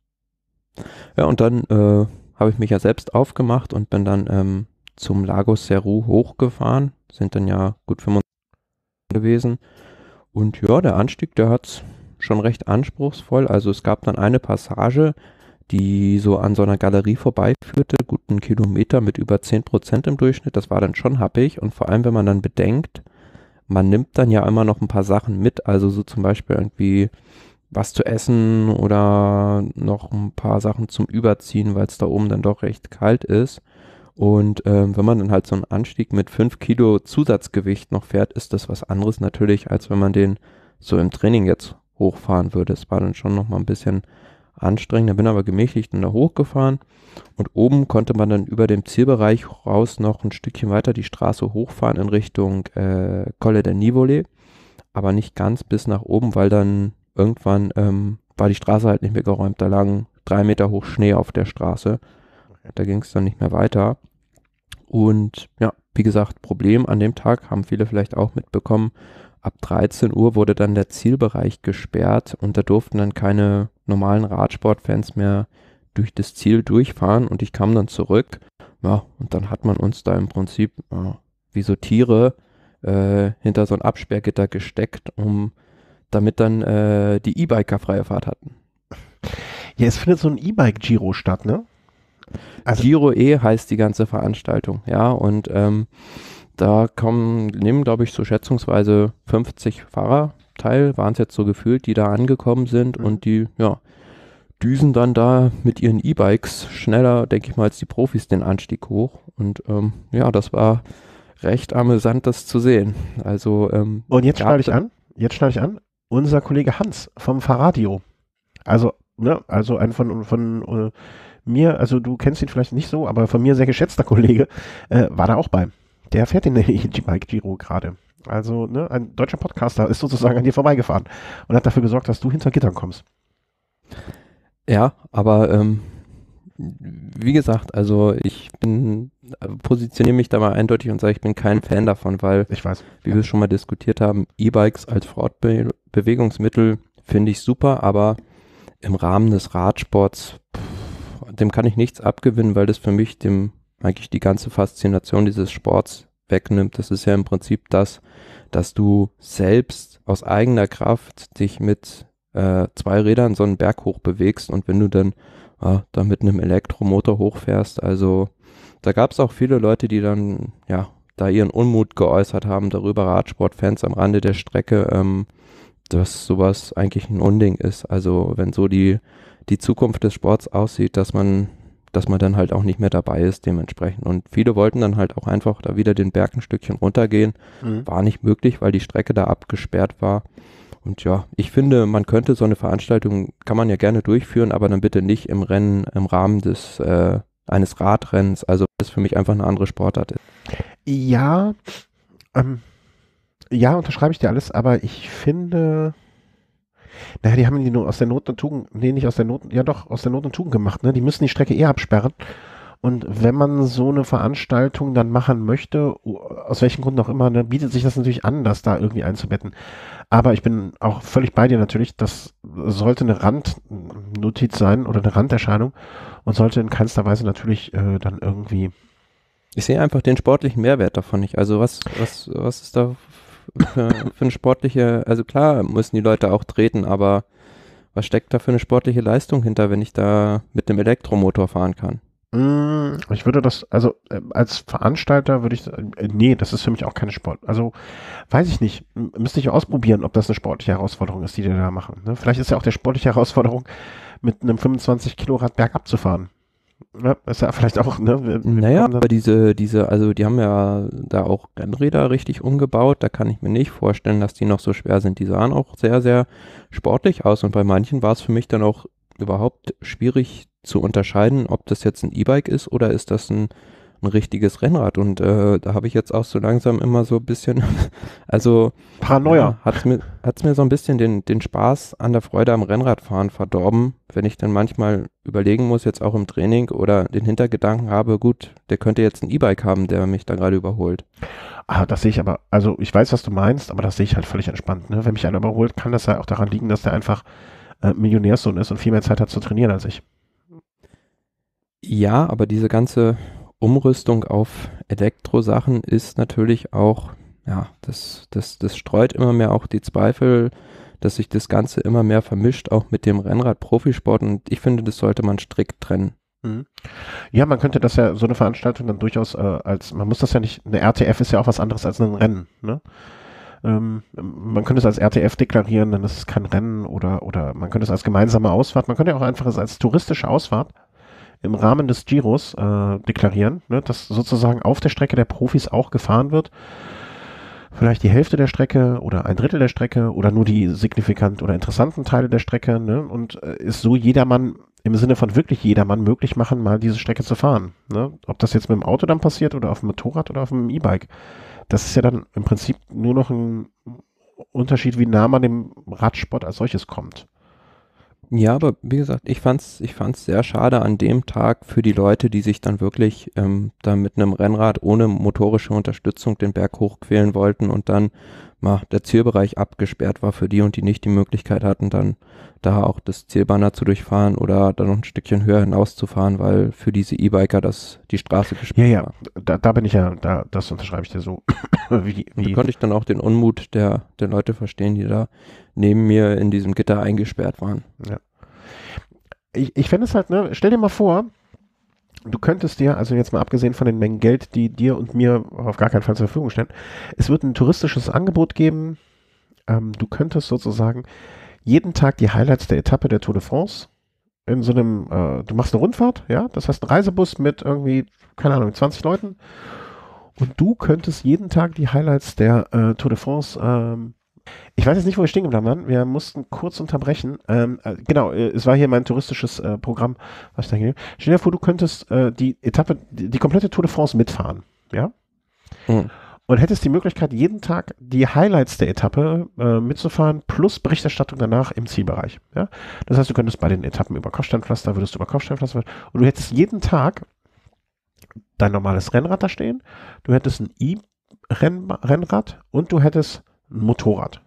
Ja, und dann äh, habe ich mich ja selbst aufgemacht und bin dann ähm, zum Lago Seru hochgefahren sind dann ja gut 25 gewesen. Und ja, der Anstieg, der hat es schon recht anspruchsvoll. Also es gab dann eine Passage, die so an so einer Galerie vorbeiführte, guten Kilometer mit über 10% im Durchschnitt. Das war dann schon happig. Und vor allem, wenn man dann bedenkt, man nimmt dann ja immer noch ein paar Sachen mit. Also so zum Beispiel irgendwie was zu essen oder noch ein paar Sachen zum Überziehen, weil es da oben dann doch recht kalt ist. Und ähm, wenn man dann halt so einen Anstieg mit 5 Kilo Zusatzgewicht noch fährt, ist das was anderes natürlich, als wenn man den so im Training jetzt hochfahren würde. Es war dann schon nochmal ein bisschen anstrengend. Da bin aber gemächlich dann da hochgefahren und oben konnte man dann über dem Zielbereich raus noch ein Stückchen weiter die Straße hochfahren in Richtung äh, Colle del Nivole, aber nicht ganz bis nach oben, weil dann irgendwann ähm, war die Straße halt nicht mehr geräumt, da lagen drei Meter hoch Schnee auf der Straße da ging es dann nicht mehr weiter. Und ja, wie gesagt, Problem an dem Tag haben viele vielleicht auch mitbekommen. Ab 13 Uhr wurde dann der Zielbereich gesperrt und da durften dann keine normalen Radsportfans mehr durch das Ziel durchfahren und ich kam dann zurück. Ja, und dann hat man uns da im Prinzip ja, wie so Tiere äh, hinter so ein Absperrgitter gesteckt, um damit dann äh, die E-Biker freie Fahrt hatten. Ja, es findet so ein E-Bike-Giro statt, ne? Also Giro E heißt die ganze Veranstaltung, ja, und ähm, da kommen, nehmen, glaube ich, so schätzungsweise 50 Fahrer teil, waren es jetzt so gefühlt, die da angekommen sind mhm. und die, ja, düsen dann da mit ihren E-Bikes schneller, denke ich mal, als die Profis den Anstieg hoch. Und ähm, ja, das war recht amüsant, das zu sehen. Also ähm, und jetzt schneide ich an. Jetzt schneide ich an. Unser Kollege Hans vom Fahrradio. also ne, also ein von von, von äh, mir, also du kennst ihn vielleicht nicht so, aber von mir sehr geschätzter Kollege, äh, war da auch bei. Der fährt in der *laughs* E-Bike Giro gerade. Also ne, ein deutscher Podcaster ist sozusagen an dir vorbeigefahren und hat dafür gesorgt, dass du hinter Gittern kommst. Ja, aber ähm, wie gesagt, also ich bin, positioniere mich da mal eindeutig und sage, ich bin kein Fan davon, weil, ich weiß, wie ja. wir schon mal diskutiert haben, E-Bikes als Fortbewegungsmittel finde ich super, aber im Rahmen des Radsports pff, dem kann ich nichts abgewinnen, weil das für mich dem eigentlich die ganze Faszination dieses Sports wegnimmt. Das ist ja im Prinzip das, dass du selbst aus eigener Kraft dich mit äh, zwei Rädern so einen Berg hoch bewegst und wenn du dann ja, ah, da mit einem Elektromotor hochfährst, also da gab es auch viele Leute, die dann ja da ihren Unmut geäußert haben darüber, Radsportfans am Rande der Strecke, ähm, dass sowas eigentlich ein Unding ist. Also wenn so die die Zukunft des Sports aussieht, dass man, dass man dann halt auch nicht mehr dabei ist dementsprechend. Und viele wollten dann halt auch einfach da wieder den Berg ein Stückchen runtergehen. Mhm. War nicht möglich, weil die Strecke da abgesperrt war. Und ja, ich finde, man könnte so eine Veranstaltung, kann man ja gerne durchführen, aber dann bitte nicht im Rennen, im Rahmen des äh, eines Radrennens. Also das ist für mich einfach eine andere Sportart. Ja, ähm, ja, unterschreibe ich dir alles, aber ich finde, naja, die haben die nur aus der Not und Tugend, nee, nicht aus der Not, ja doch, aus der Not und Tugend gemacht, ne? Die müssen die Strecke eh absperren. Und wenn man so eine Veranstaltung dann machen möchte, aus welchem Grund auch immer, ne, bietet sich das natürlich an, das da irgendwie einzubetten. Aber ich bin auch völlig bei dir natürlich, das sollte eine Randnotiz sein oder eine Randerscheinung und sollte in keinster Weise natürlich äh, dann irgendwie. Ich sehe einfach den sportlichen Mehrwert davon nicht. Also was, was, was ist da für, für eine sportliche, also klar müssen die Leute auch treten, aber was steckt da für eine sportliche Leistung hinter, wenn ich da mit einem Elektromotor fahren kann? Mm, ich würde das, also äh, als Veranstalter würde ich, äh, nee, das ist für mich auch keine Sport. Also weiß ich nicht, müsste ich ausprobieren, ob das eine sportliche Herausforderung ist, die die da machen. Ne? Vielleicht ist ja auch der sportliche Herausforderung, mit einem 25 Kilo Rad bergab zu fahren. Ja, ist ja vielleicht auch, ne? Wir naja, aber diese, diese, also die haben ja da auch Rennräder richtig umgebaut. Da kann ich mir nicht vorstellen, dass die noch so schwer sind. Die sahen auch sehr, sehr sportlich aus. Und bei manchen war es für mich dann auch überhaupt schwierig zu unterscheiden, ob das jetzt ein E-Bike ist oder ist das ein ein richtiges Rennrad. Und äh, da habe ich jetzt auch so langsam immer so ein bisschen, *laughs* also Paranoia. hat es mir, mir so ein bisschen den, den Spaß an der Freude am Rennradfahren verdorben, wenn ich dann manchmal überlegen muss, jetzt auch im Training oder den Hintergedanken habe, gut, der könnte jetzt ein E-Bike haben, der mich da gerade überholt. Ah, das sehe ich aber, also ich weiß, was du meinst, aber das sehe ich halt völlig entspannt. Ne? Wenn mich einer überholt, kann das ja auch daran liegen, dass der einfach äh, Millionärssohn ist und viel mehr Zeit hat zu trainieren als ich. Ja, aber diese ganze Umrüstung auf Elektrosachen ist natürlich auch, ja, das, das, das streut immer mehr auch die Zweifel, dass sich das Ganze immer mehr vermischt, auch mit dem Rennrad-Profisport. Und ich finde, das sollte man strikt trennen. Mhm. Ja, man könnte das ja so eine Veranstaltung dann durchaus äh, als, man muss das ja nicht, eine RTF ist ja auch was anderes als ein Rennen, ne? Ähm, man könnte es als RTF deklarieren, dann ist es kein Rennen oder, oder man könnte es als gemeinsame Ausfahrt, man könnte ja auch einfach es als touristische Ausfahrt im Rahmen des Giros äh, deklarieren, ne, dass sozusagen auf der Strecke der Profis auch gefahren wird. Vielleicht die Hälfte der Strecke oder ein Drittel der Strecke oder nur die signifikant oder interessanten Teile der Strecke ne, und äh, ist so jedermann im Sinne von wirklich jedermann möglich machen, mal diese Strecke zu fahren. Ne? Ob das jetzt mit dem Auto dann passiert oder auf dem Motorrad oder auf dem E-Bike, das ist ja dann im Prinzip nur noch ein Unterschied, wie nah man dem Radsport als solches kommt. Ja, aber wie gesagt, ich fand's, ich fand's sehr schade an dem Tag für die Leute, die sich dann wirklich ähm, da mit einem Rennrad ohne motorische Unterstützung den Berg hochquälen wollten und dann mal der Zielbereich abgesperrt war für die und die nicht die Möglichkeit hatten, dann da auch das Zielbanner zu durchfahren oder dann noch ein Stückchen höher hinauszufahren, weil für diese E-Biker das die Straße gesperrt ja, ja. war. Ja, da, da bin ich ja, da, das unterschreibe ich dir so. wie, *coughs* wie. Da konnte ich dann auch den Unmut der, der Leute verstehen, die da neben mir in diesem Gitter eingesperrt waren. Ja. Ich, ich fände es halt, ne, stell dir mal vor, Du könntest dir, also jetzt mal abgesehen von den Mengen Geld, die dir und mir auf gar keinen Fall zur Verfügung stehen, es wird ein touristisches Angebot geben. Ähm, du könntest sozusagen jeden Tag die Highlights der Etappe der Tour de France in so einem, äh, du machst eine Rundfahrt, ja, das heißt ein Reisebus mit irgendwie, keine Ahnung, 20 Leuten und du könntest jeden Tag die Highlights der äh, Tour de France ähm, ich weiß jetzt nicht, wo wir stehen geblieben waren. Wir mussten kurz unterbrechen. Ähm, äh, genau, äh, es war hier mein touristisches äh, Programm. Was ich da hier, stell dir vor, du könntest äh, die Etappe, die, die, komplette Tour de France mitfahren. Ja? Mhm. Und hättest die Möglichkeit, jeden Tag die Highlights der Etappe äh, mitzufahren, plus Berichterstattung danach im Zielbereich. Ja? Das heißt, du könntest bei den Etappen über Kopfsteinpflaster, würdest du über Kopfsteinpflaster und du hättest jeden Tag dein normales Rennrad da stehen, du hättest ein E-Rennrad -Renn und du hättest ein Motorrad.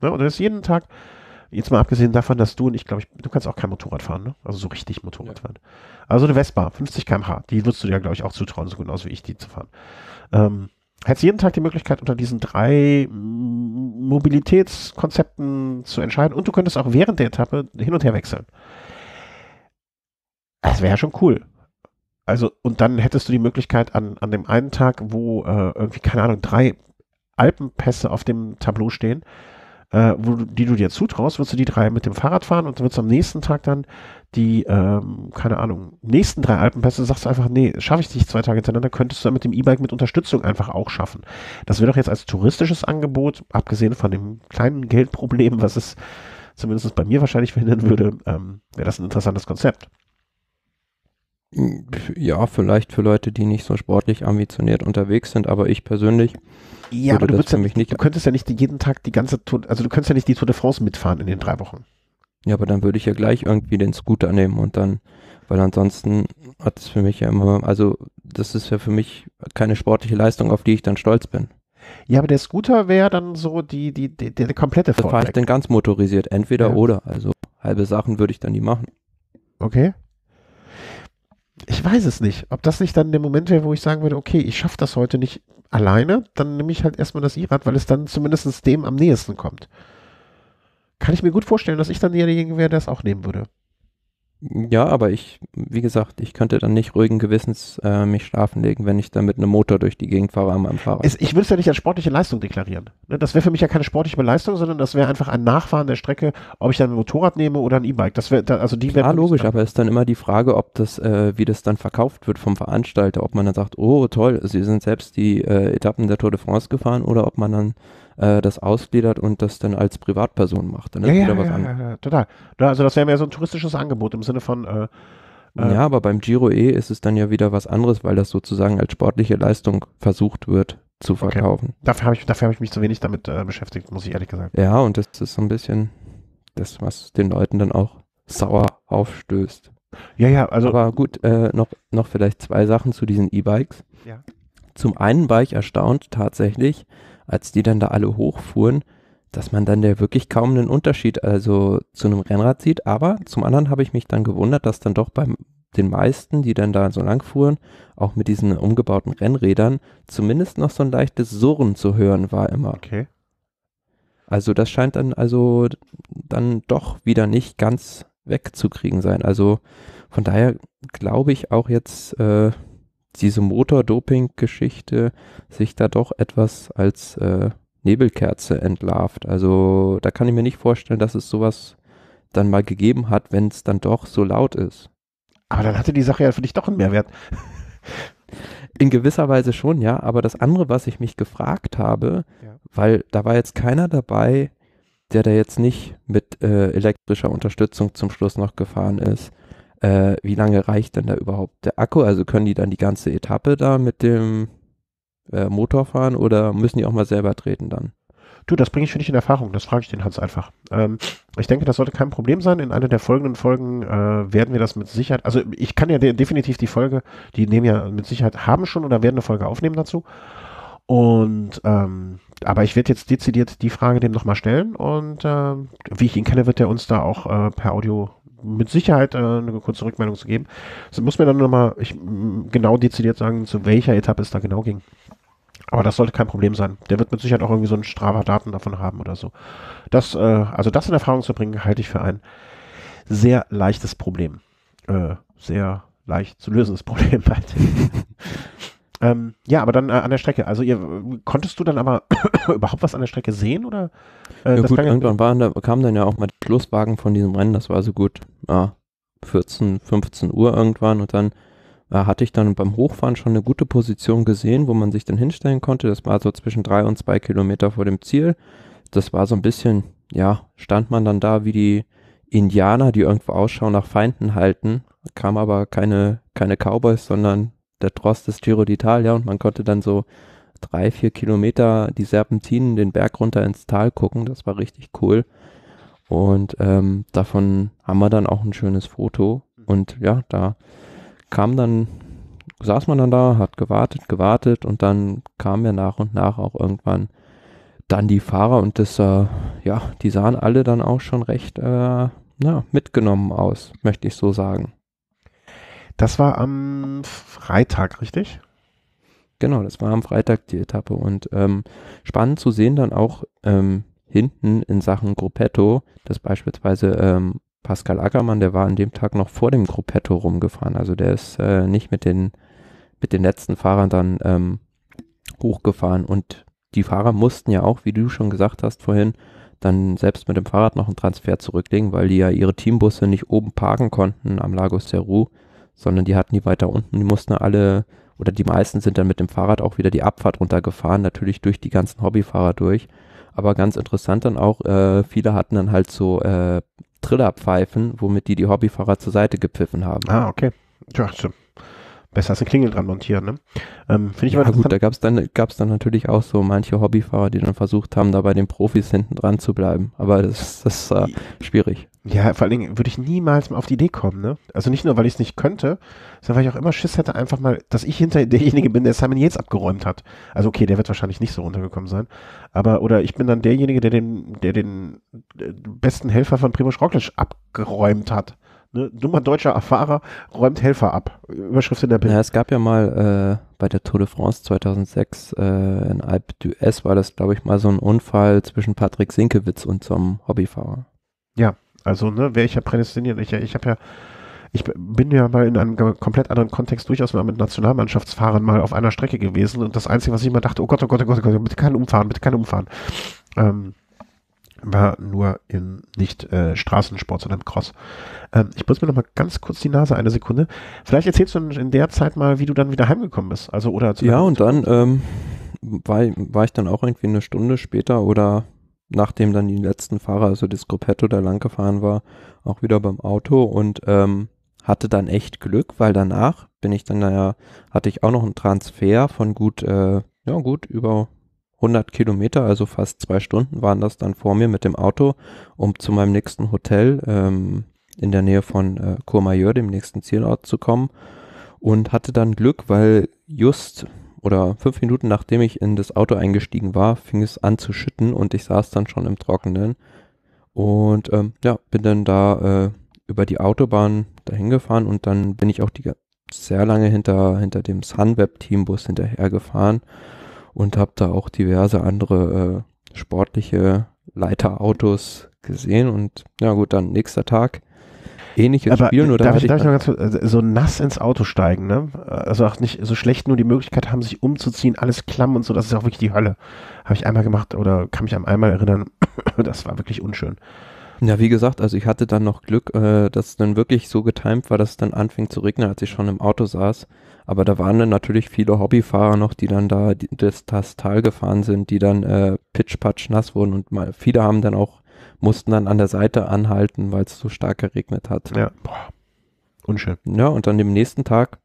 Ne? Und das ist jeden Tag, jetzt mal abgesehen davon, dass du und ich, glaube ich, du kannst auch kein Motorrad fahren, ne? Also so richtig Motorrad ja. fahren. Also eine Vespa, 50 km/h, die würdest du dir, glaube ich, auch zutrauen, so gut aus wie ich, die zu fahren. Ähm, hättest jeden Tag die Möglichkeit, unter diesen drei Mobilitätskonzepten zu entscheiden und du könntest auch während der Etappe hin und her wechseln. Das wäre ja schon cool. Also, und dann hättest du die Möglichkeit, an, an dem einen Tag, wo äh, irgendwie, keine Ahnung, drei Alpenpässe auf dem Tableau stehen, äh, wo, die du dir zutraust, wirst du die drei mit dem Fahrrad fahren und dann wirst du am nächsten Tag dann die, ähm, keine Ahnung, nächsten drei Alpenpässe sagst du einfach, nee, schaffe ich nicht zwei Tage hintereinander, könntest du dann mit dem E-Bike mit Unterstützung einfach auch schaffen. Das wäre doch jetzt als touristisches Angebot, abgesehen von dem kleinen Geldproblem, was es zumindest bei mir wahrscheinlich verhindern würde, ähm, wäre das ein interessantes Konzept. Ja, vielleicht für Leute, die nicht so sportlich ambitioniert unterwegs sind, aber ich persönlich. Ja, würde aber du, das für mich ja, nicht du könntest ja nicht jeden Tag die ganze, Tour, also du könntest ja nicht die Tour de France mitfahren in den drei Wochen. Ja, aber dann würde ich ja gleich irgendwie den Scooter nehmen und dann, weil ansonsten hat es für mich ja immer, also das ist ja für mich keine sportliche Leistung, auf die ich dann stolz bin. Ja, aber der Scooter wäre dann so die, die, die, der komplette halt Vorteil. Dann fahre ich dann ganz motorisiert, entweder ja. oder. Also halbe Sachen würde ich dann nie machen. Okay ich weiß es nicht, ob das nicht dann der Moment wäre, wo ich sagen würde, okay, ich schaffe das heute nicht alleine, dann nehme ich halt erstmal das E-Rad, weil es dann zumindest dem am nächsten kommt. Kann ich mir gut vorstellen, dass ich dann derjenige wäre, der es auch nehmen würde. Ja, aber ich, wie gesagt, ich könnte dann nicht ruhigen Gewissens äh, mich schlafen legen, wenn ich dann mit einem Motor durch die Gegend fahre an meinem Fahrrad. Es, ich würde es ja nicht als sportliche Leistung deklarieren. Ne, das wäre für mich ja keine sportliche Leistung, sondern das wäre einfach ein Nachfahren der Strecke, ob ich dann ein Motorrad nehme oder ein E-Bike. Das wäre, also die wäre. Ja, logisch, aber ist dann immer die Frage, ob das, äh, wie das dann verkauft wird vom Veranstalter, ob man dann sagt, oh toll, sie sind selbst die äh, Etappen der Tour de France gefahren oder ob man dann äh, das ausgliedert und das dann als Privatperson macht. Dann ist ja, wieder ja, was ja, anderes. Ja, ja, total. Also das wäre mehr so ein touristisches Angebot im Sinne von äh, äh, ja, aber beim Giro E ist es dann ja wieder was anderes, weil das sozusagen als sportliche Leistung versucht wird zu verkaufen. Okay. Dafür habe ich, hab ich mich zu wenig damit äh, beschäftigt, muss ich ehrlich sagen. Ja, und das ist so ein bisschen das, was den Leuten dann auch sauer aufstößt. Ja, ja, also. Aber gut, äh, noch, noch vielleicht zwei Sachen zu diesen E-Bikes. Ja. Zum einen war ich erstaunt tatsächlich, als die dann da alle hochfuhren, dass man dann der wirklich kaum einen Unterschied also zu einem Rennrad sieht. Aber zum anderen habe ich mich dann gewundert, dass dann doch bei den meisten, die dann da so lang fuhren, auch mit diesen umgebauten Rennrädern, zumindest noch so ein leichtes Surren zu hören war immer. Okay. Also das scheint dann also dann doch wieder nicht ganz wegzukriegen sein. Also von daher glaube ich auch jetzt, äh, diese Motor-Doping-Geschichte sich da doch etwas als äh, Nebelkerze entlarvt. Also da kann ich mir nicht vorstellen, dass es sowas dann mal gegeben hat, wenn es dann doch so laut ist. Aber dann hatte die Sache ja für dich doch einen Mehrwert. In gewisser Weise schon, ja. Aber das andere, was ich mich gefragt habe, ja. weil da war jetzt keiner dabei, der da jetzt nicht mit äh, elektrischer Unterstützung zum Schluss noch gefahren ist äh, wie lange reicht denn da überhaupt der Akku? Also können die dann die ganze Etappe da mit dem äh, Motor fahren oder müssen die auch mal selber treten dann? Du, das bringe ich für dich in Erfahrung, das frage ich den Hans einfach. Ähm, ich denke, das sollte kein Problem sein. In einer der folgenden Folgen äh, werden wir das mit Sicherheit, also ich kann ja de definitiv die Folge, die nehmen ja mit Sicherheit, haben schon oder werden eine Folge aufnehmen dazu. Und ähm, aber ich werde jetzt dezidiert die Frage dem nochmal stellen und äh, wie ich ihn kenne, wird er uns da auch äh, per Audio mit Sicherheit äh, eine kurze Rückmeldung zu geben. Das muss mir dann nochmal genau dezidiert sagen, zu welcher Etappe es da genau ging. Aber das sollte kein Problem sein. Der wird mit Sicherheit auch irgendwie so einen Strava-Daten davon haben oder so. Das, äh, also das in Erfahrung zu bringen, halte ich für ein sehr leichtes Problem. Äh, sehr leicht zu lösendes Problem *laughs* halt. Ähm, ja, aber dann äh, an der Strecke. Also ihr konntest du dann aber *coughs* überhaupt was an der Strecke sehen oder? Äh, ja gut, irgendwann waren da, kam dann ja auch mal der Schlusswagen von diesem Rennen. Das war so gut ah, 14, 15 Uhr irgendwann und dann äh, hatte ich dann beim Hochfahren schon eine gute Position gesehen, wo man sich dann hinstellen konnte. Das war so zwischen drei und zwei Kilometer vor dem Ziel. Das war so ein bisschen, ja, stand man dann da wie die Indianer, die irgendwo Ausschau nach Feinden halten. Kam aber keine, keine Cowboys, sondern der Trost des Giro d'Italia und man konnte dann so drei, vier Kilometer die Serpentinen den Berg runter ins Tal gucken. Das war richtig cool. Und ähm, davon haben wir dann auch ein schönes Foto. Mhm. Und ja, da kam dann, saß man dann da, hat gewartet, gewartet und dann kamen ja nach und nach auch irgendwann dann die Fahrer und das, äh, ja, die sahen alle dann auch schon recht äh, na, mitgenommen aus, möchte ich so sagen. Das war am Freitag, richtig? Genau, das war am Freitag die Etappe und ähm, spannend zu sehen dann auch ähm, hinten in Sachen Gruppetto, dass beispielsweise ähm, Pascal Ackermann, der war an dem Tag noch vor dem Gruppetto rumgefahren, also der ist äh, nicht mit den, mit den letzten Fahrern dann ähm, hochgefahren und die Fahrer mussten ja auch, wie du schon gesagt hast vorhin, dann selbst mit dem Fahrrad noch einen Transfer zurücklegen, weil die ja ihre Teambusse nicht oben parken konnten am Lagos Seru sondern die hatten die weiter unten. Die mussten alle, oder die meisten sind dann mit dem Fahrrad auch wieder die Abfahrt runtergefahren, natürlich durch die ganzen Hobbyfahrer durch. Aber ganz interessant dann auch, äh, viele hatten dann halt so äh, Trillerpfeifen, womit die die Hobbyfahrer zur Seite gepfiffen haben. Ah, okay. Ja, stimmt. Besser als eine Klingel dran montieren, ne? Ähm, Finde ich ja, mal gut, da gab es dann, gab's dann natürlich auch so manche Hobbyfahrer, die dann versucht haben, da bei den Profis hinten dran zu bleiben. Aber das, das ist äh, schwierig. Ja, vor allen Dingen würde ich niemals mal auf die Idee kommen, ne? Also nicht nur, weil ich es nicht könnte, sondern weil ich auch immer Schiss hätte, einfach mal, dass ich hinter *laughs* derjenige bin, der Simon Yates abgeräumt hat. Also okay, der wird wahrscheinlich nicht so runtergekommen sein. Aber, oder ich bin dann derjenige, der den, der den äh, besten Helfer von Primo Schrocklisch abgeräumt hat. Ne? Dummer deutscher Erfahrer räumt Helfer ab. Überschrift in der Bild. Ja, es gab ja mal äh, bei der Tour de France 2006 äh, in Alpe d'Huez war das, glaube ich, mal so ein Unfall zwischen Patrick Sinkewitz und so einem Hobbyfahrer. Ja, also, ne, wäre ich ja prädestiniert. Ich, ich habe ja, ich bin ja mal in einem komplett anderen Kontext durchaus mal mit Nationalmannschaftsfahrern mal auf einer Strecke gewesen und das Einzige, was ich immer dachte, oh Gott, oh Gott, oh Gott, oh Gott, bitte kein Umfahren, bitte kein Umfahren. Ähm, war nur in nicht äh, Straßensport, sondern Cross. Ähm, ich putze mir nochmal ganz kurz die Nase eine Sekunde. Vielleicht erzählst du in der Zeit mal, wie du dann wieder heimgekommen bist. Also oder ja und dann ähm, war, war ich dann auch irgendwie eine Stunde später oder nachdem dann die letzten Fahrer, also das Gruppetto da lang gefahren war, auch wieder beim Auto und ähm, hatte dann echt Glück, weil danach bin ich dann, naja, hatte ich auch noch einen Transfer von gut, äh, ja gut, über 100 Kilometer, also fast zwei Stunden waren das dann vor mir mit dem Auto, um zu meinem nächsten Hotel ähm, in der Nähe von äh, Courmayeur, dem nächsten Zielort, zu kommen. Und hatte dann Glück, weil just oder fünf Minuten nachdem ich in das Auto eingestiegen war, fing es an zu schütten und ich saß dann schon im Trockenen. Und ähm, ja, bin dann da äh, über die Autobahn dahin gefahren und dann bin ich auch die, sehr lange hinter, hinter dem Sunweb-Teambus hinterhergefahren und habe da auch diverse andere äh, sportliche Leiterautos gesehen. Und ja gut, dann nächster Tag ähnliches aber Spiel. Nur äh, darf, ich, darf ich noch ganz äh, so nass ins Auto steigen, ne? Also auch nicht so schlecht nur die Möglichkeit haben, sich umzuziehen, alles klamm und so, das ist auch wirklich die Hölle. Habe ich einmal gemacht oder kann mich am einmal erinnern, *coughs* das war wirklich unschön. Ja, wie gesagt, also ich hatte dann noch Glück, äh, dass es dann wirklich so getimt war, dass es dann anfing zu regnen, als ich schon im Auto saß. Aber da waren dann natürlich viele Hobbyfahrer noch, die dann da das, das Tal gefahren sind, die dann äh, pitch-patsch nass wurden und mal, viele haben dann auch mussten dann an der Seite anhalten, weil es so stark geregnet hat. Ja, boah, unschön. Ja, und dann dem nächsten Tag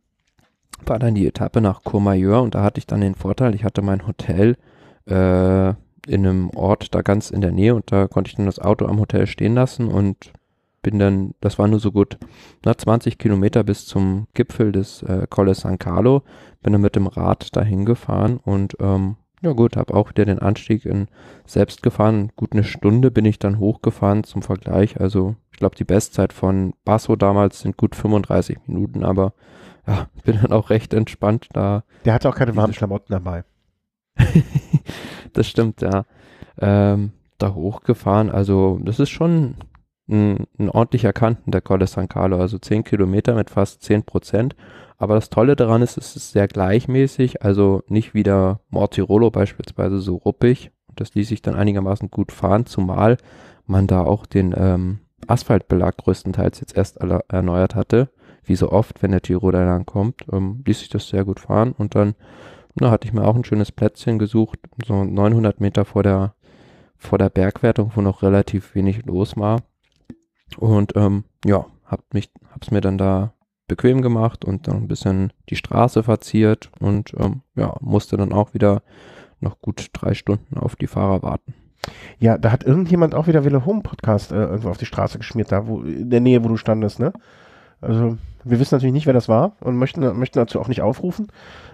war dann die Etappe nach Courmayeur und da hatte ich dann den Vorteil, ich hatte mein Hotel äh, in einem Ort da ganz in der Nähe und da konnte ich dann das Auto am Hotel stehen lassen und bin dann, das war nur so gut, na, 20 Kilometer bis zum Gipfel des äh, Colle San Carlo, bin dann mit dem Rad dahin gefahren und ähm, ja gut, habe auch wieder den Anstieg in selbst gefahren. Gut eine Stunde bin ich dann hochgefahren zum Vergleich. Also ich glaube, die Bestzeit von Basso damals sind gut 35 Minuten, aber ja, bin dann auch recht entspannt da. Der hatte auch keine warmen Klamotten dabei. *laughs* das stimmt, ja. Ähm, da hochgefahren, also das ist schon ein, ein ordentlicher Kanten der Colle San Carlo, also 10 Kilometer mit fast 10 Prozent, aber das Tolle daran ist, es ist sehr gleichmäßig, also nicht wie der Mortirolo beispielsweise so ruppig. Das ließ sich dann einigermaßen gut fahren, zumal man da auch den ähm, Asphaltbelag größtenteils jetzt erst erneuert hatte. Wie so oft, wenn der Giro da lang kommt, ähm, ließ sich das sehr gut fahren. Und dann na, hatte ich mir auch ein schönes Plätzchen gesucht, so 900 Meter vor der, vor der Bergwertung, wo noch relativ wenig los war. Und ähm, ja, hab mich, hab's mir dann da bequem gemacht und dann ein bisschen die Straße verziert und ähm, ja, musste dann auch wieder noch gut drei Stunden auf die Fahrer warten. Ja, da hat irgendjemand auch wieder Wille Home Podcast äh, irgendwo auf die Straße geschmiert, da wo, in der Nähe, wo du standest, ne? Also, wir wissen natürlich nicht, wer das war und möchten, möchten dazu auch nicht aufrufen.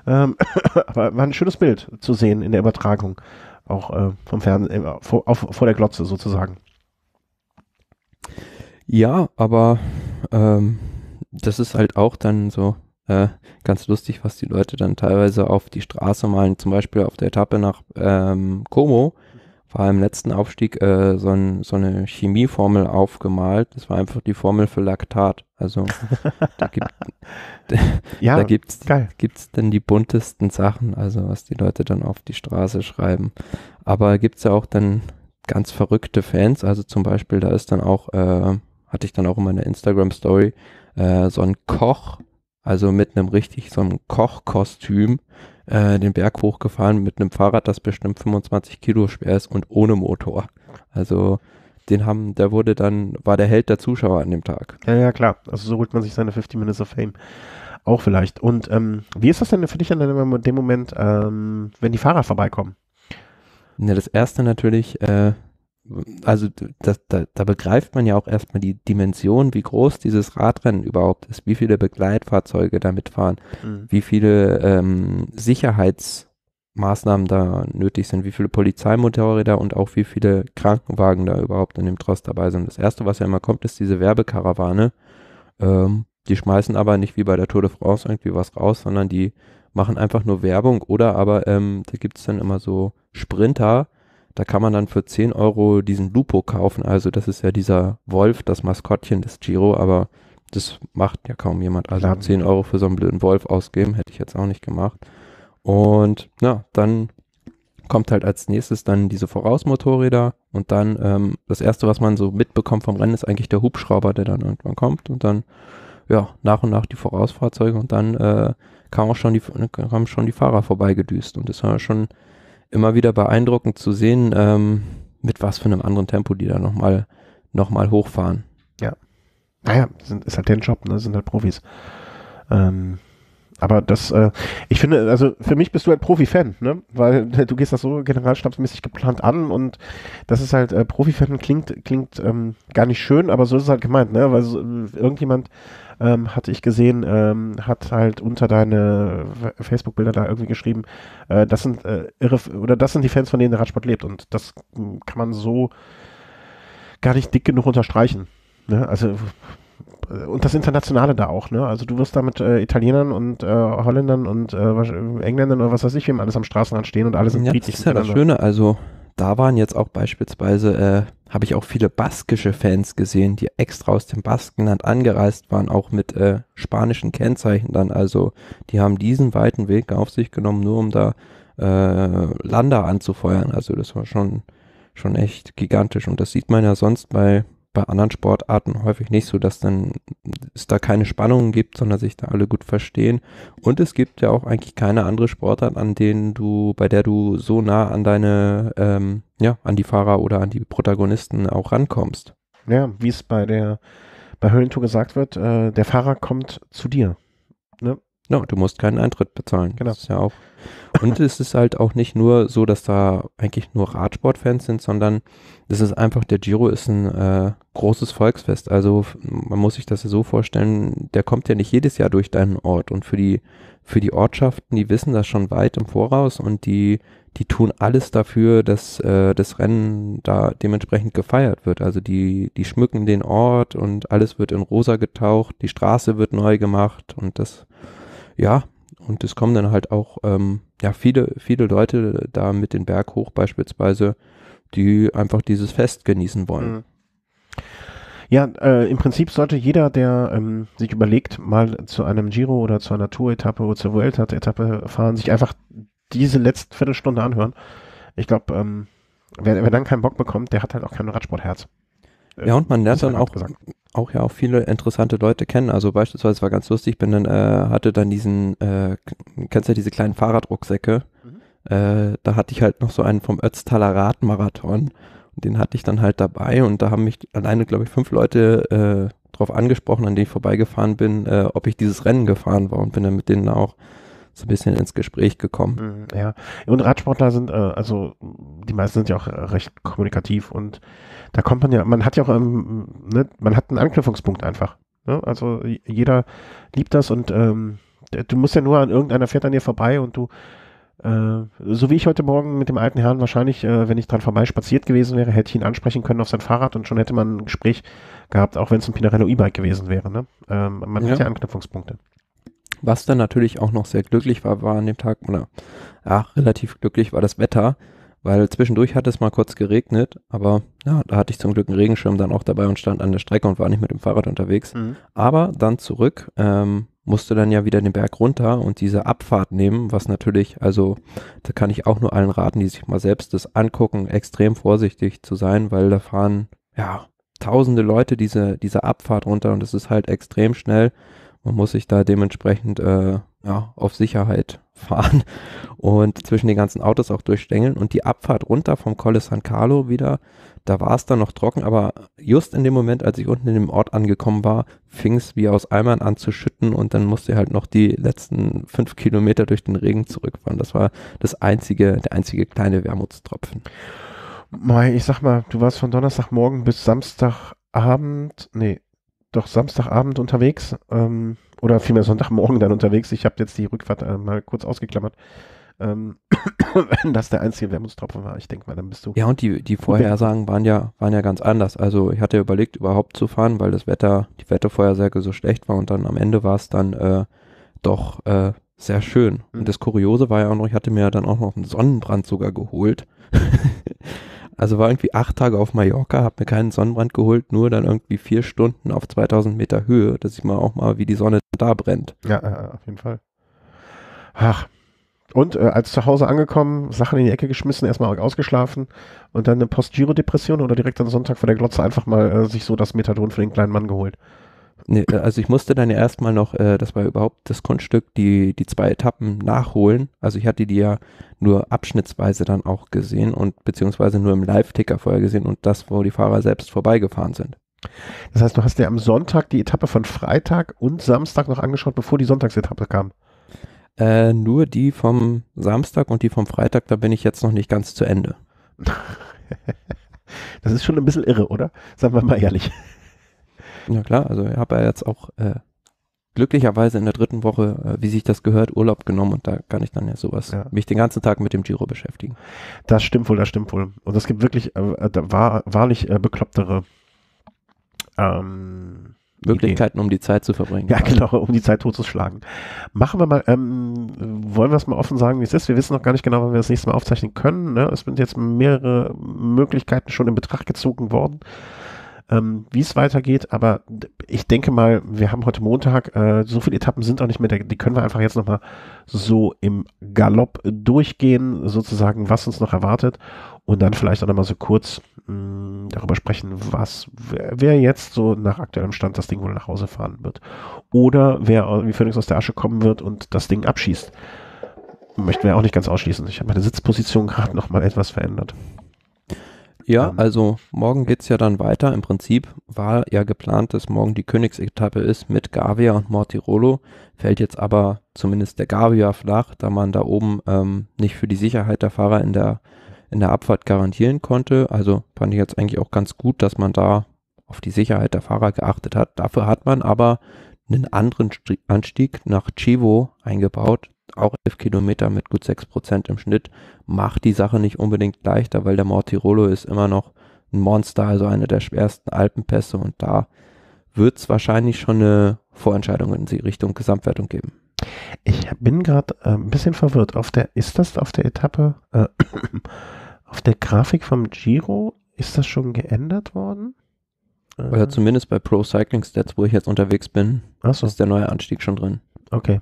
Ähm, *coughs* aber war ein schönes Bild zu sehen in der Übertragung. Auch äh, vom Fernsehen, äh, vor, auf, vor der Glotze sozusagen. Ja, aber ähm, das ist halt auch dann so äh, ganz lustig, was die Leute dann teilweise auf die Straße malen. Zum Beispiel auf der Etappe nach ähm, Como war im letzten Aufstieg äh, so, ein, so, eine Chemieformel aufgemalt. Das war einfach die Formel für Laktat. Also da *laughs* gibt ja, da gibt's, gibt's dann die buntesten Sachen, also was die Leute dann auf die Straße schreiben. Aber gibt es ja auch dann ganz verrückte Fans. Also zum Beispiel, da ist dann auch, äh, hatte ich dann auch in meiner Instagram-Story, äh, so ein Koch, also mit einem richtig so einem Kochkostüm, äh, den Berg hochgefahren mit einem Fahrrad, das bestimmt 25 Kilo schwer ist und ohne Motor. Also den haben, der wurde dann, war der Held der Zuschauer an dem Tag. Ja, ja, klar. Also so holt man sich seine 50 Minutes of Fame auch vielleicht. Und ähm, wie ist das denn für dich in dem Moment, ähm, wenn die Fahrer vorbeikommen? Ne, das erste natürlich, äh, also da, da, da begreift man ja auch erstmal die Dimension, wie groß dieses Radrennen überhaupt ist, wie viele Begleitfahrzeuge da mitfahren, mhm. wie viele ähm, Sicherheitsmaßnahmen da nötig sind, wie viele Polizeimotorräder und auch wie viele Krankenwagen da überhaupt in dem Trost dabei sind. Das Erste, was ja immer kommt, ist diese Werbekarawane. Ähm, die schmeißen aber nicht wie bei der Tour de France irgendwie was raus, sondern die machen einfach nur Werbung oder aber ähm, da gibt es dann immer so Sprinter, da kann man dann für 10 Euro diesen Lupo kaufen. Also das ist ja dieser Wolf, das Maskottchen des Giro, aber das macht ja kaum jemand. Also Klar. 10 Euro für so einen blöden Wolf ausgeben, hätte ich jetzt auch nicht gemacht. Und ja, dann kommt halt als nächstes dann diese Vorausmotorräder und dann ähm, das erste, was man so mitbekommt vom Rennen, ist eigentlich der Hubschrauber, der dann irgendwann kommt und dann ja nach und nach die Vorausfahrzeuge und dann äh, kamen auch schon die ne, kamen schon die Fahrer vorbeigedüst und das war schon immer wieder beeindruckend zu sehen, ähm, mit was für einem anderen Tempo die da nochmal noch mal hochfahren. Ja. Naja, sind, ist halt deren Job, ne? sind halt Profis. Ähm, aber das, äh, ich finde, also für mich bist du halt Profi-Fan, ne? Weil du gehst das so generalstabsmäßig geplant an und das ist halt, äh, Profi-Fan klingt, klingt ähm, gar nicht schön, aber so ist es halt gemeint, ne? Weil so, äh, irgendjemand ähm, hatte ich gesehen, ähm, hat halt unter deine Facebook-Bilder da irgendwie geschrieben, äh, das sind äh, irre, oder das sind die Fans, von denen der Radsport lebt. Und das hm, kann man so gar nicht dick genug unterstreichen. Ne? Also äh, und das Internationale da auch, ne? Also du wirst da mit äh, Italienern und äh, Holländern und äh, Engländern oder was weiß ich, wem alles am Straßenrand stehen und alles sind ja, friedlich. Das ist ja das Schöne, also da waren jetzt auch beispielsweise, äh, habe ich auch viele baskische Fans gesehen, die extra aus dem Baskenland angereist waren, auch mit äh, spanischen Kennzeichen dann. Also die haben diesen weiten Weg auf sich genommen, nur um da äh, Lander anzufeuern. Also das war schon, schon echt gigantisch. Und das sieht man ja sonst bei bei anderen Sportarten häufig nicht so, dass dann es da keine Spannungen gibt, sondern sich da alle gut verstehen. Und es gibt ja auch eigentlich keine andere Sportart, an denen du, bei der du so nah an deine, ähm, ja, an die Fahrer oder an die Protagonisten auch rankommst. Ja, wie es bei der bei Höllentür gesagt wird, äh, der Fahrer kommt zu dir. No, du musst keinen Eintritt bezahlen. Genau. Das ist ja auch. Und es ist halt auch nicht nur so, dass da eigentlich nur Radsportfans sind, sondern das ist einfach, der Giro ist ein äh, großes Volksfest. Also man muss sich das ja so vorstellen, der kommt ja nicht jedes Jahr durch deinen Ort. Und für die, für die Ortschaften, die wissen das schon weit im Voraus und die, die tun alles dafür, dass äh, das Rennen da dementsprechend gefeiert wird. Also die, die schmücken den Ort und alles wird in rosa getaucht, die Straße wird neu gemacht und das ja, und es kommen dann halt auch ähm, ja, viele, viele Leute da mit den Berg hoch beispielsweise, die einfach dieses Fest genießen wollen. Mhm. Ja, äh, im Prinzip sollte jeder, der ähm, sich überlegt, mal zu einem Giro oder zu einer Tour-Etappe oder zur Vuelta-Etappe fahren, sich einfach diese letzte Viertelstunde anhören. Ich glaube, ähm, wer, wer dann keinen Bock bekommt, der hat halt auch kein Radsportherz. Ja, und man lernt dann auch gesagt auch ja auch viele interessante Leute kennen. Also beispielsweise war ganz lustig, bin dann äh, hatte dann diesen, äh, kennst ja diese kleinen Fahrradrucksäcke. Mhm. Äh, da hatte ich halt noch so einen vom Ötztaler Radmarathon. Und den hatte ich dann halt dabei und da haben mich alleine, glaube ich, fünf Leute äh, drauf angesprochen, an denen ich vorbeigefahren bin, äh, ob ich dieses Rennen gefahren war und bin dann mit denen auch so ein bisschen ins Gespräch gekommen. Mhm, ja, und Radsportler sind, äh, also die meisten sind ja auch äh, recht kommunikativ und da kommt man ja, man hat ja auch, ähm, ne, man hat einen Anknüpfungspunkt einfach. Ne? Also jeder liebt das und ähm, du musst ja nur an irgendeiner fährt an dir vorbei und du äh, so wie ich heute Morgen mit dem alten Herrn wahrscheinlich, äh, wenn ich dran vorbei spaziert gewesen wäre, hätte ich ihn ansprechen können auf sein Fahrrad und schon hätte man ein Gespräch gehabt, auch wenn es ein Pinarello E-Bike gewesen wäre. Ne? Ähm, man ja. hat ja Anknüpfungspunkte. Was dann natürlich auch noch sehr glücklich war, war an dem Tag, oder ja, relativ glücklich war das Wetter, weil zwischendurch hat es mal kurz geregnet, aber ja, da hatte ich zum Glück einen Regenschirm dann auch dabei und stand an der Strecke und war nicht mit dem Fahrrad unterwegs. Mhm. Aber dann zurück, ähm, musste dann ja wieder den Berg runter und diese Abfahrt nehmen, was natürlich, also da kann ich auch nur allen raten, die sich mal selbst das angucken, extrem vorsichtig zu sein, weil da fahren ja tausende Leute diese, diese Abfahrt runter und es ist halt extrem schnell. Man muss sich da dementsprechend äh, ja, auf Sicherheit *laughs* fahren und zwischen den ganzen Autos auch durchstängeln. Und die Abfahrt runter vom Colle San Carlo wieder, da war es dann noch trocken, aber just in dem Moment, als ich unten in dem Ort angekommen war, fing es wie aus Eimern an zu schütten und dann musste ich halt noch die letzten fünf Kilometer durch den Regen zurückfahren. Das war das einzige, der einzige kleine Wermutstropfen. Mai, ich sag mal, du warst von Donnerstagmorgen bis Samstagabend, nee, doch Samstagabend unterwegs ähm, oder vielmehr Sonntagmorgen dann unterwegs. Ich habe jetzt die Rückfahrt äh, mal kurz ausgeklammert. wenn ähm, *coughs* das der einzige Wärmungstropfen war, ich denke mal, dann bist du. Ja, und die, die Vorhersagen waren ja, waren ja ganz anders. Also ich hatte überlegt, überhaupt zu fahren, weil das Wetter, die Wettervorhersage so schlecht war und dann am Ende war es dann äh, doch äh, sehr schön. Mhm. Und das Kuriose war ja auch noch, ich hatte mir dann auch noch einen Sonnenbrand sogar geholt. *laughs* Also war irgendwie acht Tage auf Mallorca, habe mir keinen Sonnenbrand geholt, nur dann irgendwie vier Stunden auf 2000 Meter Höhe, dass ich mal auch mal, wie die Sonne da brennt. Ja, äh, auf jeden Fall. Ach. Und äh, als zu Hause angekommen, Sachen in die Ecke geschmissen, erstmal ausgeschlafen und dann eine Post-Giro-Depression oder direkt am Sonntag vor der Glotze einfach mal äh, sich so das Methadon für den kleinen Mann geholt. Nee, äh, also ich musste dann ja erstmal noch, äh, das war überhaupt das Kunststück, die, die zwei Etappen nachholen. Also ich hatte die ja nur abschnittsweise dann auch gesehen und beziehungsweise nur im Live-Ticker vorher gesehen und das, wo die Fahrer selbst vorbeigefahren sind. Das heißt, du hast dir am Sonntag die Etappe von Freitag und Samstag noch angeschaut, bevor die Sonntagsetappe kam. Äh, nur die vom Samstag und die vom Freitag, da bin ich jetzt noch nicht ganz zu Ende. *laughs* das ist schon ein bisschen irre, oder? Sagen wir mal ehrlich. Ja klar, also ich habe ja jetzt auch äh, glücklicherweise in der dritten Woche, äh, wie sich das gehört, Urlaub genommen und da kann ich dann ja sowas, ja. mich den ganzen Tag mit dem Giro beschäftigen. Das stimmt wohl, das stimmt wohl. Und es gibt wirklich äh, äh da war, wahrlich äh, beklopptere ähm, Möglichkeiten, Ideen. um die Zeit zu verbringen. *laughs* Ja, genau, um die Zeit totzuschlagen. Machen wir mal, ähm, wollen wir es mal offen sagen, wie es ist. Wir wissen noch gar nicht genau, wann wir das nächste Mal aufzeichnen können. Ne? Es sind jetzt mehrere Möglichkeiten schon in Betracht gezogen worden ähm, wie es weitergeht. Aber ich denke mal, wir haben heute Montag, äh, so viele Etappen sind auch nicht mehr, die können wir einfach jetzt nochmal so im Galopp durchgehen, sozusagen, was uns noch erwartet. Und dann vielleicht auch nochmal so kurz mh, mm, darüber sprechen, was, wer, wer, jetzt so nach aktuellem Stand das Ding wohl nach Hause fahren wird. Oder wer wie Phoenix aus der Asche kommen wird und das Ding abschießt. Möchten wir auch nicht ganz ausschließen. Ich habe meine Sitzposition gerade nochmal etwas verändert. Ja, ähm, also morgen geht es ja dann weiter. Im Prinzip war ja geplant, dass morgen die Königsetappe ist mit Gavia und Mortirolo. Fällt jetzt aber zumindest der Gavia flach, da man da oben ähm, nicht für die Sicherheit der Fahrer in der, in der Abfahrt garantieren konnte. Also fand ich jetzt eigentlich auch ganz gut, dass man da auf die Sicherheit der Fahrer geachtet hat. Dafür hat man aber einen anderen Anstieg nach Chivo eingebaut, auch 11 Kilometer mit gut 6% im Schnitt, macht die Sache nicht unbedingt leichter, weil der Mortirolo ist immer noch ein Monster, also eine der schwersten Alpenpässe und da wird es wahrscheinlich schon eine Vorentscheidung in die Richtung Gesamtwertung geben. Ich bin gerade äh, ein bisschen verwirrt. Auf der, ist das auf der Etappe, äh, *clears throat* auf der Grafik vom Giro, ist das schon geändert worden? Oder ähm. zumindest bei Pro Cycling Stats, wo ich jetzt unterwegs bin, so. ist der neue Anstieg schon drin. Okay.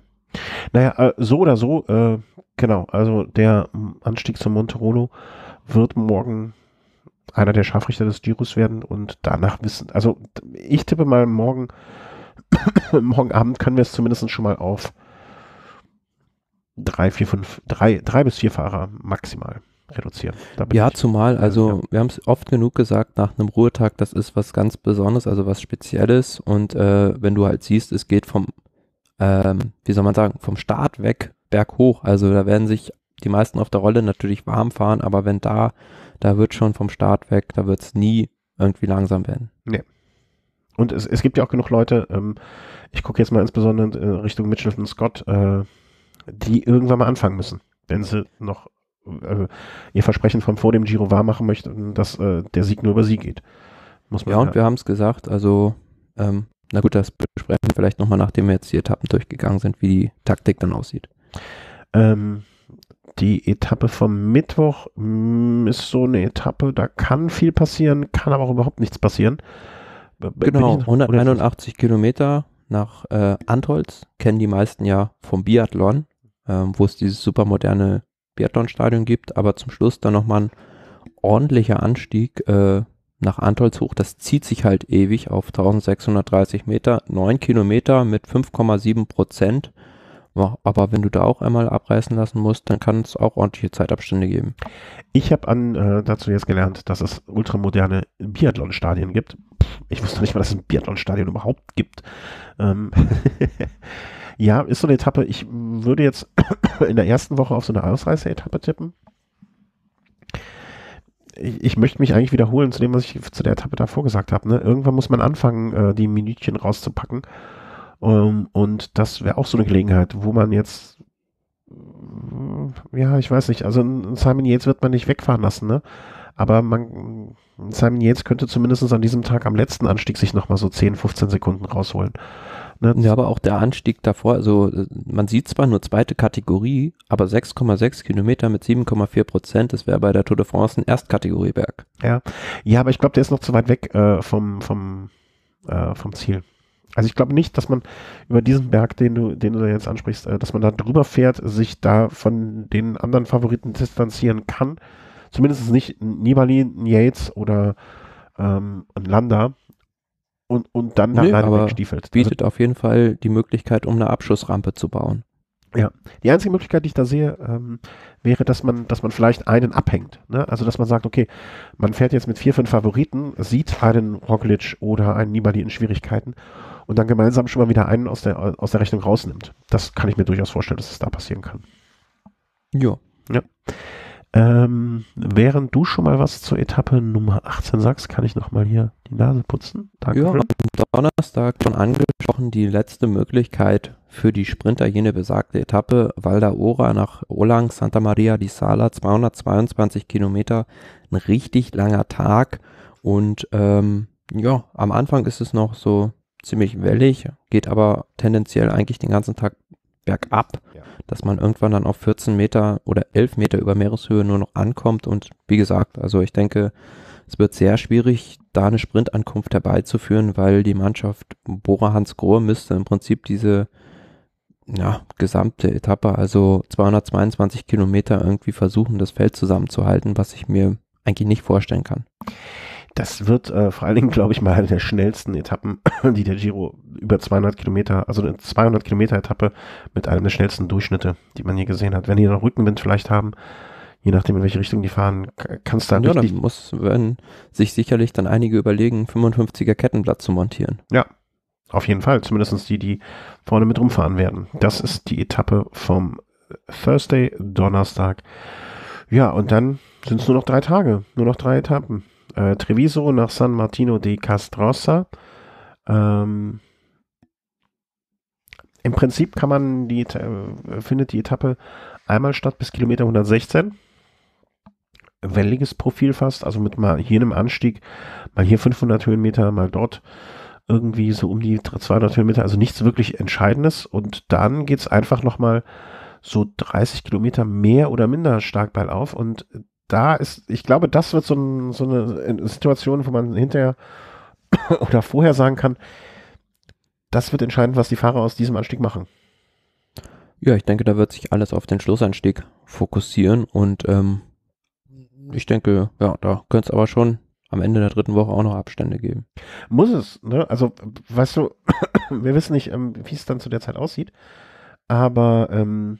Naja, äh, so oder so, äh, genau. Also der Anstieg zum Monte Rolo wird morgen einer der Scharfrichter des Giros werden und danach wissen. Also ich tippe mal morgen, *coughs* morgen Abend können wir es zumindest schon mal auf drei, vier, fünf, drei, drei bis vier Fahrer maximal reduzieren. ja, ich, zumal, also ja. wir haben es oft genug gesagt, nach einem Ruhetag, das ist was ganz Besonderes, also was Spezielles und äh, wenn du halt siehst, es geht vom ähm, wie soll man sagen, vom Start weg berghoch. Also da werden sich die meisten auf der Rolle natürlich warm fahren, aber wenn da, da wird schon vom Start weg, da wird es nie irgendwie langsam werden. Nee. Und es, es gibt ja auch genug Leute, ähm, ich gucke jetzt mal insbesondere in äh, Richtung Mitchell und Scott, äh, die irgendwann mal anfangen müssen, wenn sie noch äh, ihr Versprechen von vor dem Giro wahr machen möchten, dass äh, der Sieg nur über sie geht. Muss man ja, und wir haben es gesagt, also ähm, na gut, das besprechen wir vielleicht nochmal, nachdem wir jetzt die Etappen durchgegangen sind, wie die Taktik dann aussieht. Ähm, die Etappe vom Mittwoch mh, mm, ist so eine Etappe, da kann viel passieren, kann aber auch überhaupt nichts passieren. Äh, B genau, 181 Kilometer nach äh, Antholz, kennen die meisten ja vom Biathlon, ähm, wo es dieses supermoderne Biathlon-Stadion gibt, aber zum Schluss dann nochmal ein ordentlicher Anstieg äh, nach hoch. das zieht sich halt ewig auf 1630 Meter, 9 Kilometer mit 5,7 Prozent. Aber wenn du da auch einmal abreißen lassen musst, dann kann es auch ordentliche Zeitabstände geben. Ich habe äh, dazu jetzt gelernt, dass es ultramoderne Biathlon-Stadien gibt. Pff, ich wusste nicht mal, dass es ein Biathlon-Stadion überhaupt gibt. Ähm *laughs* ja, ist so eine Etappe. Ich würde jetzt *coughs* in der ersten Woche auf so eine Ausreißer-Etappe tippen ich, ich, möchte mich eigentlich wiederholen zu dem, was ich zu der Etappe davor gesagt habe. Ne? Irgendwann muss man anfangen, äh, die Minütchen rauszupacken. Um, ähm, und das wäre auch so eine Gelegenheit, wo man jetzt, äh, ja, ich weiß nicht, also Simon Yates wird man nicht wegfahren lassen, ne? Aber man, Simon Yates könnte zumindest an diesem Tag am letzten Anstieg sich nochmal so 10, 15 Sekunden rausholen. Ne? Ja, aber auch der Anstieg davor, also äh, man sieht zwar nur zweite Kategorie, aber 6,6 Kilometer mit 7,4 Prozent, das wäre bei der Tour de France ein Erstkategorieberg. Ja, ja aber ich glaube, der ist noch zu weit weg äh, vom, vom, äh, vom Ziel. Also ich glaube nicht, dass man über diesen Berg, den du, den du jetzt ansprichst, äh, dass man da drüber fährt, sich da von den anderen Favoriten distanzieren kann. Zumindest nicht Nibali, Yates oder ähm, Landa und, und dann Nö, dann aber gestiefelt. Also bietet also, auf jeden Fall die Möglichkeit, um eine Abschussrampe zu bauen. Ja, die einzige Möglichkeit, die ich da sehe, ähm, wäre, dass man, dass man vielleicht einen abhängt. Ne? Also, dass man sagt, okay, man fährt jetzt mit vier, fünf Favoriten, sieht einen Roglic oder einen Nibali in Schwierigkeiten und dann gemeinsam schon mal wieder einen aus der, aus der Rechnung rausnimmt. Das kann ich mir durchaus vorstellen, dass es das da passieren kann. Jo. Ja. Ähm, während du schon mal was zur Etappe Nummer 18 sagst, kann ich nochmal hier die Nase putzen. Danke. Ja, am Donnerstag schon angesprochen, die letzte Möglichkeit für die Sprinter jene besagte Etappe Valda Ora nach Olang, Santa Maria di Sala, 222 Kilometer, ein richtig langer Tag und ähm, ja, am Anfang ist es noch so ziemlich wellig, geht aber tendenziell eigentlich den ganzen Tag bergab, ja. dass man irgendwann dann auf 14 Meter oder 11 Meter über Meereshöhe nur noch ankommt. Und wie gesagt, also ich denke, es wird sehr schwierig, da eine Sprintankunft herbeizuführen, weil die Mannschaft Bora Hans Grohe müsste im Prinzip diese ja, gesamte Etappe, also 222 Kilometer irgendwie versuchen, das Feld zusammenzuhalten, was ich mir eigentlich nicht vorstellen kann. Das wird äh, vor allen Dingen, glaube ich, mal eine der schnellsten Etappen, *clears throat* die der Giro über 200 Kilometer, also eine 200 Kilometer Etappe mit einem der schnellsten Durchschnitte, die man hier gesehen hat. Wenn die noch Rückenwind vielleicht haben, je nachdem in welche Richtung die fahren, kannst du da ja, richtig... Ja, muss werden sich sicherlich dann einige überlegen, 55er Kettenblatt zu montieren. Ja, auf jeden Fall. Zumindest die, die vorne mit rumfahren werden. Das ist die Etappe vom äh, Thursday, Donnerstag. Ja, und dann sind es nur noch drei Tage, nur noch drei Etappen äh, Treviso nach San Martino de Castrosa. Ähm, Im Prinzip kann man die, äh, findet die Etappe einmal statt bis Kilometer 116 welliges Profil fast, also mit mal hier einem Anstieg, mal hier 500 Höhenmeter, mal dort irgendwie so um die 200 Höhenmeter, also nichts wirklich Entscheidendes und dann geht es einfach nochmal so 30 Kilometer mehr oder minder stark bergauf und da ist, ich glaube, das wird so, ein, so eine Situation, wo man hinterher *coughs* oder vorher sagen kann, das wird entscheidend, was die Fahrer aus diesem Anstieg machen. Ja, ich denke, da wird sich alles auf den Schlussanstieg fokussieren und ähm, ich denke, ja, da könnte es aber schon am Ende der dritten Woche auch noch Abstände geben. Muss es, ne? Also, weißt du, *coughs* wir wissen nicht, ähm, wie es dann zu der Zeit aussieht, aber ähm,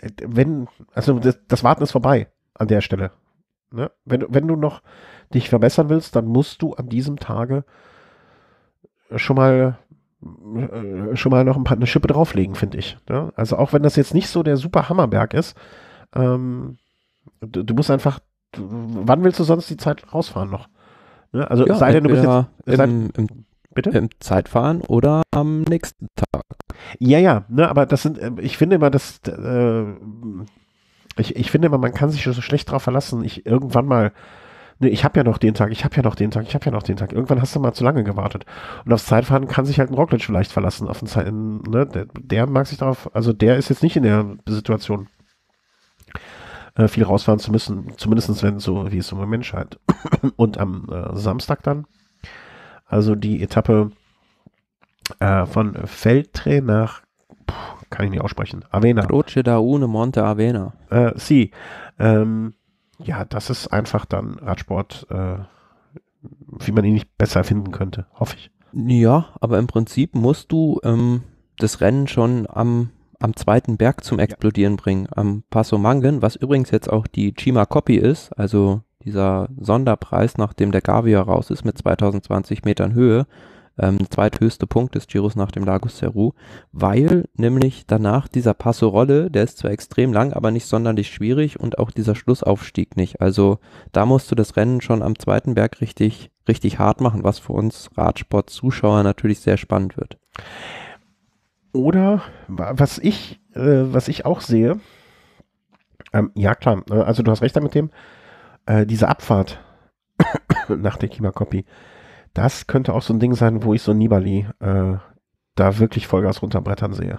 äh, wenn, also das, das Warten ist vorbei an der Stelle. Ne? Wenn, wenn du noch dich verbessern willst, dann musst du an diesem Tage schon mal äh, schon mal noch ein paar, eine Schippe drauflegen, finde ich. Ne? Also auch wenn das jetzt nicht so der super Hammerberg ist, ähm, du, du, musst einfach, du, wann willst du sonst die Zeit rausfahren noch? Ne? Also ja, sei denn, du bist jetzt, sei, im, im Bitte? Im Zeitfahren oder am nächsten Tag. Ja, ja, ne, aber das sind, äh, ich finde immer, dass äh, ich, ich finde immer, man kann sich so schlecht drauf verlassen. Ich irgendwann mal, nee, ich habe ja noch den Tag, ich habe ja noch den Tag, ich habe ja noch den Tag. Irgendwann hast du mal zu lange gewartet. Und aufs Zeitfahren kann sich halt ein Roglic vielleicht verlassen. Auf den Zeit, ne, der, der, mag sich darauf, also der ist jetzt nicht in der Situation, äh, viel rausfahren zu müssen, zumindest wenn so, wie es im Moment scheint. *coughs* Und am äh, Samstag dann, also die Etappe äh, von Feldtre nach kann ich nicht aussprechen. Avena. Croce da une Monte Avena. Äh, sie. Ähm, ja, das ist einfach dann Radsport, äh, wie man ihn nicht besser finden könnte, hoffe ich. Ja, aber im Prinzip musst du ähm, das Rennen schon am, am zweiten Berg zum Explodieren ja. bringen, am Paso Mangan, was übrigens jetzt auch die Chima Copy ist, also dieser Sonderpreis, nachdem der Gavia raus ist mit 2020 Metern Höhe ähm, zweithöchste Punkt des Giros nach dem Lago Seru, weil nämlich danach dieser Passo Rolle, der ist zwar extrem lang, aber nicht sonderlich schwierig und auch dieser Schlussaufstieg nicht. Also da musst du das Rennen schon am zweiten Berg richtig, richtig hart machen, was für uns Radsport-Zuschauer natürlich sehr spannend wird. Oder was ich, äh, was ich auch sehe, ähm, ja klar, ne, also du hast recht damit dem, äh, diese Abfahrt *coughs* nach der Kimakopie. Das könnte auch so ein Ding sein, wo ich so Nibali äh, da wirklich Vollgas runterbrettern sehe. Klar,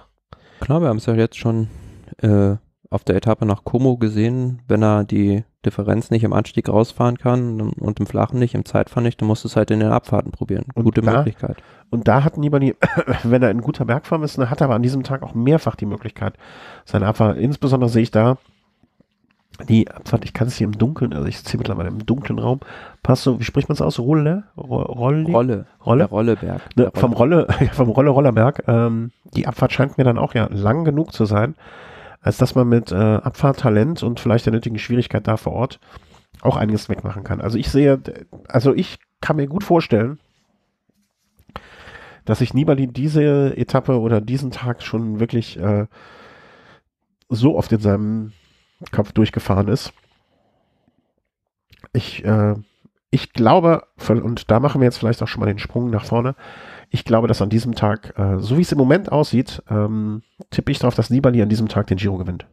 genau, wir haben es ja jetzt schon äh, auf der Etappe nach Como gesehen, wenn er die Differenz nicht im Anstieg rausfahren kann und im Flachen nicht, im Zeitfahren nicht, dann musst du es halt in den Abfahrten probieren. Und Gute da, Möglichkeit. Und da hat Nibali, *coughs* wenn er in guter Bergform ist, hat er aber an diesem Tag auch mehrfach die Möglichkeit, seine Abfahrt, insbesondere sehe ich da, die Abfahrt, ich kann es hier im Dunkeln, also ich sitze hier mittlerweile im dunklen Raum, passt so, wie spricht man es aus? Rolle? Rolle? Rolle. Rolle? Der Rolleberg. Ne, Vom Rolle, *laughs* vom Rolle Rollerberg. Ähm, die Abfahrt scheint mir dann auch ja lang genug zu sein, als dass man mit äh, Abfahrttalent und vielleicht der nötigen Schwierigkeit da vor Ort auch einiges wegmachen kann. Also ich sehe, also ich kann mir gut vorstellen, dass ich Nibali diese Etappe oder diesen Tag schon wirklich äh, so oft in seinem Kopf durchgefahren ist. Ich, äh, ich glaube, und da machen wir jetzt vielleicht auch schon mal den Sprung nach vorne. Ich glaube, dass an diesem Tag, äh, so wie es im Moment aussieht, ähm, tippe ich darauf, dass Nibali an diesem Tag den Giro gewinnt.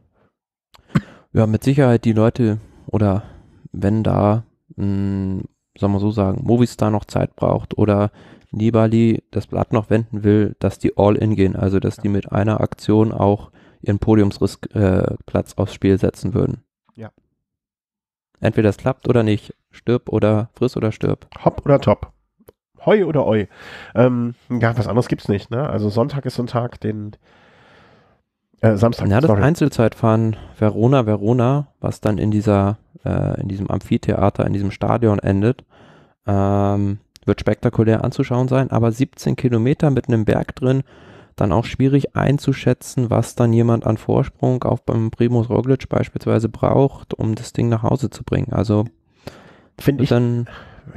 Ja, mit Sicherheit die Leute oder wenn da, mh, hm, sagen wir so sagen, Movistar noch Zeit braucht oder Nibali das Blatt noch wenden will, dass die all in gehen, also dass die mit einer Aktion auch ihren Podiumsplatz äh, aufs Spiel setzen würden. Ja. Entweder es klappt oder nicht. Stirb oder friss oder stirb. Hopp oder top. Heu oder oi. Ähm, ja, was anderes gibt's nicht, ne? Also Sonntag ist so ein Tag, den äh, Samstag. Ja, das sorry. Einzelzeitfahren Verona, Verona, was dann in dieser, äh, in diesem Amphitheater, in diesem Stadion endet, ähm, wird spektakulär anzuschauen sein, aber 17 Kilometer mit einem Berg drin, dann auch schwierig einzuschätzen, was dann jemand an Vorsprung auch beim Primus Roglic beispielsweise braucht, um das Ding nach Hause zu bringen. Also finde ich dann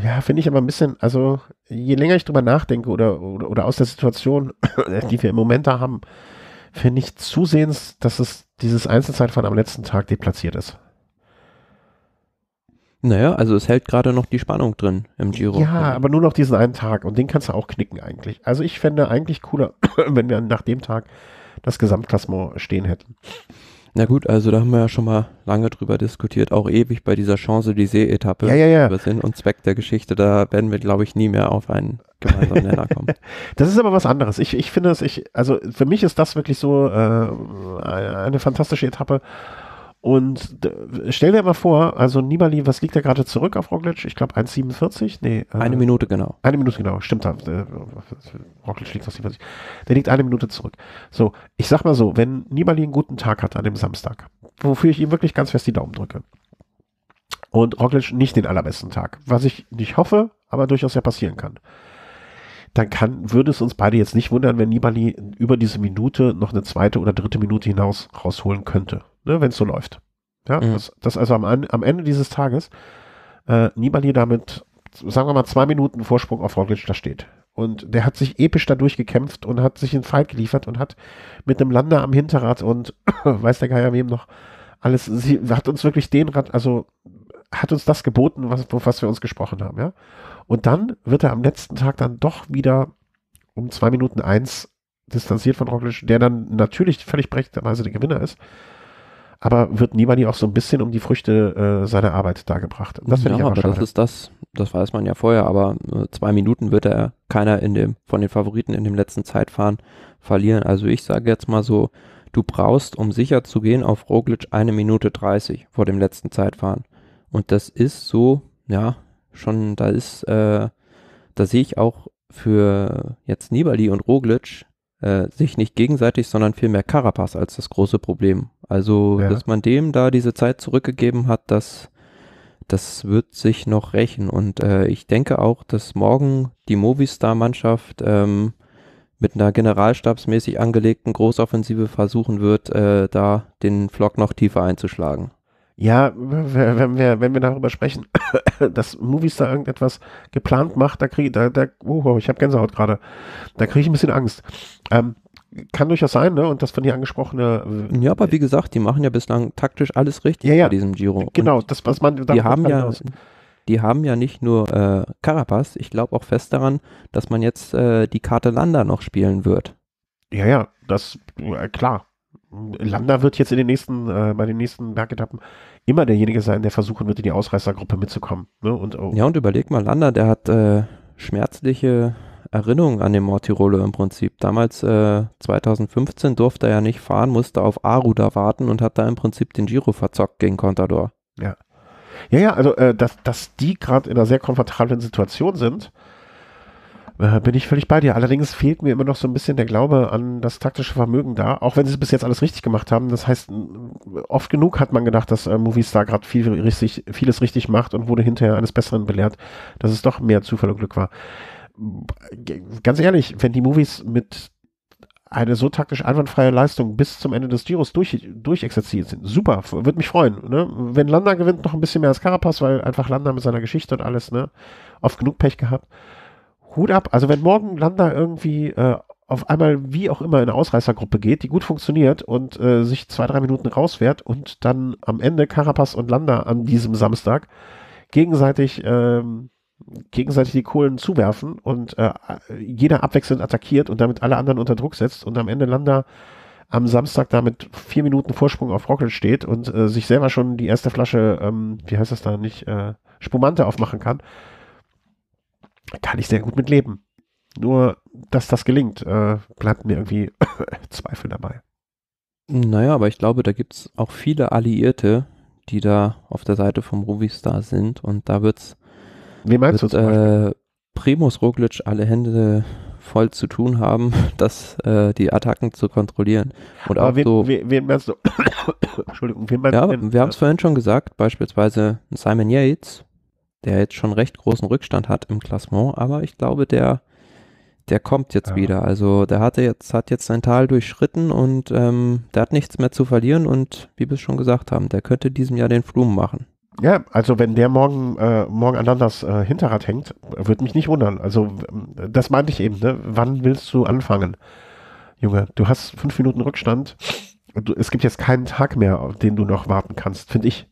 ja, finde ich aber ein bisschen, also je länger ich drüber nachdenke oder, oder, oder aus der Situation, *clears throat* die wir im Moment da haben, finde ich zusehends, dass es dieses Einzelzeitfahren am letzten Tag deplatziert ist. Naja, also es hält gerade noch die Spannung drin im Giro. Ja, aber nur noch diesen einen Tag und den kannst du auch knicken eigentlich. Also ich fände eigentlich cooler, *coughs* wenn wir nach dem Tag das Gesamtklassement stehen hätten. Na gut, also da haben wir ja schon mal lange drüber diskutiert, auch ewig bei dieser Champs-Élysées-Etappe ja, ja, ja. über Sinn und Zweck der Geschichte. Da werden wir, glaube ich, nie mehr auf einen gemeinsamen Nenner kommen. *laughs* das ist aber was anderes. Ich, ich finde es, ich, also für mich ist das wirklich so äh, eine fantastische Etappe. Und stell dir mal vor, also Nibali, was liegt da gerade zurück auf Roglic? Ich glaube 1,47? Nee. Äh, eine Minute genau. Eine Minute genau, stimmt. Äh, Roglic liegt auf 47. Der liegt eine Minute zurück. So, ich sag mal so, wenn Nibali einen guten Tag hat an dem Samstag, wofür ich ihm wirklich ganz fest die Daumen drücke. Und Roglic nicht den allerbesten Tag, was ich nicht hoffe, aber durchaus ja passieren kann dann kann, würde es uns beide jetzt nicht wundern, wenn Nibali über diese Minute noch eine zweite oder dritte Minute hinaus rausholen könnte ne, wenn es so läuft. Ja, mhm. dass, dass also am, am, Ende dieses Tages äh, Nibali damit, sagen wir mal, zwei Minuten Vorsprung auf Roglic da steht. Und der hat sich episch dadurch gekämpft und hat sich in Fight geliefert und hat mit einem Lander am Hinterrad und *clears throat* weiß der Geier wem noch alles, sie hat uns wirklich den Rad, also hat uns das geboten, was, was wir uns gesprochen haben, ja. Und dann wird er am letzten Tag dann doch wieder um zwei Minuten eins distanziert von Roglic, der dann natürlich völlig berechtigterweise der Gewinner ist aber wird Nibali auch so ein bisschen um die Früchte äh, seiner Arbeit dargebracht. Das finde ja, ich aber, das ist das, das weiß man ja vorher, aber äh, zwei Minuten wird er keiner in dem, von den Favoriten in dem letzten Zeitfahren verlieren. Also ich sage jetzt mal so, du brauchst, um sicher zu gehen, auf Roglic eine Minute 30 vor dem letzten Zeitfahren. Und das ist so, ja, schon, da ist, äh, da sehe ich auch für jetzt Nibali und Roglic äh, sich nicht gegenseitig, sondern vielmehr Carapaz als das große Problem. Also, ja. dass man dem da diese Zeit zurückgegeben hat, das, das wird sich noch rächen. Und äh, ich denke auch, dass morgen die Movistar-Mannschaft ähm, mit einer generalstabsmäßig angelegten Großoffensive versuchen wird, äh, da den Flock noch tiefer einzuschlagen. Ja, wenn wir, wenn wir darüber sprechen, *coughs* dass Movies da irgendetwas geplant macht, da kriege da, da, oh, ich habe Gänsehaut gerade. Da kriege ich ein bisschen Angst. Ähm, kann durchaus sein, ne? Und das von dir angesprochene. Ja, aber wie gesagt, die machen ja bislang taktisch alles richtig ja, ja. bei diesem Giro. Genau, und das, was man da haben ja, Die haben ja nicht nur äh, Carapaz, ich glaube auch fest daran, dass man jetzt äh, die Karte Landa noch spielen wird. Ja, ja, das, äh, klar. Landa wird jetzt in den nächsten, äh, bei den nächsten Bergetappen immer derjenige sein, der versuchen wird, in die Ausreißergruppe mitzukommen. Ne? Und, oh. Ja, und überleg mal, Lander, der hat äh, schmerzliche Erinnerungen an den Mortirolo im Prinzip. Damals, äh, 2015, durfte er ja nicht fahren, musste auf Aruda warten und hat da im Prinzip den Giro verzockt gegen Contador. Ja. Ja, ja, also äh, dass, dass die gerade in einer sehr komfortablen Situation sind, äh, bin ich völlig bei dir. Allerdings fehlt mir immer noch so ein bisschen der Glaube an das taktische Vermögen da, auch wenn sie es bis jetzt alles richtig gemacht haben. Das heißt, äh, oft genug hat man gedacht, dass äh, Movistar gerade viel richtig, vieles richtig macht und wurde hinterher eines Besseren belehrt, dass es doch mehr Zufall und Glück war. Äh, ganz ehrlich, wenn die Movies mit eine so taktisch einwandfreie Leistung bis zum Ende des Giros durch, durchexerziert sind. Super, würde mich freuen. Ne? Wenn Landa gewinnt, noch ein bisschen mehr als Carapaz, weil einfach Landa mit seiner Geschichte und alles, ne? Oft genug Pech gehabt. Hut ab. Also wenn morgen Landa irgendwie äh, auf einmal, wie auch immer, in eine Ausreißergruppe geht, die gut funktioniert und äh, sich zwei, drei Minuten rauswehrt und dann am Ende Carapaz und Landa an diesem Samstag gegenseitig, ähm, gegenseitig die Kohlen zuwerfen und äh, jeder abwechselnd attackiert und damit alle anderen unter Druck setzt und am Ende Landa am Samstag damit vier Minuten Vorsprung auf Rockel steht und äh, sich selber schon die erste Flasche, ähm, wie heißt das da nicht, äh, Spumante aufmachen kann, kann ich sehr gut mit leben. Nur, dass das gelingt, äh, bleibt mir irgendwie *coughs* Zweifel dabei. Naja, aber ich glaube, da gibt es auch viele Alliierte, die da auf der Seite vom Ruby-Star sind und da wird's, Wie meinst wird, es äh, Primus Roglic alle Hände voll zu tun haben, *laughs* das, äh, die Attacken zu kontrollieren. Und aber auch wen, so, wen, wen meinst du? *coughs* Entschuldigung, wen meinst ja, du? Denn, wir haben es vorhin schon gesagt, beispielsweise Simon Yates, der jetzt schon recht großen Rückstand hat im Klassement, aber ich glaube, der, der kommt jetzt ja. wieder. Also der hatte jetzt, hat jetzt sein Tal durchschritten und ähm, der hat nichts mehr zu verlieren und wie wir es schon gesagt haben, der könnte diesem Jahr den Flumen machen. Ja, also wenn der morgen, äh, morgen an Landers äh, Hinterrad hängt, würde mich nicht wundern. Also ähm, das meinte ich eben, ne? Wann willst du anfangen? Junge, du hast fünf Minuten Rückstand. Du, es gibt jetzt keinen Tag mehr, auf den du noch warten kannst, finde ich.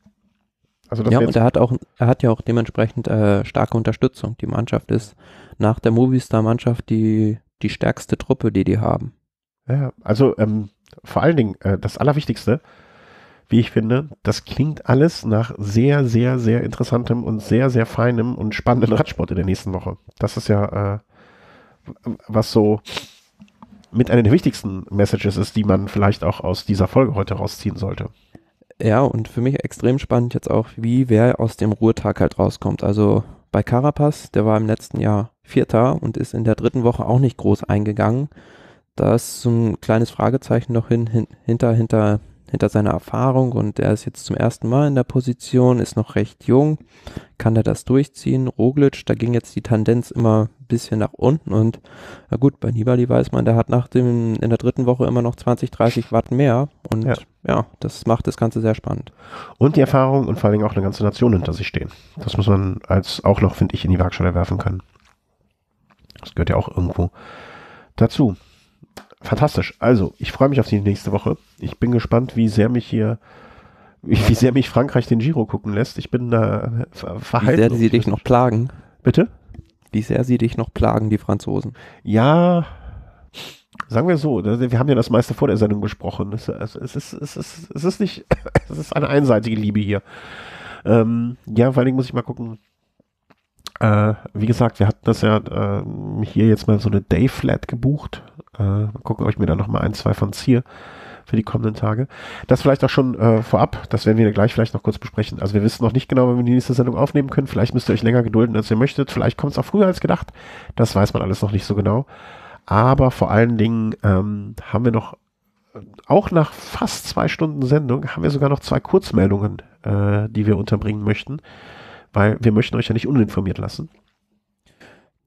Also ja, und er hat auch, er hat ja auch dementsprechend äh, starke Unterstützung. Die Mannschaft ist nach der Movistar-Mannschaft die, die stärkste Truppe, die die haben. Ja, also ähm, vor allen Dingen äh, das Allerwichtigste, wie ich finde, das klingt alles nach sehr, sehr, sehr interessantem und sehr, sehr feinem und spannenden Radsport in der nächsten Woche. Das ist ja äh, was so mit einer der wichtigsten Messages ist, die man vielleicht auch aus dieser Folge heute rausziehen sollte ja, und für mich extrem spannend jetzt auch, wie wer aus dem Ruhetag halt rauskommt. Also bei Carapaz, der war im letzten Jahr Vierter und ist in der dritten Woche auch nicht groß eingegangen. Da ist so ein kleines Fragezeichen noch hin, hin, hinter, hinter, hinter seiner Erfahrung und er ist jetzt zum ersten Mal in der Position, ist noch recht jung, kann er das durchziehen. Roglic, da ging jetzt die Tendenz immer ein bisschen nach unten und na gut, bei Nibali weiß man, der hat nach dem, in der dritten Woche immer noch 20, 30 Watt mehr und ja. ja das macht das Ganze sehr spannend. Und die Erfahrung und vor allen Dingen auch eine ganze Nation hinter sich stehen. Das muss man als auch noch, finde ich, in die Waagschale werfen können. Das gehört ja auch irgendwo dazu. Fantastisch. Also, ich freue mich auf die nächste Woche. Ich bin gespannt, wie sehr mich hier wie sehr mich Frankreich den Giro gucken lässt. Ich bin da verhalten. Wie sehr sie dich noch plagen. Bitte? Wie sehr sie dich noch plagen, die Franzosen. Ja, sagen wir so, ne, wir haben ja das meiste vor der Sendung besprochen. Es, es, es, ist, es, ist, es ist nicht, *laughs* es ist eine einseitige Liebe hier. Ähm, ja, vor allen Dingen muss ich mal gucken. Äh, wie gesagt, wir hatten das ja äh, hier jetzt mal so eine Day-Flat gebucht. Äh, mal gucken, ob ich mir da nochmal ein, zwei von ziehe für die kommenden Tage. Das vielleicht auch schon äh, vorab, das werden wir gleich vielleicht noch kurz besprechen. Also wir wissen noch nicht genau, wenn wir die nächste Sendung aufnehmen können. Vielleicht müsst ihr euch länger gedulden, als ihr möchtet. Vielleicht kommt es auch früher als gedacht. Das weiß man alles noch nicht so genau. Aber vor allen Dingen ähm, haben wir noch, äh, auch nach fast zwei Stunden Sendung, haben wir sogar noch zwei Kurzmeldungen, äh, die wir unterbringen möchten. Weil wir möchten euch ja nicht uninformiert lassen.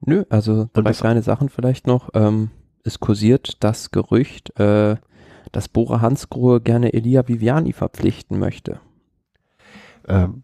Nö, also zwei kleine Sachen vielleicht noch. Ähm, es kursiert das Gerücht, äh, dass Bora Hansgrohe gerne Elia Viviani verpflichten möchte. Ähm,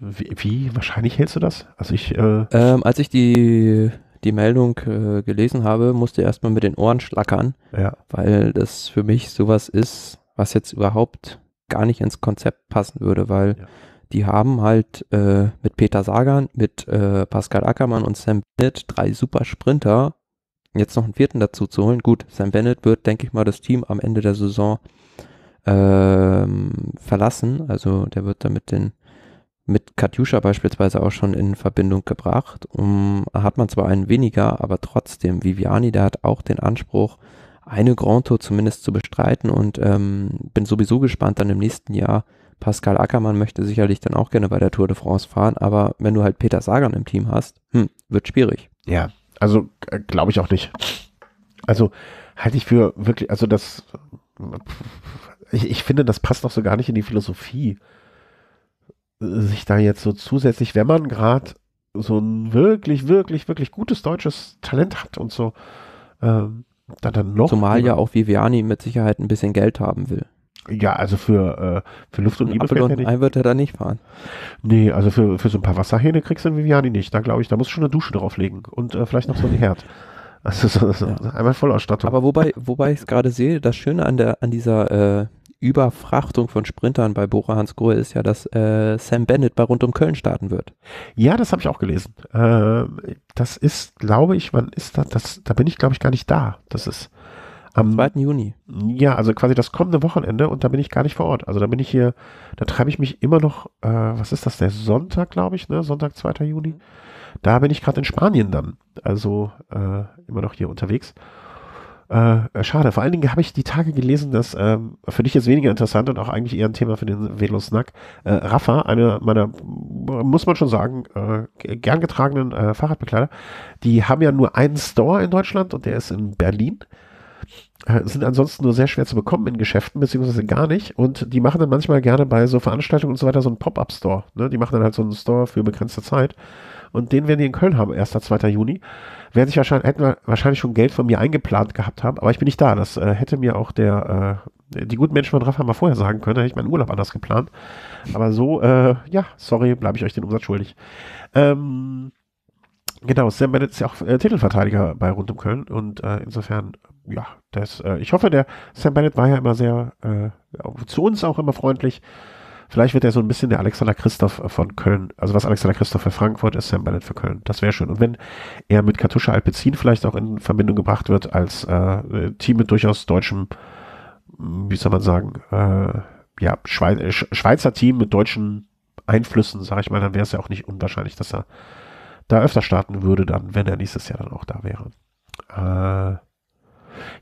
wie, wie, wahrscheinlich hältst du das? Also ich, äh ähm, als ich die, die Meldung äh, gelesen habe, musste erstmal mit den Ohren schlackern, ja. weil das für mich sowas ist, was jetzt überhaupt gar nicht ins Konzept passen würde, weil ja. die haben halt äh, mit Peter Sagan, mit äh, Pascal Ackermann und Sam Bennett drei super Sprinter Jetzt noch einen vierten dazu zu holen, gut, Sam Bennett wird, denke ich mal, das Team am Ende der Saison ähm, verlassen. Also der wird damit den mit Katjuscha beispielsweise auch schon in Verbindung gebracht. Um, hat man zwar einen weniger, aber trotzdem, Viviani, der hat auch den Anspruch, eine Grand Tour zumindest zu bestreiten und ähm, bin sowieso gespannt dann im nächsten Jahr. Pascal Ackermann möchte sicherlich dann auch gerne bei der Tour de France fahren, aber wenn du halt Peter Sagan im Team hast, hm, wird schwierig. Ja, also äh, glaube ich auch nicht. Also halte ich für wirklich, also das, ich, ich finde, das passt noch so gar nicht in die Philosophie, sich da jetzt so zusätzlich, wenn man gerade so ein wirklich, wirklich, wirklich gutes deutsches Talent hat und so, ähm, dann, dann noch. Zumal ja auch Viviani mit Sicherheit ein bisschen Geld haben will. Ja, also für, äh, für Luft und Liebe Apfel fährt und Ei wird er da nicht fahren. Nee, also für, für so ein paar Wasserhähne kriegst du den Viviani nicht. Da glaube ich, da musst du schon eine Dusche drauflegen und äh, vielleicht noch so ein Herd. *laughs* Also so, so, ja. einmal Vollausstattung. Aber wobei, wobei ich es gerade sehe, das Schöne an der an dieser äh, Überfrachtung von Sprintern bei Bora Hans Grohe ist ja, dass äh, Sam Bennett bei rund um Köln starten wird. Ja, das habe ich auch gelesen. Äh, das ist, glaube ich, wann ist das, das? Da bin ich, glaube ich, gar nicht da. Das ist am 2. Juni. Ja, also quasi das kommende Wochenende und da bin ich gar nicht vor Ort. Also da bin ich hier, da treibe ich mich immer noch, äh, was ist das, der Sonntag, glaube ich, ne? Sonntag, 2. Juni. Mhm. Da bin ich gerade in Spanien dann. Also äh, immer noch hier unterwegs. Äh, äh, schade. Vor allen Dingen habe ich die Tage gelesen, dass ähm, für dich jetzt weniger interessant und auch eigentlich eher ein Thema für den Velo-Snack. Äh, Rafa, einer meiner, muss man schon sagen, äh, gern getragenen äh, Fahrradbekleider, die haben ja nur einen Store in Deutschland und der ist in Berlin. Äh, sind ansonsten nur sehr schwer zu bekommen in Geschäften, beziehungsweise gar nicht. Und die machen dann manchmal gerne bei so Veranstaltungen und so weiter so einen Pop-Up-Store. Ne? Die machen dann halt so einen Store für begrenzte Zeit. Und den werden die in Köln haben, 1. 2. Juni. Werden sich wahrscheinlich, hätten wahrscheinlich schon Geld von mir eingeplant gehabt haben, aber ich bin nicht da. Das äh, hätte mir auch der, äh, die guten Menschen von Rafa mal vorher sagen können, da hätte ich meinen Urlaub anders geplant. Aber so, äh, ja, sorry, bleibe ich euch den Umsatz schuldig. Ähm, Genau, Sam Bennett ist ja auch äh, Titelverteidiger bei Rund um Köln und äh, insofern, ja, das, äh, ich hoffe, der Sam Bennett war ja immer sehr, äh, zu uns auch immer freundlich. Vielleicht wird er so ein bisschen der Alexander Christoph von Köln, also was Alexander Christoph für Frankfurt ist, Sam Bennett für Köln. Das wäre schön. Und wenn er mit Katuscha Alpezin vielleicht auch in Verbindung gebracht wird als äh, Team mit durchaus deutschem, wie soll man sagen, äh, ja, Schweizer Team mit deutschen Einflüssen, sage ich mal, dann wäre es ja auch nicht unwahrscheinlich, dass er da öfter starten würde, dann, wenn er nächstes Jahr dann auch da wäre. Äh,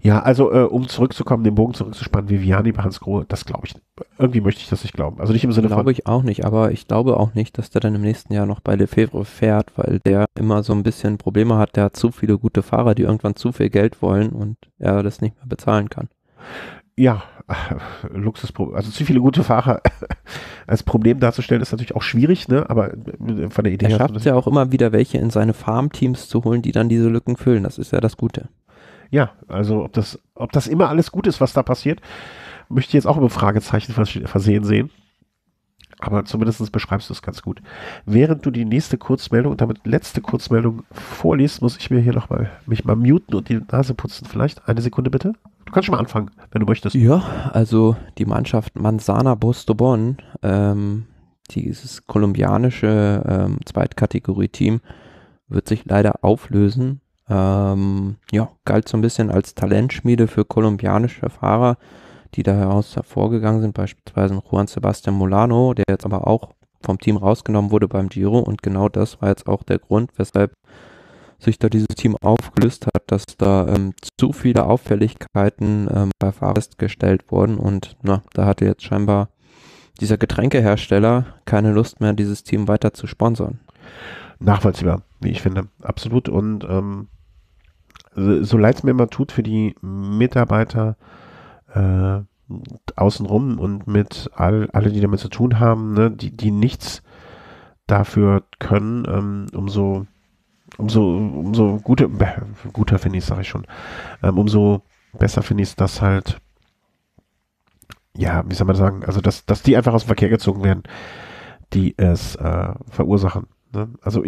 ja, also äh, um zurückzukommen, den Bogen zurückzuspannen, Viviani bei Hans Grohe, das glaube ich, irgendwie möchte ich das nicht glauben. Also nicht im Sinne glaube von... Glaube ich auch nicht, aber ich glaube auch nicht, dass der dann im nächsten Jahr noch bei Lefebvre fährt, weil der immer so ein bisschen Probleme hat, der hat zu viele gute Fahrer, die irgendwann zu viel Geld wollen und er das nicht mehr bezahlen kann ja, äh, Luxusproblem. Also zu viele gute Fahrer *laughs* als Problem darzustellen ist natürlich auch schwierig, ne? aber äh, von der Idee her. Er schafft es ja auch immer wieder welche in seine Farmteams zu holen, die dann diese Lücken füllen. Das ist ja das Gute. Ja, also ob das, ob das immer alles gut ist, was da passiert, möchte ich jetzt auch mit Fragezeichen versehen sehen. Aber zumindest beschreibst du es ganz gut. Während du die nächste Kurzmeldung und damit letzte Kurzmeldung vorliest, muss ich mir hier nochmal mich mal muten und die Nase putzen. Vielleicht eine Sekunde bitte. Du kannst schon mal anfangen, wenn du möchtest. Ja, also die Mannschaft Manzana Bostobon, ähm, dieses kolumbianische ähm, Zweitkategorie-Team, wird sich leider auflösen. Ähm, ja, galt so ein bisschen als Talentschmiede für kolumbianische Fahrer die daraus hervorgegangen sind, beispielsweise Juan Sebastian Molano, der jetzt aber auch vom Team rausgenommen wurde beim Giro und genau das war jetzt auch der Grund, weshalb sich da dieses Team aufgelöst hat, dass da ähm, zu viele Auffälligkeiten ähm, bei Fahrest gestellt wurden und na, da hatte jetzt scheinbar dieser Getränkehersteller keine Lust mehr, dieses Team weiter zu sponsern. Nachvollziehbar, wie ich finde, absolut und ähm, so leid es mir immer tut für die Mitarbeiter äh, außenrum und mit all, alle, die damit zu tun haben, ne, die, die nichts dafür können, ähm, umso, umso, umso gute, äh, guter finde ich, sage ich schon, ähm, umso besser finde ich es, dass halt, ja, wie soll man sagen, also dass, dass die einfach aus dem Verkehr gezogen werden, die es äh, verursachen. Ne? Also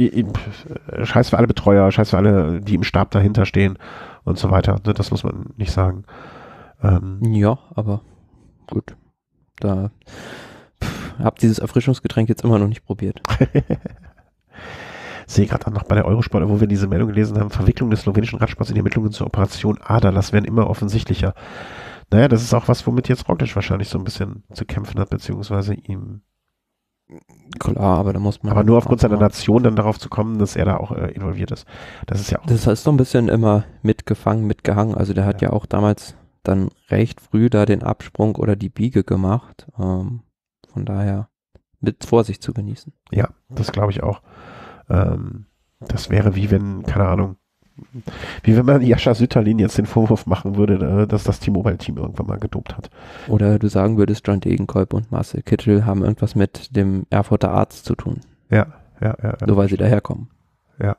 scheiß für alle Betreuer, scheiß für alle, die im Stab dahinter stehen und so weiter. Ne? Das muss man nicht sagen. Ähm, ja, aber gut. Da habe dieses Erfrischungsgetränk jetzt immer noch nicht probiert. *laughs* Sehe gerade noch bei der Eurosport, wo wir diese Meldung gelesen haben, Verwicklung des slowenischen Radsports in die Ermittlungen zur Operation Ader, das werden immer offensichtlicher. Naja, das ist auch was, womit jetzt Roglic wahrscheinlich so ein bisschen zu kämpfen hat, beziehungsweise ihm Klar, aber da muss man. Aber nur aufgrund seiner Nation dann darauf zu kommen, dass er da auch äh, involviert ist. Das ist ja auch. Das ist so ein bisschen immer mitgefangen, mitgehangen. Also der hat ja, ja auch damals dann recht früh da den Absprung oder die Biege gemacht. Ähm, von daher mit Vorsicht zu genießen. Ja, das glaube ich auch. Ähm, das wäre wie wenn, keine Ahnung, wie wenn man Jascha Sütterlin jetzt den Vorwurf machen würde, äh, dass das T-Mobile-Team irgendwann mal gedopt hat. Oder du sagen würdest, John Degenkolb und Marcel Kittel haben irgendwas mit dem Erfurter Arzt zu tun. Ja, ja, ja. Nur weil sie daherkommen. Ja,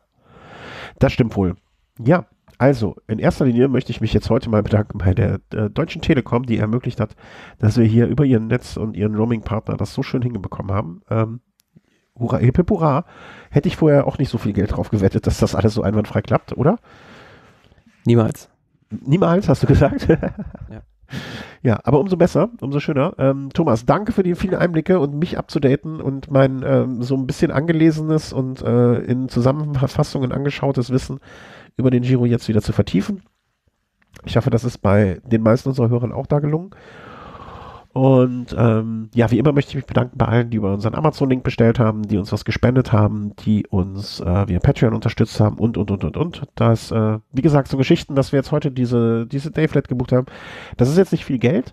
das stimmt wohl. Ja, also, in erster Linie möchte ich mich jetzt heute mal bedanken bei der äh, Deutschen Telekom, die ermöglicht hat, dass wir hier über ihren Netz und ihren Roaming-Partner das so schön hingekommen haben. Ähm, hurra, hip, hurra. Hätte ich vorher auch nicht so viel Geld drauf gewettet, dass das alles so einwandfrei klappt, oder? Niemals. Niemals, hast du gesagt? ja. *laughs* Ja, aber umso besser, umso schöner. Ähm, Thomas, danke für die vielen Einblicke und mich abzudaten und mein ähm, so ein bisschen angelesenes und äh, in Zusammenfassungen angeschautes Wissen über den Giro jetzt wieder zu vertiefen. Ich hoffe, das ist bei den meisten unserer Hörern auch da gelungen. Und ähm, ja, wie immer möchte ich mich bedanken bei allen, die über unseren Amazon-Link bestellt haben, die uns was gespendet haben, die uns äh, via Patreon unterstützt haben und, und, und, und, und. Das, äh, wie gesagt, so Geschichten, dass wir jetzt heute diese, diese Dayflat gebucht haben, das ist jetzt nicht viel Geld,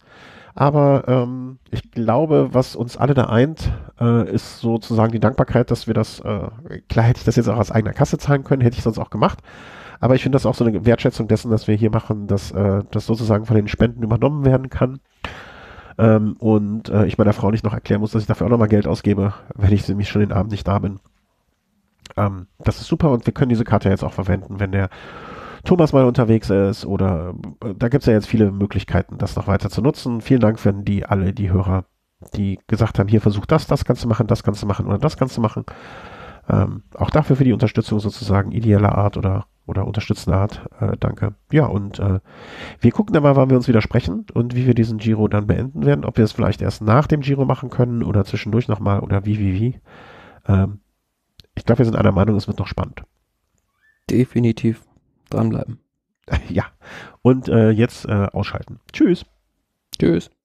aber ähm, ich glaube, was uns alle da eint, äh, ist sozusagen die Dankbarkeit, dass wir das, äh, klar hätte ich das jetzt auch aus eigener Kasse zahlen können, hätte ich sonst auch gemacht. Aber ich finde das auch so eine Wertschätzung dessen, dass wir hier machen, dass äh, das sozusagen von den Spenden übernommen werden kann. Ähm, und äh, ich meiner Frau nicht noch erklären muss, dass ich dafür auch nochmal Geld ausgebe, wenn ich nämlich schon den Abend nicht da bin. Ähm, das ist super und wir können diese Karte jetzt auch verwenden, wenn der Thomas mal unterwegs ist oder äh, da gibt es ja jetzt viele Möglichkeiten, das noch weiter zu nutzen. Vielen Dank für die alle, die Hörer, die gesagt haben, hier versucht das, das kannst du machen, das kannst du machen oder das kannst du machen. Ähm, auch dafür für die Unterstützung sozusagen ideeller Art oder oder unterstützende Art. Äh, danke. Ja, und äh, wir gucken dann mal, wann wir uns wieder sprechen und wie wir diesen Giro dann beenden werden. Ob wir es vielleicht erst nach dem Giro machen können oder zwischendurch nochmal oder wie, wie, wie. Ähm, ich glaube, wir sind einer Meinung, es wird noch spannend. Definitiv dranbleiben. *laughs* Ja, und äh, jetzt äh, ausschalten. Tschüss. Tschüss.